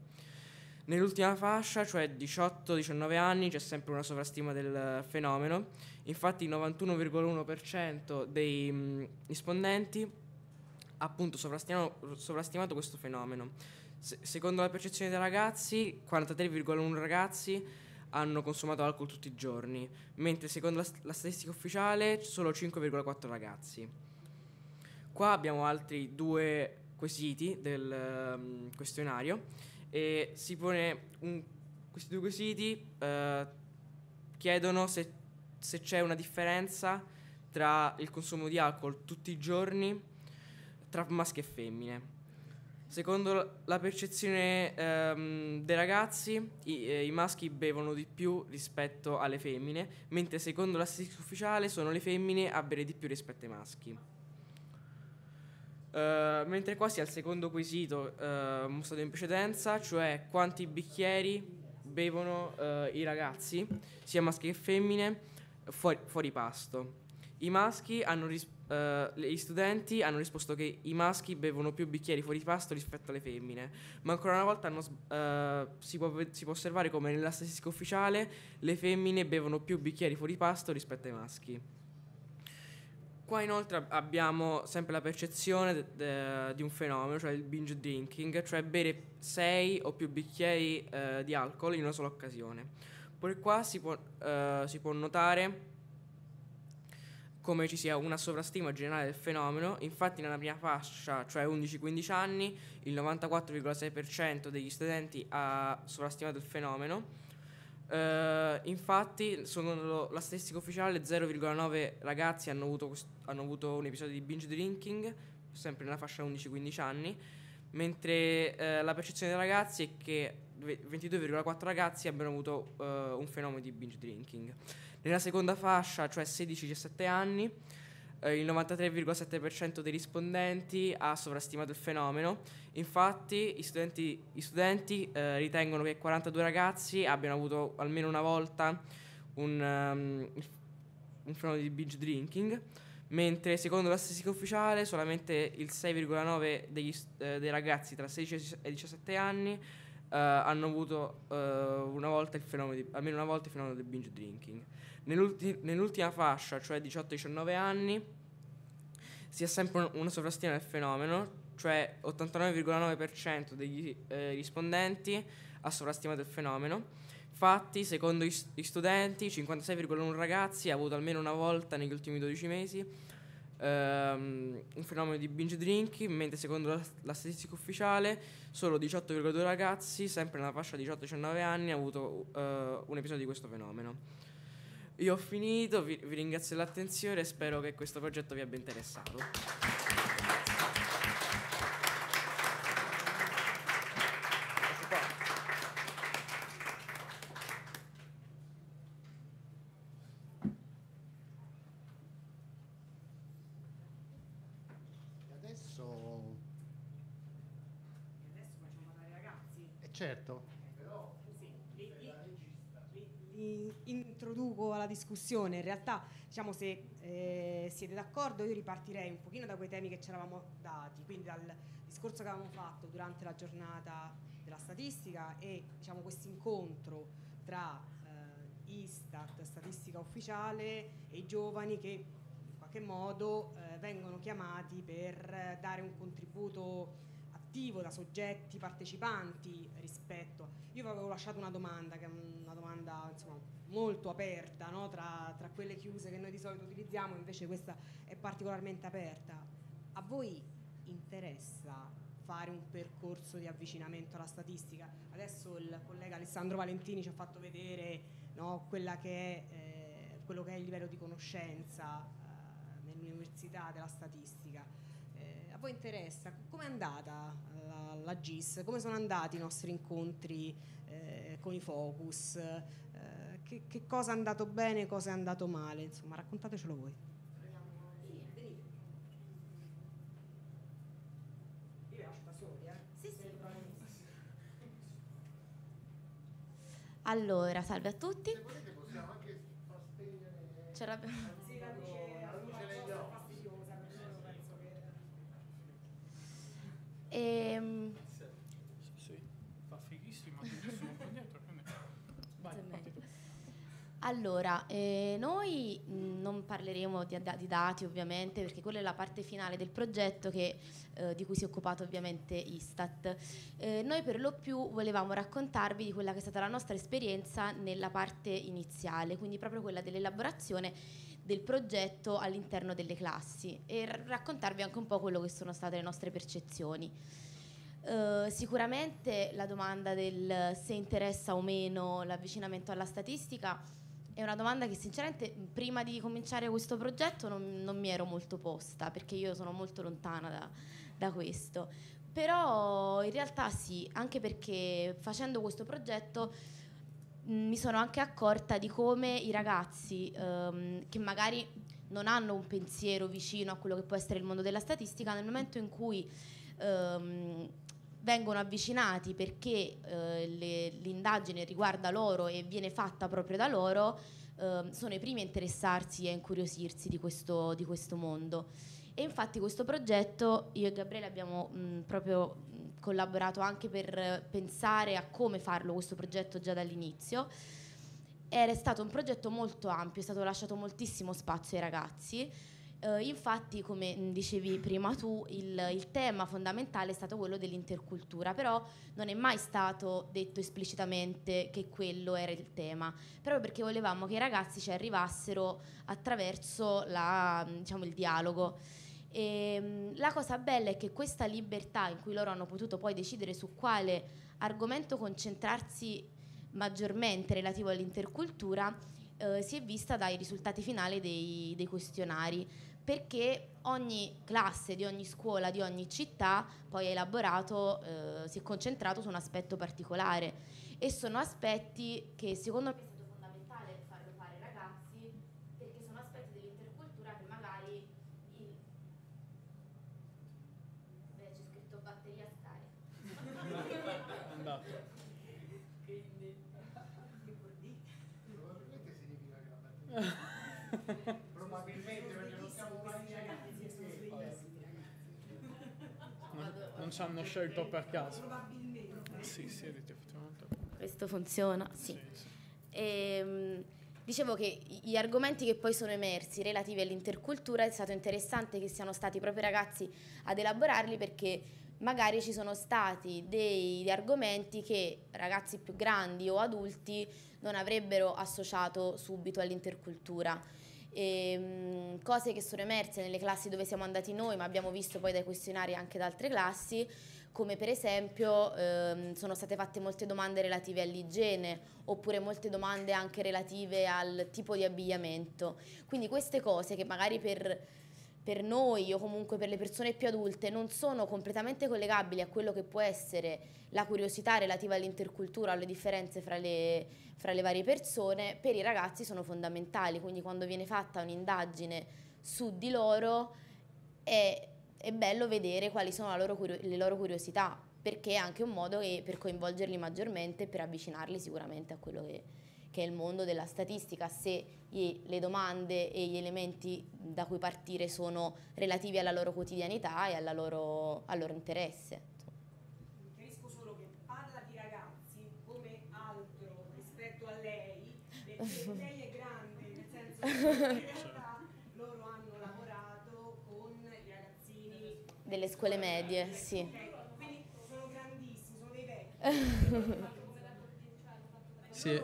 D: Nell'ultima fascia, cioè 18-19 anni, c'è sempre una sovrastima del fenomeno. Infatti il 91,1% dei mh, mm, rispondenti appunto sovrastimato questo fenomeno. Se- secondo la percezione dei ragazzi, 43,1 ragazzi hanno consumato alcol tutti i giorni, mentre secondo la, la statistica ufficiale solo 5,4 ragazzi. Qua abbiamo altri due quesiti del um, questionario e si pone un, questi due quesiti eh, chiedono se, se c'è una differenza tra il consumo di alcol tutti i giorni tra maschi e femmine. Secondo la percezione ehm, dei ragazzi, i, eh, i, maschi bevono di più rispetto alle femmine, mentre secondo la statistica ufficiale sono le femmine a bere di più rispetto ai maschi. Uh, mentre ha il secondo quesito uh, mostrato in precedenza, cioè quanti bicchieri bevono uh, i ragazzi, sia maschi che femmine, fuori, fuori pasto. I maschi hanno risposto. Uh, eh, gli studenti hanno risposto che i maschi bevono più bicchieri fuori pasto rispetto alle femmine, ma ancora una volta hanno, uh, si, può, si, può, osservare come nella statistica ufficiale le femmine bevono più bicchieri fuori pasto rispetto ai maschi. Qua inoltre abbiamo sempre la percezione de, de, di un fenomeno, cioè il binge drinking, cioè bere sei o più bicchieri uh, di alcol in una sola occasione. Pure qua si può, si può notare come ci sia una sovrastima generale del fenomeno, infatti nella prima fascia, cioè 11-15 anni, il 94,6% degli studenti ha sovrastimato il fenomeno, Uh, infatti, secondo la statistica ufficiale, 0,9 ragazzi hanno avuto, hanno avuto, un episodio di binge drinking, sempre nella fascia 11-15 anni, mentre uh, la percezione dei ragazzi è che 22,4 ragazzi abbiano avuto uh, un fenomeno di binge drinking. Nella seconda fascia, cioè 16-17 anni, eh, il 93,7% dei rispondenti ha sovrastimato il fenomeno. Infatti, gli studenti, gli studenti eh, ritengono che 42 ragazzi abbiano avuto almeno una volta un, um, un fenomeno di binge drinking mentre secondo la statistica ufficiale solamente il 6,9 degli, eh, dei ragazzi tra 16 e 17 anni eh, hanno avuto eh, una volta il fenomeno di, almeno una volta il fenomeno del binge drinking. Nell'ulti- nell'ultima fascia, cioè 18-19 anni, si ha sempre una sovrastima del fenomeno, cioè 89,9% degli eh, rispondenti ha sovrastimato il fenomeno. Infatti, secondo gli studenti, 56,1 ragazzi ha avuto almeno una volta negli ultimi 12 mesi ehm, un fenomeno di binge drinking, mentre secondo la, la statistica ufficiale solo 18,2 ragazzi, sempre nella fascia 18-19 anni, ha avuto eh, un episodio di questo fenomeno. Io ho finito, vi, vi ringrazio dell'attenzione e spero che questo progetto vi abbia interessato.
H: alla discussione. In realtà, diciamo, se eh, siete d'accordo, io ripartirei un pochino da quei temi che ci eravamo dati, quindi dal discorso che avevamo fatto durante la giornata della statistica e diciamo, questo incontro tra eh, Istat, statistica ufficiale, e i giovani che in qualche modo eh, vengono chiamati per dare un contributo da soggetti partecipanti rispetto. Io avevo lasciato una domanda, che è una domanda insomma, molto aperta no? tra, tra, quelle chiuse che noi di solito utilizziamo, invece questa è particolarmente aperta. A voi interessa fare un percorso di avvicinamento alla statistica? Adesso il collega Alessandro Valentini ci ha fatto vedere no, che è, eh, quello che è il livello di conoscenza eh, nell'università della statistica. Eh, a voi interessa come è andata la, la, GIS, come sono andati i nostri incontri eh, con i focus? che, che cosa è andato bene, e cosa è andato male, insomma raccontatecelo voi. Eh.
C: Allora, salve a tutti. Se volete possiamo anche far spegnere... Ce l'abbiamo. Um, ehm, Allora, eh, noi non parleremo di, di, dati ovviamente perché quella è la parte finale del progetto che, eh, di cui si è occupato ovviamente Istat. Eh, noi per lo più volevamo raccontarvi di quella che è stata la nostra esperienza nella parte iniziale, quindi proprio quella dell'elaborazione del progetto all'interno delle classi e raccontarvi anche un po' quello che sono state le nostre percezioni. Uh, sicuramente la domanda del se interessa o meno l'avvicinamento alla statistica è una domanda che sinceramente prima di cominciare questo progetto non, non mi ero molto posta perché io sono molto lontana da, da questo. Però in realtà sì, anche perché facendo questo progetto mm, mi sono anche accorta di come i ragazzi ehm, che magari non hanno un pensiero vicino a quello che può essere il mondo della statistica, nel momento in cui ehm, vengono avvicinati perché eh, le, l'indagine riguarda loro e viene fatta proprio da loro, eh, sono i primi a interessarsi e a incuriosirsi di questo, di questo, mondo. E infatti questo progetto io e Gabriele abbiamo mh, proprio collaborato anche per pensare a come farlo questo progetto già dall'inizio. Era stato un progetto molto ampio, è stato lasciato moltissimo spazio ai ragazzi Uh, infatti, come mm, dicevi prima tu, il, il, tema fondamentale è stato quello dell'intercultura, però non è mai stato detto esplicitamente che quello era il tema, proprio perché volevamo che i ragazzi ci arrivassero attraverso la, mm, diciamo, il dialogo. E, ehm, la cosa bella è che questa libertà in cui loro hanno potuto poi decidere su quale argomento concentrarsi maggiormente relativo all'intercultura eh, si è vista dai risultati finali dei, dei questionari perché ogni classe di ogni scuola, di ogni città poi ha elaborato, eh, si è concentrato su un aspetto particolare e sono aspetti che secondo me
L: ci hanno scelto per caso.
C: Sì, sì, effettivamente. Questo funziona, sì. sì, sì. E, ehm, dicevo che gli argomenti che poi sono emersi relativi all'intercultura è stato interessante che siano stati proprio i ragazzi ad elaborarli perché magari ci sono stati degli argomenti che ragazzi più grandi o adulti non avrebbero associato subito all'intercultura e, ehm, cose che sono emerse nelle classi dove siamo andati noi, ma abbiamo visto poi dai questionari anche da altre classi, come per esempio ehm, sono state fatte molte domande relative all'igiene oppure molte domande anche relative al tipo di abbigliamento. Quindi queste cose che magari per per noi o comunque per le persone più adulte non sono completamente collegabili a quello che può essere la curiosità relativa all'intercultura, alle differenze fra le, fra le varie persone, per i ragazzi sono fondamentali, quindi quando viene fatta un'indagine su di loro è, è, bello vedere quali sono loro, le loro curiosità, perché è anche un modo che, per coinvolgerli maggiormente e per avvicinarli sicuramente a quello che che è il mondo della statistica, se le domande e gli elementi da cui partire sono relativi alla loro quotidianità e loro, al loro interesse. Chiarisco solo che
H: parla di ragazzi come altro rispetto a lei,
C: perché
K: lei è grande,
C: nel senso che in realtà loro hanno lavorato con i ragazzini delle scuole medie, medie sì. Okay. Quindi sono grandissimi, sono dei vecchi. sì.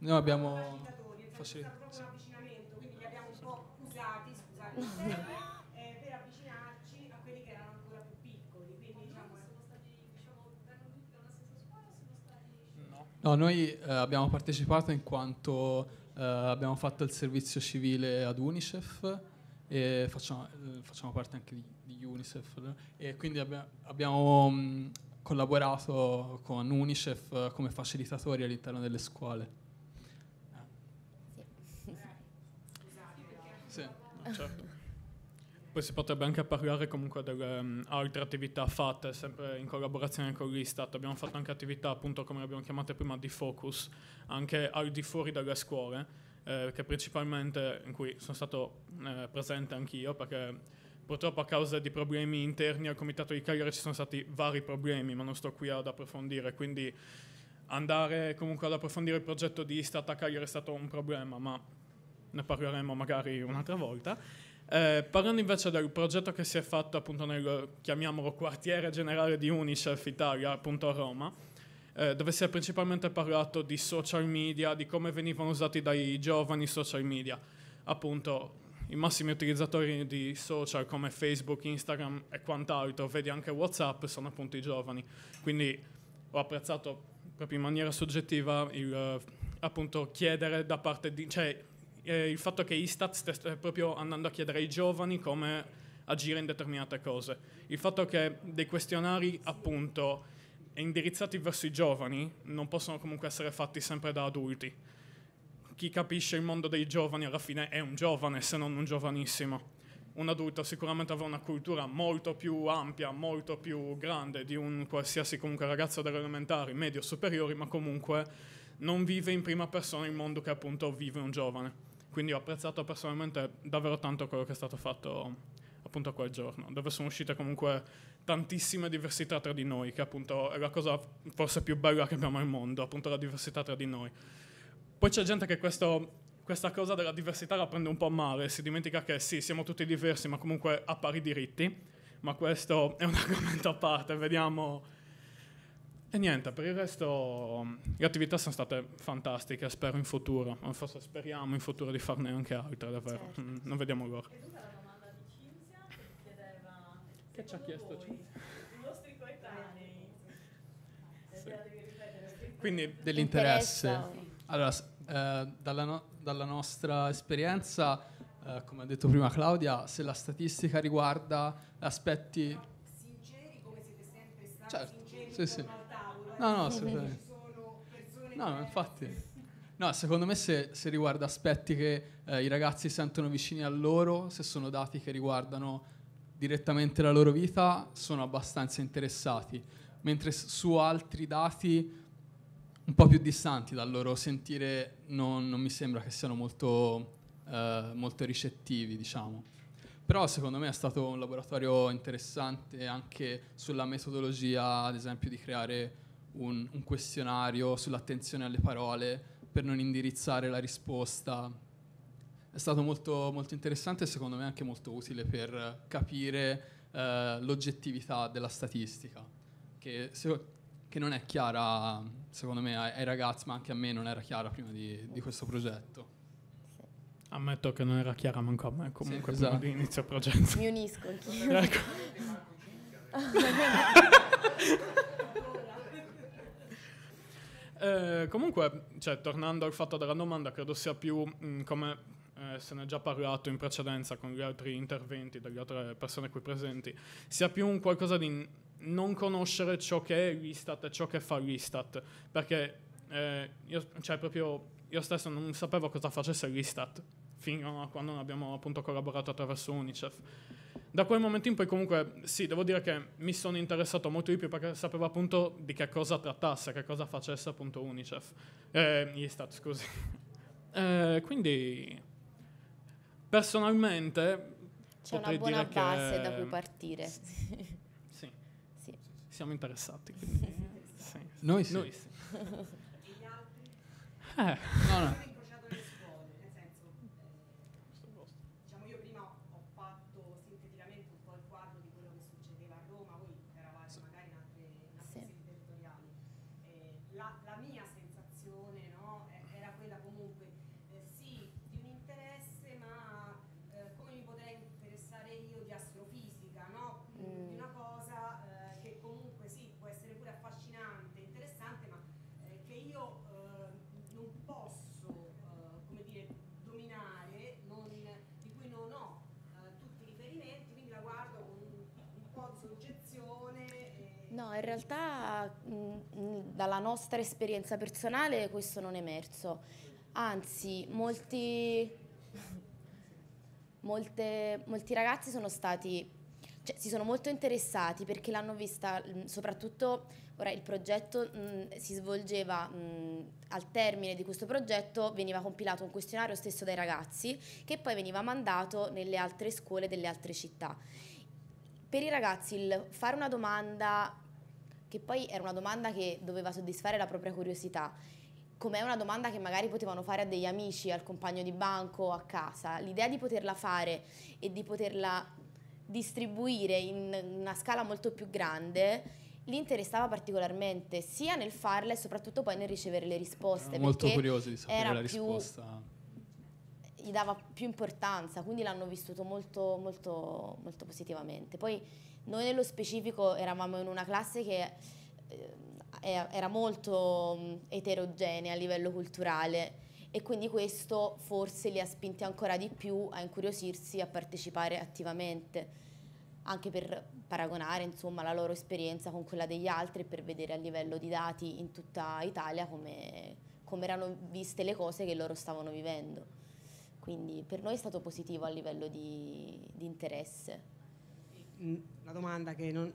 M: Noi abbiamo cioè facilitato proprio quindi li abbiamo un po' usati, scusate, eh, per avvicinarci a quelli che erano ancora più piccoli. Quindi, diciamo, sono stati, diciamo, danno tutti dalla stessa scuola sono stati... No, noi eh, abbiamo partecipato in quanto eh, abbiamo fatto il servizio civile ad UNICEF e facciamo, eh, facciamo parte anche di, di, UNICEF e quindi abbia, abbiamo mh, collaborato con UNICEF eh, come facilitatori all'interno delle scuole. certo.
L: Poi si potrebbe anche parlare comunque delle um, altre attività fatte, sempre in collaborazione con l'Istat. Abbiamo fatto anche attività, appunto, come le abbiamo chiamate prima, di focus, anche al di fuori dalle scuole, eh, che principalmente, in cui sono stato eh, presente anch'io, perché purtroppo a causa di problemi interni al Comitato di Cagliari ci sono stati vari problemi, ma non sto qui ad approfondire, quindi andare comunque ad approfondire il progetto di Istat a Cagliari è stato un problema, ma ne parleremo magari un'altra volta. Eh, parlando invece del progetto che si è fatto appunto nel, chiamiamolo, quartiere generale di Unicef Italia, appunto a Roma, eh, dove si è principalmente parlato di social media, di come venivano usati dai giovani social media. Appunto, i massimi utilizzatori di social come Facebook, Instagram e quant'altro, vedi anche WhatsApp, sono appunto i giovani. Quindi ho apprezzato proprio in maniera soggettiva il, appunto chiedere da parte di, cioè eh, il fatto che Istat stia eh, proprio andando a chiedere ai giovani come agire in determinate cose. Il fatto che dei questionari, appunto, indirizzati verso i giovani, non possono comunque essere fatti sempre da adulti. Chi capisce il mondo dei giovani alla fine è un giovane, se non un giovanissimo. Un adulto sicuramente avrà una cultura molto più ampia, molto più grande di un qualsiasi comunque ragazzo delle elementari, medio, superiori, ma comunque non vive in prima persona il mondo che appunto vive un giovane. Quindi ho apprezzato personalmente davvero tanto quello che è stato fatto appunto quel giorno, dove sono uscite comunque tantissime diversità tra di noi, che appunto è la cosa forse più bella che abbiamo al mondo, appunto la diversità tra di noi. Poi c'è gente che questo, questa cosa della diversità la prende un po' male, si dimentica che sì, siamo tutti diversi, ma comunque a pari diritti, ma questo è un argomento a parte, vediamo e niente, per il resto le attività sono state fantastiche, spero in futuro, forse speriamo in futuro di farne anche altre, davvero, certo. mm, non vediamo l'ora. Che chiedeva, che ci ha chiesto? Voi, I vostri coetanei. Sì.
M: Quindi dell'interesse. Allora, eh, dalla, no- dalla, nostra esperienza, eh, come ha detto prima Claudia, se la statistica riguarda aspetti... Sinceri come siete sempre stati, certo. sinceri sì, sì. No, no, assolutamente. No, infatti. No, secondo me se, se riguarda aspetti che eh, i ragazzi sentono vicini a loro, se sono dati che riguardano direttamente la loro vita, sono abbastanza interessati, mentre su altri dati un po' più distanti dal loro sentire non, non mi sembra che siano molto, eh, molto ricettivi, diciamo. Però secondo me è stato un laboratorio interessante anche sulla metodologia, ad esempio, di creare un, un questionario sull'attenzione alle parole per non indirizzare la risposta. È stato molto, molto interessante e secondo me anche molto utile per capire eh, l'oggettività della statistica, che, se, che, non è chiara secondo me ai, ai, ragazzi, ma anche a me non era chiara prima di, di questo progetto.
L: Ammetto che non era chiara manco a me comunque sì, esatto. prima di inizio progetto. Mi unisco anch'io. Ecco. Eh, comunque, cioè, tornando al fatto della domanda, credo sia più mh, mm, come eh, se ne è già parlato in precedenza con gli altri interventi delle altre persone qui presenti, sia più un qualcosa di non conoscere ciò che è l'Istat e ciò che fa l'Istat, perché eh, io, cioè, proprio io stesso non sapevo cosa facesse l'Istat fino a quando abbiamo appunto collaborato attraverso UNICEF. Da quel momento in poi comunque sì, devo dire che mi sono interessato molto di più perché sapevo appunto di che cosa trattasse, che cosa facesse appunto Unicef. Eh, Istat, scusi. Eh, quindi personalmente c'è una buona base da cui
C: partire. S- sì. sì. Siamo
L: interessati. Quindi, sì. Noi sì. Noi sì. eh. No, no.
C: realtà dalla nostra esperienza personale questo non è emerso, anzi molti, molte, molti ragazzi sono stati, cioè, si sono molto interessati perché l'hanno vista, soprattutto ora il progetto mh, si svolgeva, al termine di questo progetto veniva compilato un questionario stesso dai ragazzi che poi veniva mandato nelle altre scuole delle altre città per i ragazzi il fare una domanda che poi era una domanda che doveva soddisfare la propria curiosità, come è una domanda che magari potevano fare a degli amici, al compagno di banco, a casa, l'idea di poterla fare e di poterla distribuire in una scala molto più grande li interessava particolarmente sia nel farla e soprattutto poi nel ricevere le risposte. Erano molto curiosi di sapere la risposta. Più, gli dava più importanza, quindi l'hanno vissuto molto, molto, molto positivamente. Poi noi nello specifico eravamo in una classe che eh, era molto mm, eterogenea a livello culturale e quindi questo forse li ha spinti ancora di più a incuriosirsi, e a partecipare attivamente, anche per paragonare insomma, la loro esperienza con quella degli altri e per vedere a livello di dati in tutta Italia come, come erano viste le cose che loro stavano vivendo. Quindi per noi è stato positivo a livello di, di interesse
H: una domanda che non,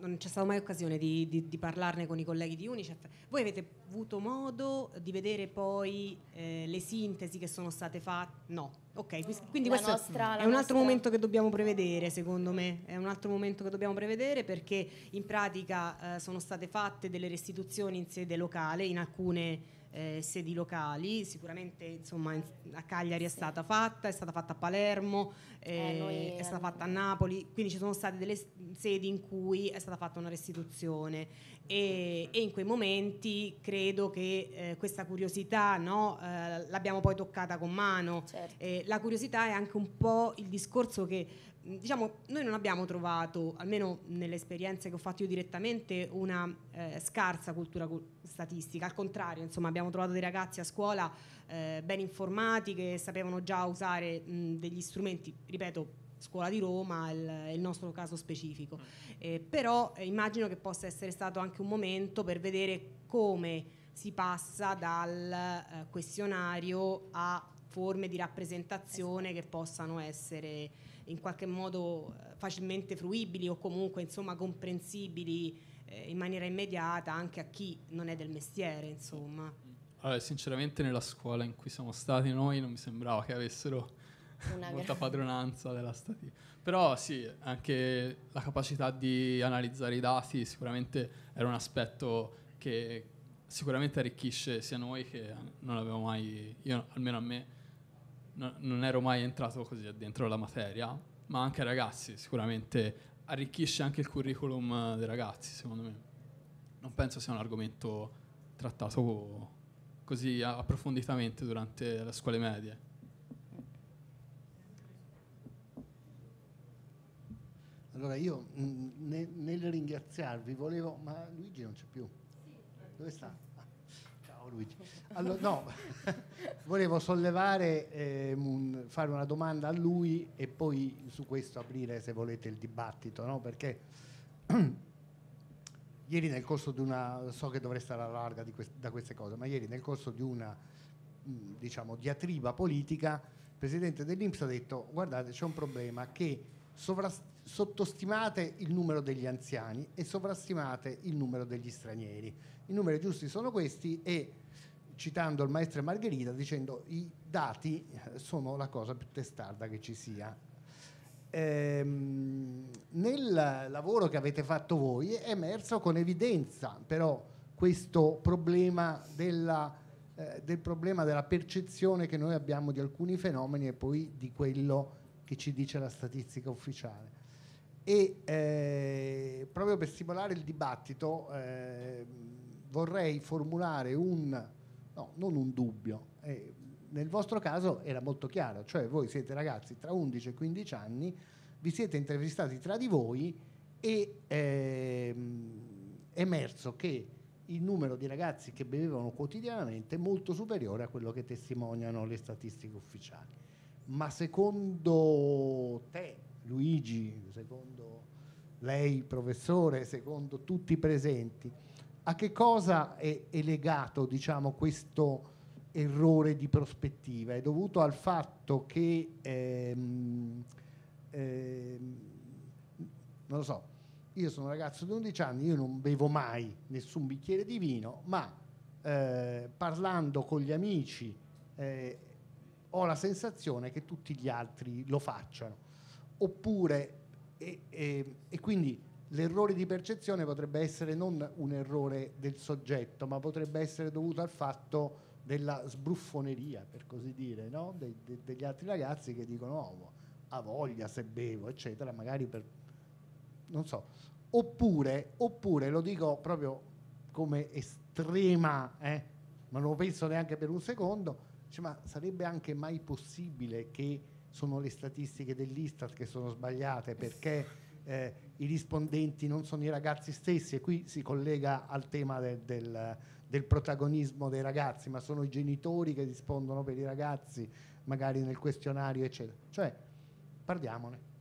H: non c'è stata mai occasione di, di, di, parlarne con i colleghi di Unicef. Voi avete avuto modo di vedere poi eh, le sintesi che sono state fatte? No, ok, quindi la questo nostra, è un altro momento che dobbiamo prevedere, secondo me, è un altro momento che dobbiamo prevedere perché in pratica eh, sono state fatte delle restituzioni in sede locale in alcune eh, sedi locali, sicuramente insomma, a Cagliari è stata fatta, è stata fatta a Palermo, eh, eh è stata fatta a Napoli, quindi ci sono state delle sedi in cui è stata fatta una restituzione e, e in quei momenti credo che eh, questa curiosità no, eh, l'abbiamo poi toccata con mano. Certo. la curiosità è anche un po' il discorso che diciamo, noi non abbiamo trovato, almeno nelle esperienze che ho fatto io direttamente, una eh, scarsa cultura statistica, al contrario, insomma, abbiamo trovato dei ragazzi a scuola eh, ben informati che sapevano già usare mh, degli strumenti, ripeto, scuola di Roma è il, il, nostro caso specifico, mm. eh, però eh, immagino che possa essere stato anche un momento per vedere come si passa dal eh, questionario a forme di rappresentazione esatto. che possano essere in qualche modo eh, facilmente fruibili o comunque insomma comprensibili eh, in maniera immediata anche a chi non è del mestiere, insomma.
M: Allora, sinceramente nella scuola in cui siamo stati noi non mi sembrava che avessero Una molta padronanza della statistica Però sì, anche la capacità di analizzare i dati sicuramente era un aspetto che sicuramente arricchisce sia noi che non avevo mai, io almeno a me, non ero mai entrato così dentro la materia, ma anche ai ragazzi sicuramente arricchisce anche il curriculum dei ragazzi, secondo me. Non penso sia un argomento trattato così approfonditamente durante le scuole medie.
A: Allora io nel ringraziarvi volevo, ma Luigi non c'è più. Dove sta? Luigi. Allora, no, volevo sollevare, eh, fare una domanda a lui e poi su questo aprire, se volete, il dibattito, no? perché ieri nel corso di una, so che dovrei stare alla larga quest, da queste cose, ma ieri nel corso di una, diciamo, diatriba politica, il Presidente dell'Inps ha detto, guardate, c'è un problema che sovrastimate sottostimate il numero degli anziani e sovrastimate il numero degli stranieri. I numeri giusti sono questi e citando il maestro Margherita dicendo i dati sono la cosa più testarda che ci sia. Ehm, nel lavoro che avete fatto voi è emerso con evidenza però questo problema della, eh, del problema della percezione che noi abbiamo di alcuni fenomeni e poi di quello che ci dice la statistica ufficiale. E eh, proprio per stimolare il dibattito eh, vorrei formulare un No, non un dubbio. Eh, nel vostro caso era molto chiaro, cioè voi siete ragazzi tra 11 e 15 anni, vi siete intervistati tra di voi e eh, è emerso che il numero di ragazzi che bevevano quotidianamente è molto superiore a quello che testimoniano le statistiche ufficiali. Ma secondo te, Luigi, secondo lei, professore, secondo tutti i presenti, a che cosa è, è legato diciamo, questo errore di prospettiva? È dovuto al fatto che, ehm, ehm, non lo so, io sono un ragazzo di 11 anni, io non bevo mai nessun bicchiere di vino, ma eh, parlando con gli amici eh, ho la sensazione che tutti gli altri lo facciano. Oppure, e, e, e quindi l'errore di percezione potrebbe essere non un errore del soggetto, ma potrebbe essere dovuto al fatto della sbruffoneria, per così dire, no? de, de, degli altri ragazzi che dicono oh, ha voglia se bevo, eccetera, magari per... non so. Oppure, oppure lo dico proprio come estrema, eh? ma non lo penso neanche per un secondo, cioè, ma sarebbe anche mai possibile che sono le statistiche dell'Istat che sono sbagliate perché eh, i rispondenti non sono i ragazzi stessi e qui si collega al tema del, del, del protagonismo dei ragazzi, ma sono i genitori che rispondono per i ragazzi, magari nel questionario, eccetera. Cioè, parliamone.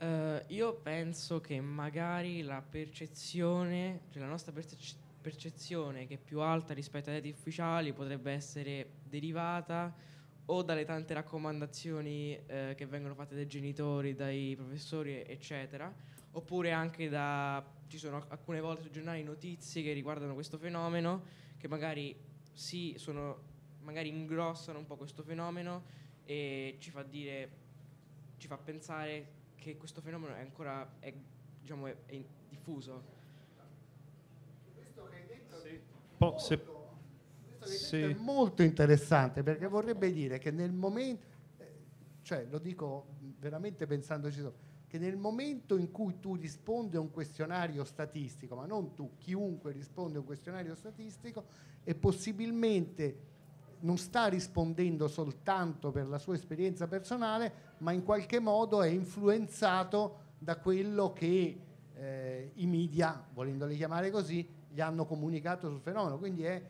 D: Uh, io penso che magari la percezione, cioè la nostra perce- percezione che è più alta rispetto ai dati ufficiali potrebbe essere derivata o dalle tante raccomandazioni eh, che vengono fatte dai genitori, dai professori, eccetera, oppure anche da, ci sono alcune volte sui giornali notizie che riguardano questo fenomeno, che magari, sì, sono, magari ingrossano un po' questo fenomeno e ci fa dire, ci fa pensare che questo fenomeno è ancora, è, diciamo, è, è diffuso.
E: Questo che hai detto... Sì. Po- se
A: sì. è molto interessante perché vorrebbe dire che nel momento, eh, cioè lo dico veramente pensandoci sopra, che nel momento in cui tu rispondi a un questionario statistico, ma non tu, chiunque risponde a un questionario statistico, e possibilmente non sta rispondendo soltanto per la sua esperienza personale, ma in qualche modo è influenzato da quello che eh, i media, volendoli chiamare così, gli hanno comunicato sul fenomeno. Quindi è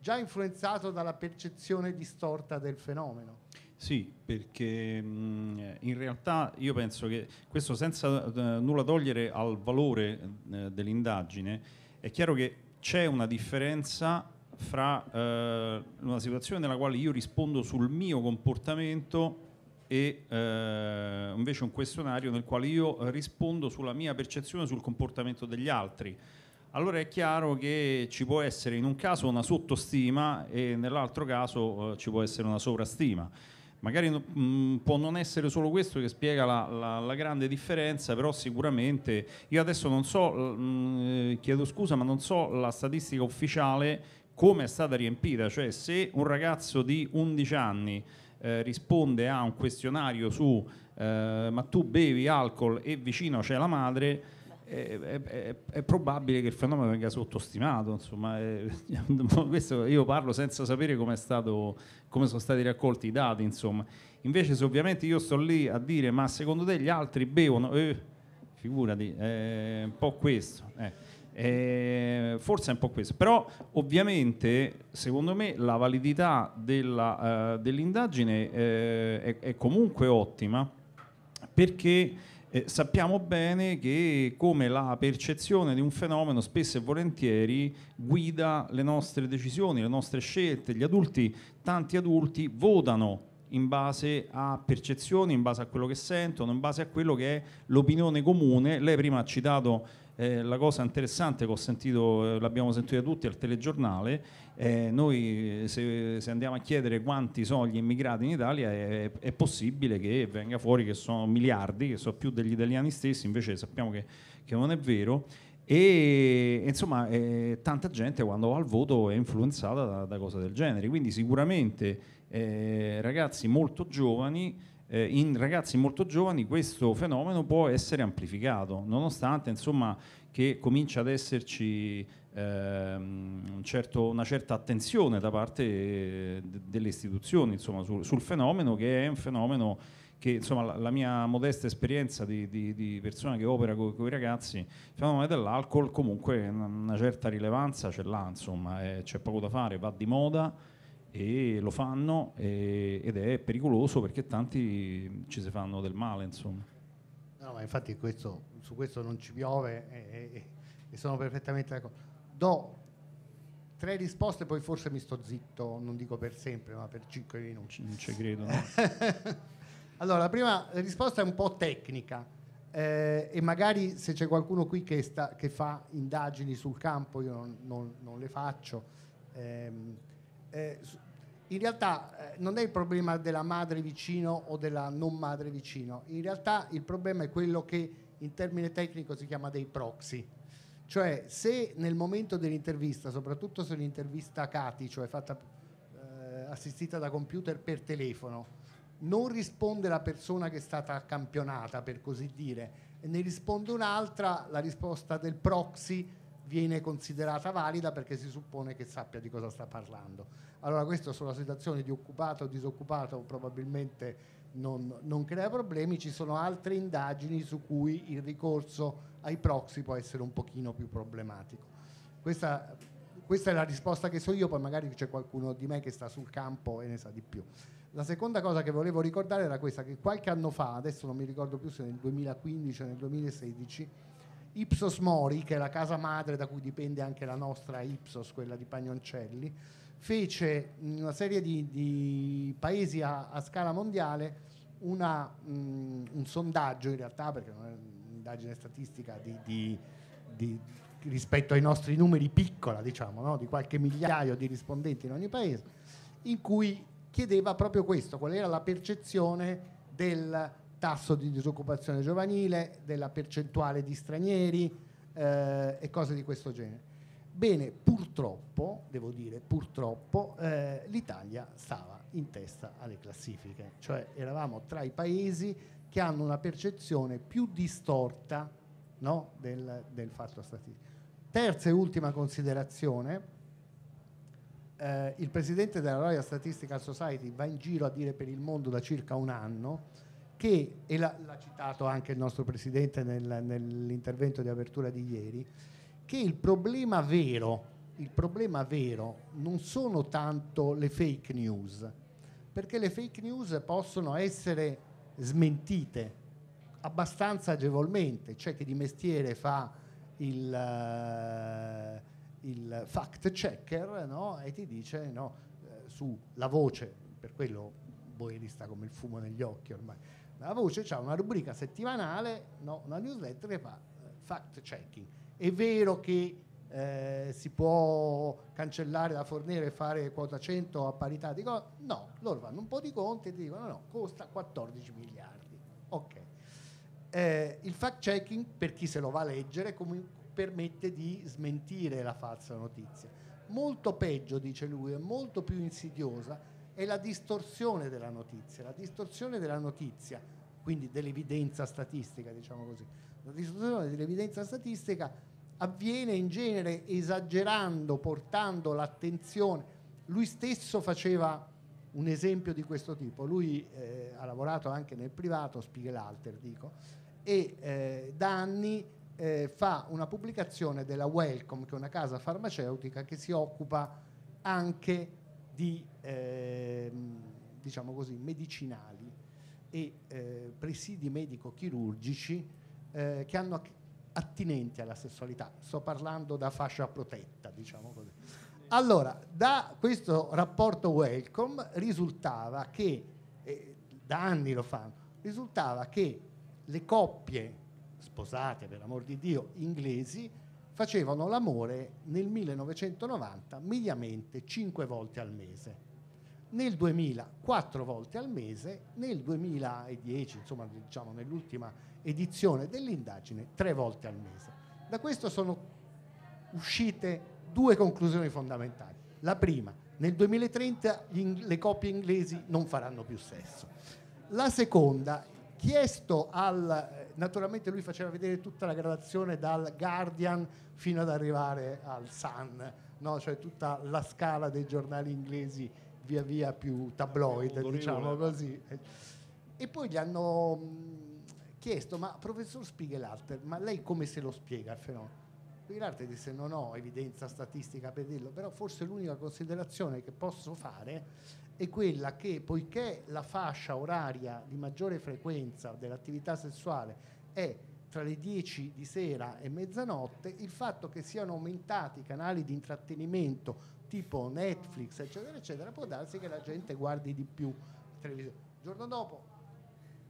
A: già influenzato dalla percezione distorta del fenomeno.
E: Sì, perché in realtà io penso che questo senza eh, nulla togliere al valore eh, dell'indagine, è chiaro che c'è una differenza fra uh, una situazione nella quale io rispondo sul mio comportamento e invece un questionario nel quale io rispondo sulla mia percezione sul comportamento degli altri allora è chiaro che ci può essere in un caso una sottostima e nell'altro caso eh, ci può essere una sovrastima. Magari mh, mm, mm, può non essere solo questo che spiega la, la, la, grande differenza, però sicuramente io adesso non so, mh, mm, eh, chiedo scusa, ma non so la statistica ufficiale come è stata riempita, cioè se un ragazzo di 11 anni eh, risponde a un questionario su eh, ma tu bevi alcol e vicino c'è la madre, è, è, è, probabile che il fenomeno venga sottostimato. Insomma, è, questo io parlo senza sapere come, stato, come sono stati raccolti i dati. Insomma. Invece, se ovviamente io sto lì a dire, ma secondo te gli altri bevono, eh, figurati, è un po' questo. Eh. Eh, forse è un po' questo, però ovviamente secondo me la validità della, eh, dell'indagine eh, è, è, comunque ottima perché eh, sappiamo bene che come la percezione di un fenomeno spesso e volentieri guida le nostre decisioni, le nostre scelte. Gli adulti, tanti adulti, votano in base a percezioni, in base a quello che sentono, in base a quello che è l'opinione comune. Lei prima ha citato eh, la cosa interessante che ho sentito, eh, l'abbiamo sentita tutti al telegiornale, eh, noi se, se, andiamo a chiedere quanti sono gli immigrati in Italia è, è, possibile che venga fuori che sono miliardi, che sono più degli italiani stessi, invece sappiamo che, che non è vero. E insomma eh, tanta gente quando va al voto è influenzata da, da cose del genere, quindi sicuramente eh, ragazzi molto giovani eh, in ragazzi molto giovani questo fenomeno può essere amplificato, nonostante insomma che comincia ad esserci ehm, un certo, una certa attenzione da parte eh, delle istituzioni insomma, sul, sul fenomeno che è un fenomeno che insomma, la, la, mia modesta esperienza di, di, di persona che opera con i ragazzi, il fenomeno dell'alcol comunque una certa rilevanza ce l'ha, insomma, eh, c'è poco da fare, va di moda e lo fanno e, ed è pericoloso perché tanti ci si fanno del male, insomma. No, ma infatti questo,
A: su questo non ci piove e, eh, e, eh, e sono perfettamente d'accordo do tre risposte, poi forse mi sto zitto, non dico per sempre, ma per cinque minuti. Non ci credo. No? allora, la prima risposta è un po' tecnica eh, e magari se c'è qualcuno qui che, sta, che, fa indagini sul campo, io non, non, non le faccio. Ehm, eh, eh, in realtà eh, non è il problema della madre vicino o della non madre vicino, in realtà il problema è quello che in termine tecnico si chiama dei proxy cioè, se nel momento dell'intervista, soprattutto se l'intervista a CATI, cioè fatta eh, assistita da computer per telefono, non risponde la persona che è stata campionata, per così dire, e ne risponde un'altra, la risposta del proxy viene considerata valida perché si suppone che sappia di cosa sta parlando. Allora questo sulla situazione di occupato o disoccupato probabilmente non, non crea problemi, ci sono altre indagini su cui il ricorso ai proxy può essere un pochino più problematico. Questa, questa è la risposta che so io, poi magari c'è qualcuno di me che sta sul campo e ne sa di più. La seconda cosa che volevo ricordare era questa, che qualche anno fa, adesso non mi ricordo più se nel 2015 o nel 2016, Ipsos Mori, che è la casa madre da cui dipende anche la nostra Ipsos, quella di Pagnoncelli, fece in una serie di, di paesi a, a, scala mondiale una, mh, mm, un sondaggio in realtà, perché non è un'indagine statistica di, di, di rispetto ai nostri numeri piccola, diciamo, no? di qualche migliaio di rispondenti in ogni paese, in cui chiedeva proprio questo, qual era la percezione del tasso di disoccupazione giovanile, della percentuale di stranieri eh, e cose di questo genere. Bene, purtroppo, devo dire, purtroppo, eh, l'Italia stava in testa alle classifiche, cioè eravamo tra i paesi che hanno una percezione più distorta no, del, del, fatto statistico. Terza e ultima considerazione, eh, il presidente della Royal Statistical Society va in giro a dire per il mondo da circa un anno che, e l'ha, l'ha citato anche il nostro presidente nel, nell'intervento di apertura di ieri, che il problema vero, il problema vero non sono tanto le fake news, perché le fake news possono essere smentite abbastanza agevolmente, c'è chi di mestiere fa il, eh, il fact checker no? e ti dice no, eh, sulla voce, per quello boerista come il fumo negli occhi ormai, la voce c'è una rubrica settimanale, no? una newsletter che fa eh, fact checking è vero che eh, si può cancellare la Fornero e fare quota 100 a parità di costo? No, loro fanno un po' di conti e ti dicono no, costa 14 miliardi. Ok. Eh, il fact checking, per chi se lo va a leggere, permette di smentire la falsa notizia. Molto peggio, dice lui, e molto più insidiosa è la distorsione della notizia. La distorsione della notizia quindi dell'evidenza statistica, diciamo così. La distorsione dell'evidenza statistica avviene in genere esagerando, portando l'attenzione. Lui stesso faceva un esempio di questo tipo, lui eh, ha lavorato anche nel privato, Spiegelalter dico, e eh, da anni eh, fa una pubblicazione della Welcome, che è una casa farmaceutica che si occupa anche di ehm, diciamo così, medicinali e eh, presidi medico-chirurgici eh, che hanno a che attinenti alla sessualità. Sto parlando da fascia protetta, diciamo così. Allora, da questo rapporto Welcome risultava che, eh, da anni lo fanno, risultava che le coppie sposate, per amor di Dio, inglesi, facevano l'amore nel 1990 mediamente 5 volte al mese nel 2000 quattro volte al mese, nel 2010, insomma diciamo nell'ultima edizione dell'indagine, tre volte al mese. Da questo sono uscite due conclusioni fondamentali. La prima, nel 2030 le coppie inglesi non faranno più sesso. La seconda, chiesto al... Naturalmente lui faceva vedere tutta la gradazione dal Guardian fino ad arrivare al Sun, no? cioè tutta la scala dei giornali inglesi via via più tabloid, diciamo così. E poi gli hanno chiesto, ma professor Spiegelhalter, ma lei come se lo spiega il fenomeno? Spiegelhalter disse, non ho evidenza statistica per dirlo, però forse l'unica considerazione che posso fare è quella che poiché la fascia oraria di maggiore frequenza dell'attività sessuale è tra le 10 di sera e mezzanotte, il fatto che siano aumentati i canali di intrattenimento tipo Netflix, eccetera, eccetera, può darsi che la gente guardi di più televisione. Il giorno dopo,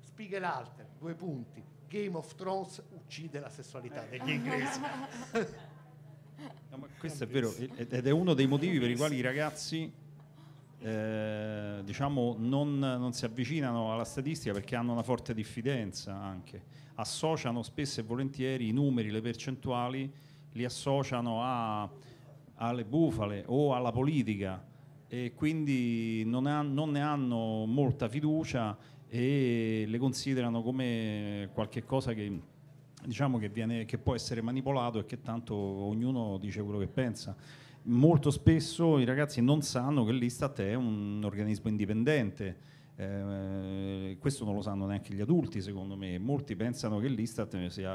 A: Spiegel Alter, due punti, Game of Thrones uccide la sessualità degli eh. inglesi.
E: No, questo è vero ed è uno dei motivi per i quali i ragazzi eh, diciamo non, non, si avvicinano alla statistica perché hanno una forte diffidenza anche, associano spesso e volentieri i numeri, le percentuali, li associano a, alle bufale o alla politica e quindi non, ha, non ne hanno molta fiducia e le considerano come qualcosa che diciamo che, viene, che può essere manipolato e che tanto ognuno dice quello che pensa molto spesso i ragazzi non sanno che l'Istat è un organismo indipendente. Eh, questo non lo sanno neanche gli adulti, secondo me. Molti pensano che l'Istat sia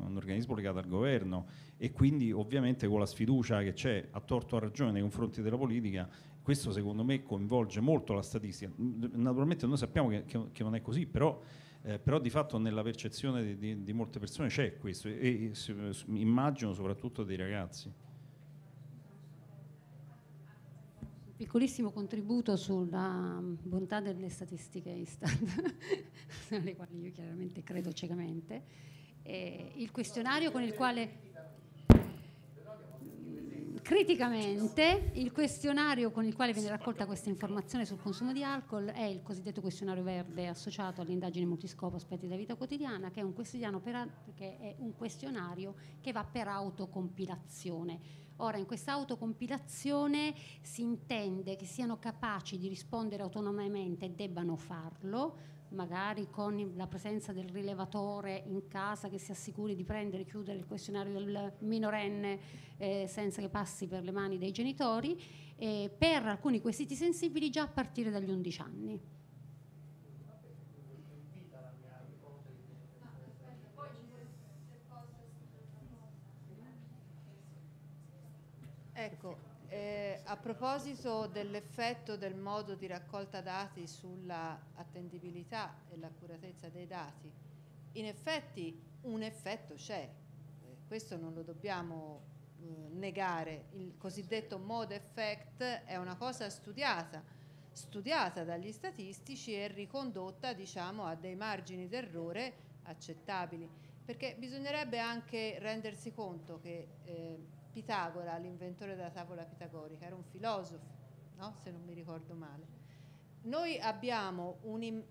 E: un organismo legato al governo e quindi ovviamente con la sfiducia che c'è a torto o a ragione nei confronti della politica, questo secondo me coinvolge molto la statistica. Naturalmente noi sappiamo che, che, che non è così, però, eh, però, di fatto nella percezione di, di, di molte persone c'è questo e, e immagino soprattutto dei ragazzi.
I: piccolissimo contributo sulla mm, bontà delle statistiche Istat, alle quali io chiaramente credo ciecamente. Eh, il questionario con il quale mm, criticamente il questionario con il quale viene raccolta questa informazione sul consumo di alcol è il cosiddetto questionario verde associato all'indagine multiscopo aspetti della vita quotidiana che è un questionario che, è un questionario che va per autocompilazione Ora, in questa autocompilazione si intende che siano capaci di rispondere autonomamente e debbano farlo, magari con la presenza del rilevatore in casa che si assicuri di prendere e chiudere il questionario del minorenne eh, senza che passi per le mani dei genitori, eh, per alcuni quesiti sensibili già a partire dagli 11 anni.
F: Ecco, eh, a proposito dell'effetto del modo di raccolta dati sulla attendibilità e l'accuratezza dei dati, in effetti un effetto c'è, eh, questo non lo dobbiamo eh, negare, il cosiddetto mode effect è una cosa studiata, studiata dagli statistici e ricondotta diciamo, a dei margini d'errore accettabili, perché bisognerebbe anche rendersi conto che eh, Pitagora, l'inventore della tavola pitagorica, era un filosofo, no? se non mi ricordo male. Noi abbiamo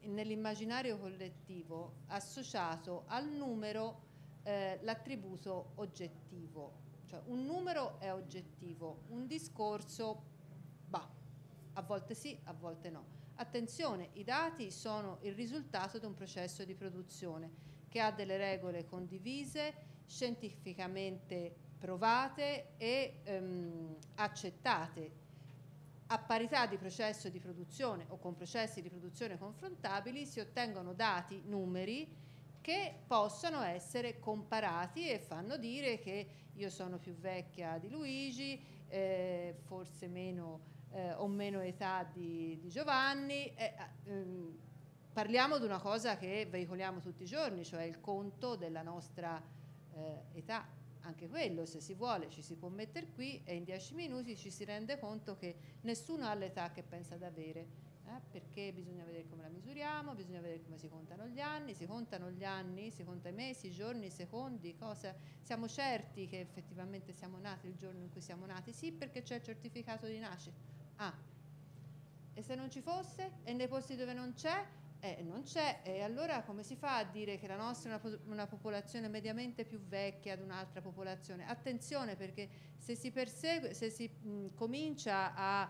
F: nell'immaginario collettivo associato al numero eh, l'attributo oggettivo, cioè un numero è oggettivo, un discorso, bah, a volte sì, a volte no. Attenzione, i dati sono il risultato di un processo di produzione che ha delle regole condivise, scientificamente provate e ehm, accettate a parità di processo di produzione o con processi di produzione confrontabili si ottengono dati, numeri che possano essere comparati e fanno dire che io sono più vecchia di Luigi, eh, forse meno, eh, ho meno età di, di Giovanni. Eh, eh ehm, parliamo di una cosa che veicoliamo tutti i giorni, cioè il conto della nostra eh, età anche quello se si vuole ci si può mettere qui e in dieci minuti ci si rende conto che nessuno ha l'età che pensa di avere. Eh, perché bisogna vedere come la misuriamo, bisogna vedere come si contano gli anni, si contano gli anni, si conta i mesi, i giorni, i secondi, cosa. Siamo certi che effettivamente siamo nati il giorno in cui siamo nati? Sì, perché c'è il certificato di nascita. Ah, e se non ci fosse? E nei posti dove non c'è? Eh, non c'è, e allora come si fa a dire che la nostra è una, una popolazione mediamente più vecchia di un'altra popolazione? Attenzione perché se si, persegue, se si mh, comincia a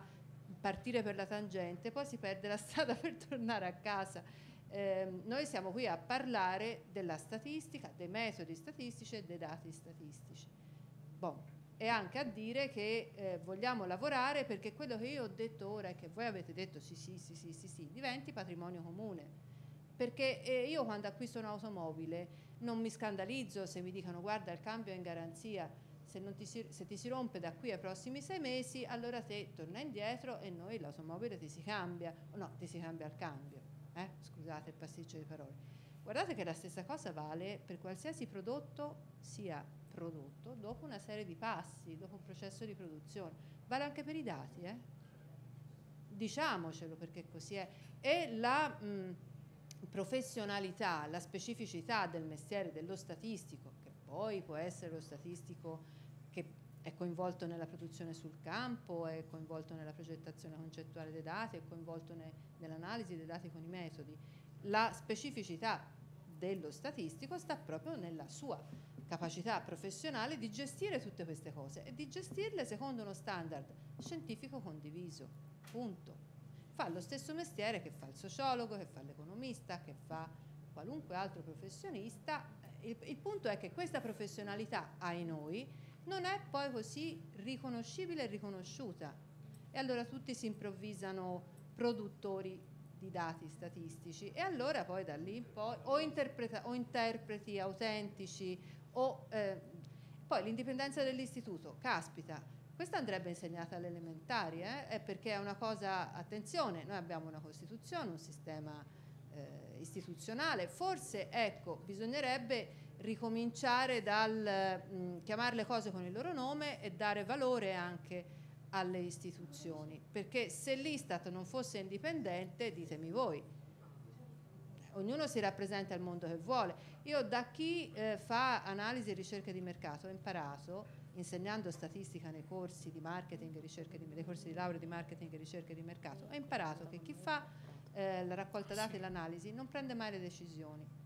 F: partire per la tangente, poi si perde la strada per tornare a casa. Eh, noi siamo qui a parlare della statistica, dei metodi statistici e dei dati statistici. Bon e anche a dire che eh, vogliamo lavorare perché quello che io ho detto ora e che voi avete detto sì sì sì sì sì, sì diventi patrimonio comune. Perché eh, io quando acquisto un'automobile non mi scandalizzo se mi dicono guarda il cambio è in garanzia, se, ti si, se ti si rompe da qui ai prossimi sei mesi allora te torna indietro e noi l'automobile ti si cambia, no ti si cambia il cambio, eh? scusate il pasticcio di parole. Guardate che la stessa cosa vale per qualsiasi prodotto sia prodotto dopo una serie di passi, dopo un processo di produzione. Vale anche per i dati, eh? diciamocelo perché così è. E la mh, professionalità, la specificità del mestiere dello statistico, che poi può essere lo statistico che è coinvolto nella produzione sul campo, è coinvolto nella progettazione concettuale dei dati, è coinvolto ne, nell'analisi dei dati con i metodi. La specificità dello statistico sta proprio nella sua capacità professionale di gestire tutte queste cose e di gestirle secondo uno standard scientifico condiviso, punto. Fa lo stesso mestiere che fa il sociologo, che fa l'economista, che fa qualunque altro professionista. Il, il punto è che questa professionalità ai noi non è poi così riconoscibile e riconosciuta. E allora tutti si improvvisano produttori di dati statistici e allora poi da lì in poi o, o interpreti autentici o, eh, poi l'indipendenza dell'istituto, caspita, questa andrebbe insegnata alle elementari, eh? è perché è una cosa, attenzione, noi abbiamo una Costituzione, un sistema eh, istituzionale, forse ecco, bisognerebbe ricominciare dal mm, chiamare le cose con il loro nome e dare valore anche alle istituzioni, perché se l'Istat non fosse indipendente, ditemi voi, ognuno si rappresenta il mondo che vuole. Io da chi eh, fa analisi e ricerca di mercato ho imparato, insegnando statistica nei corsi di marketing e ricerca di, nei corsi di laurea di marketing e ricerca di mercato, ho imparato che chi fa eh, la raccolta dati e l'analisi non prende mai le decisioni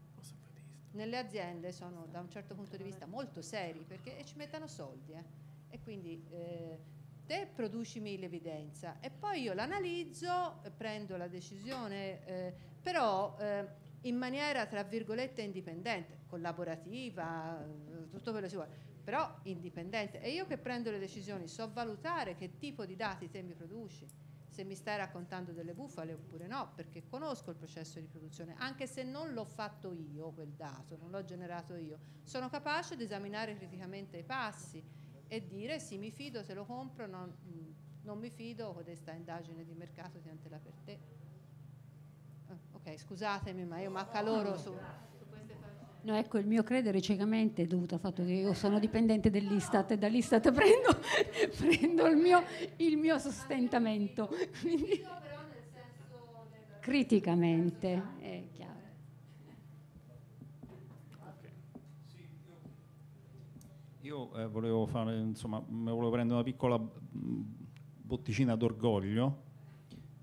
F: nelle aziende sono da un certo punto di vista molto seri perché ci mettono soldi eh. e quindi eh, te producimi l'evidenza e poi io l'analizzo, prendo la decisione eh, però eh, in maniera tra virgolette indipendente, collaborativa, eh, tutto quello che si vuole, però indipendente. E io che prendo le decisioni so valutare che tipo di dati te mi produci, se mi stai raccontando delle bufale oppure no, perché conosco il processo di produzione, anche se non l'ho fatto io quel dato, non l'ho generato io, sono capace di esaminare criticamente i passi e dire sì mi fido, se lo compro, non, mm, non mi fido, questa indagine di mercato tientela per te scusatemi, ma io manca loro su...
I: No, ecco, il mio credere ciecamente è dovuto al fatto che io sono dipendente dell'Istat e dall'Istat prendo, prendo il, mio, il, mio, sostentamento. Quindi, criticamente, è
F: chiaro.
E: Io eh, volevo fare, insomma, volevo prendere una piccola mm, botticina d'orgoglio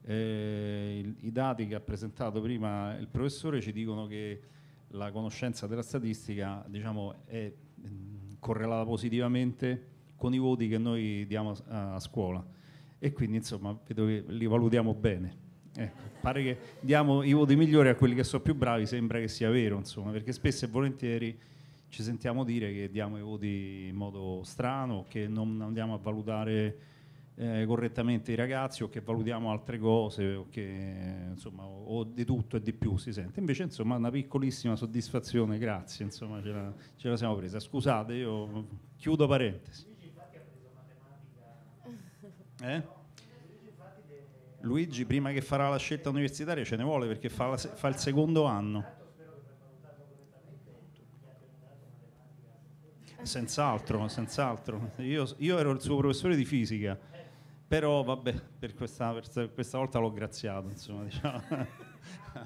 E: eh, I dati che ha presentato prima il professore ci dicono che la conoscenza della statistica diciamo, è mm, correlata positivamente con i voti che noi diamo a, a scuola e quindi insomma vedo che li valutiamo bene. Ecco, pare che diamo i voti migliori a quelli che sono più bravi, sembra che sia vero, insomma, perché spesso e volentieri ci sentiamo dire che diamo i voti in modo strano, che non andiamo a valutare eh, correttamente i ragazzi o che valutiamo altre cose o, che, insomma, o, o, di tutto e di più si sente. Invece insomma una piccolissima soddisfazione, grazie, insomma ce la, ce la siamo presa. Scusate, io chiudo parentesi. Luigi infatti ha preso matematica. Eh? Luigi prima che farà la scelta universitaria ce ne vuole perché fa, la, fa il secondo anno. Senz'altro, senz'altro. Io, io ero il suo professore di fisica però vabbè, per questa, per questa volta l'ho graziato, insomma, diciamo.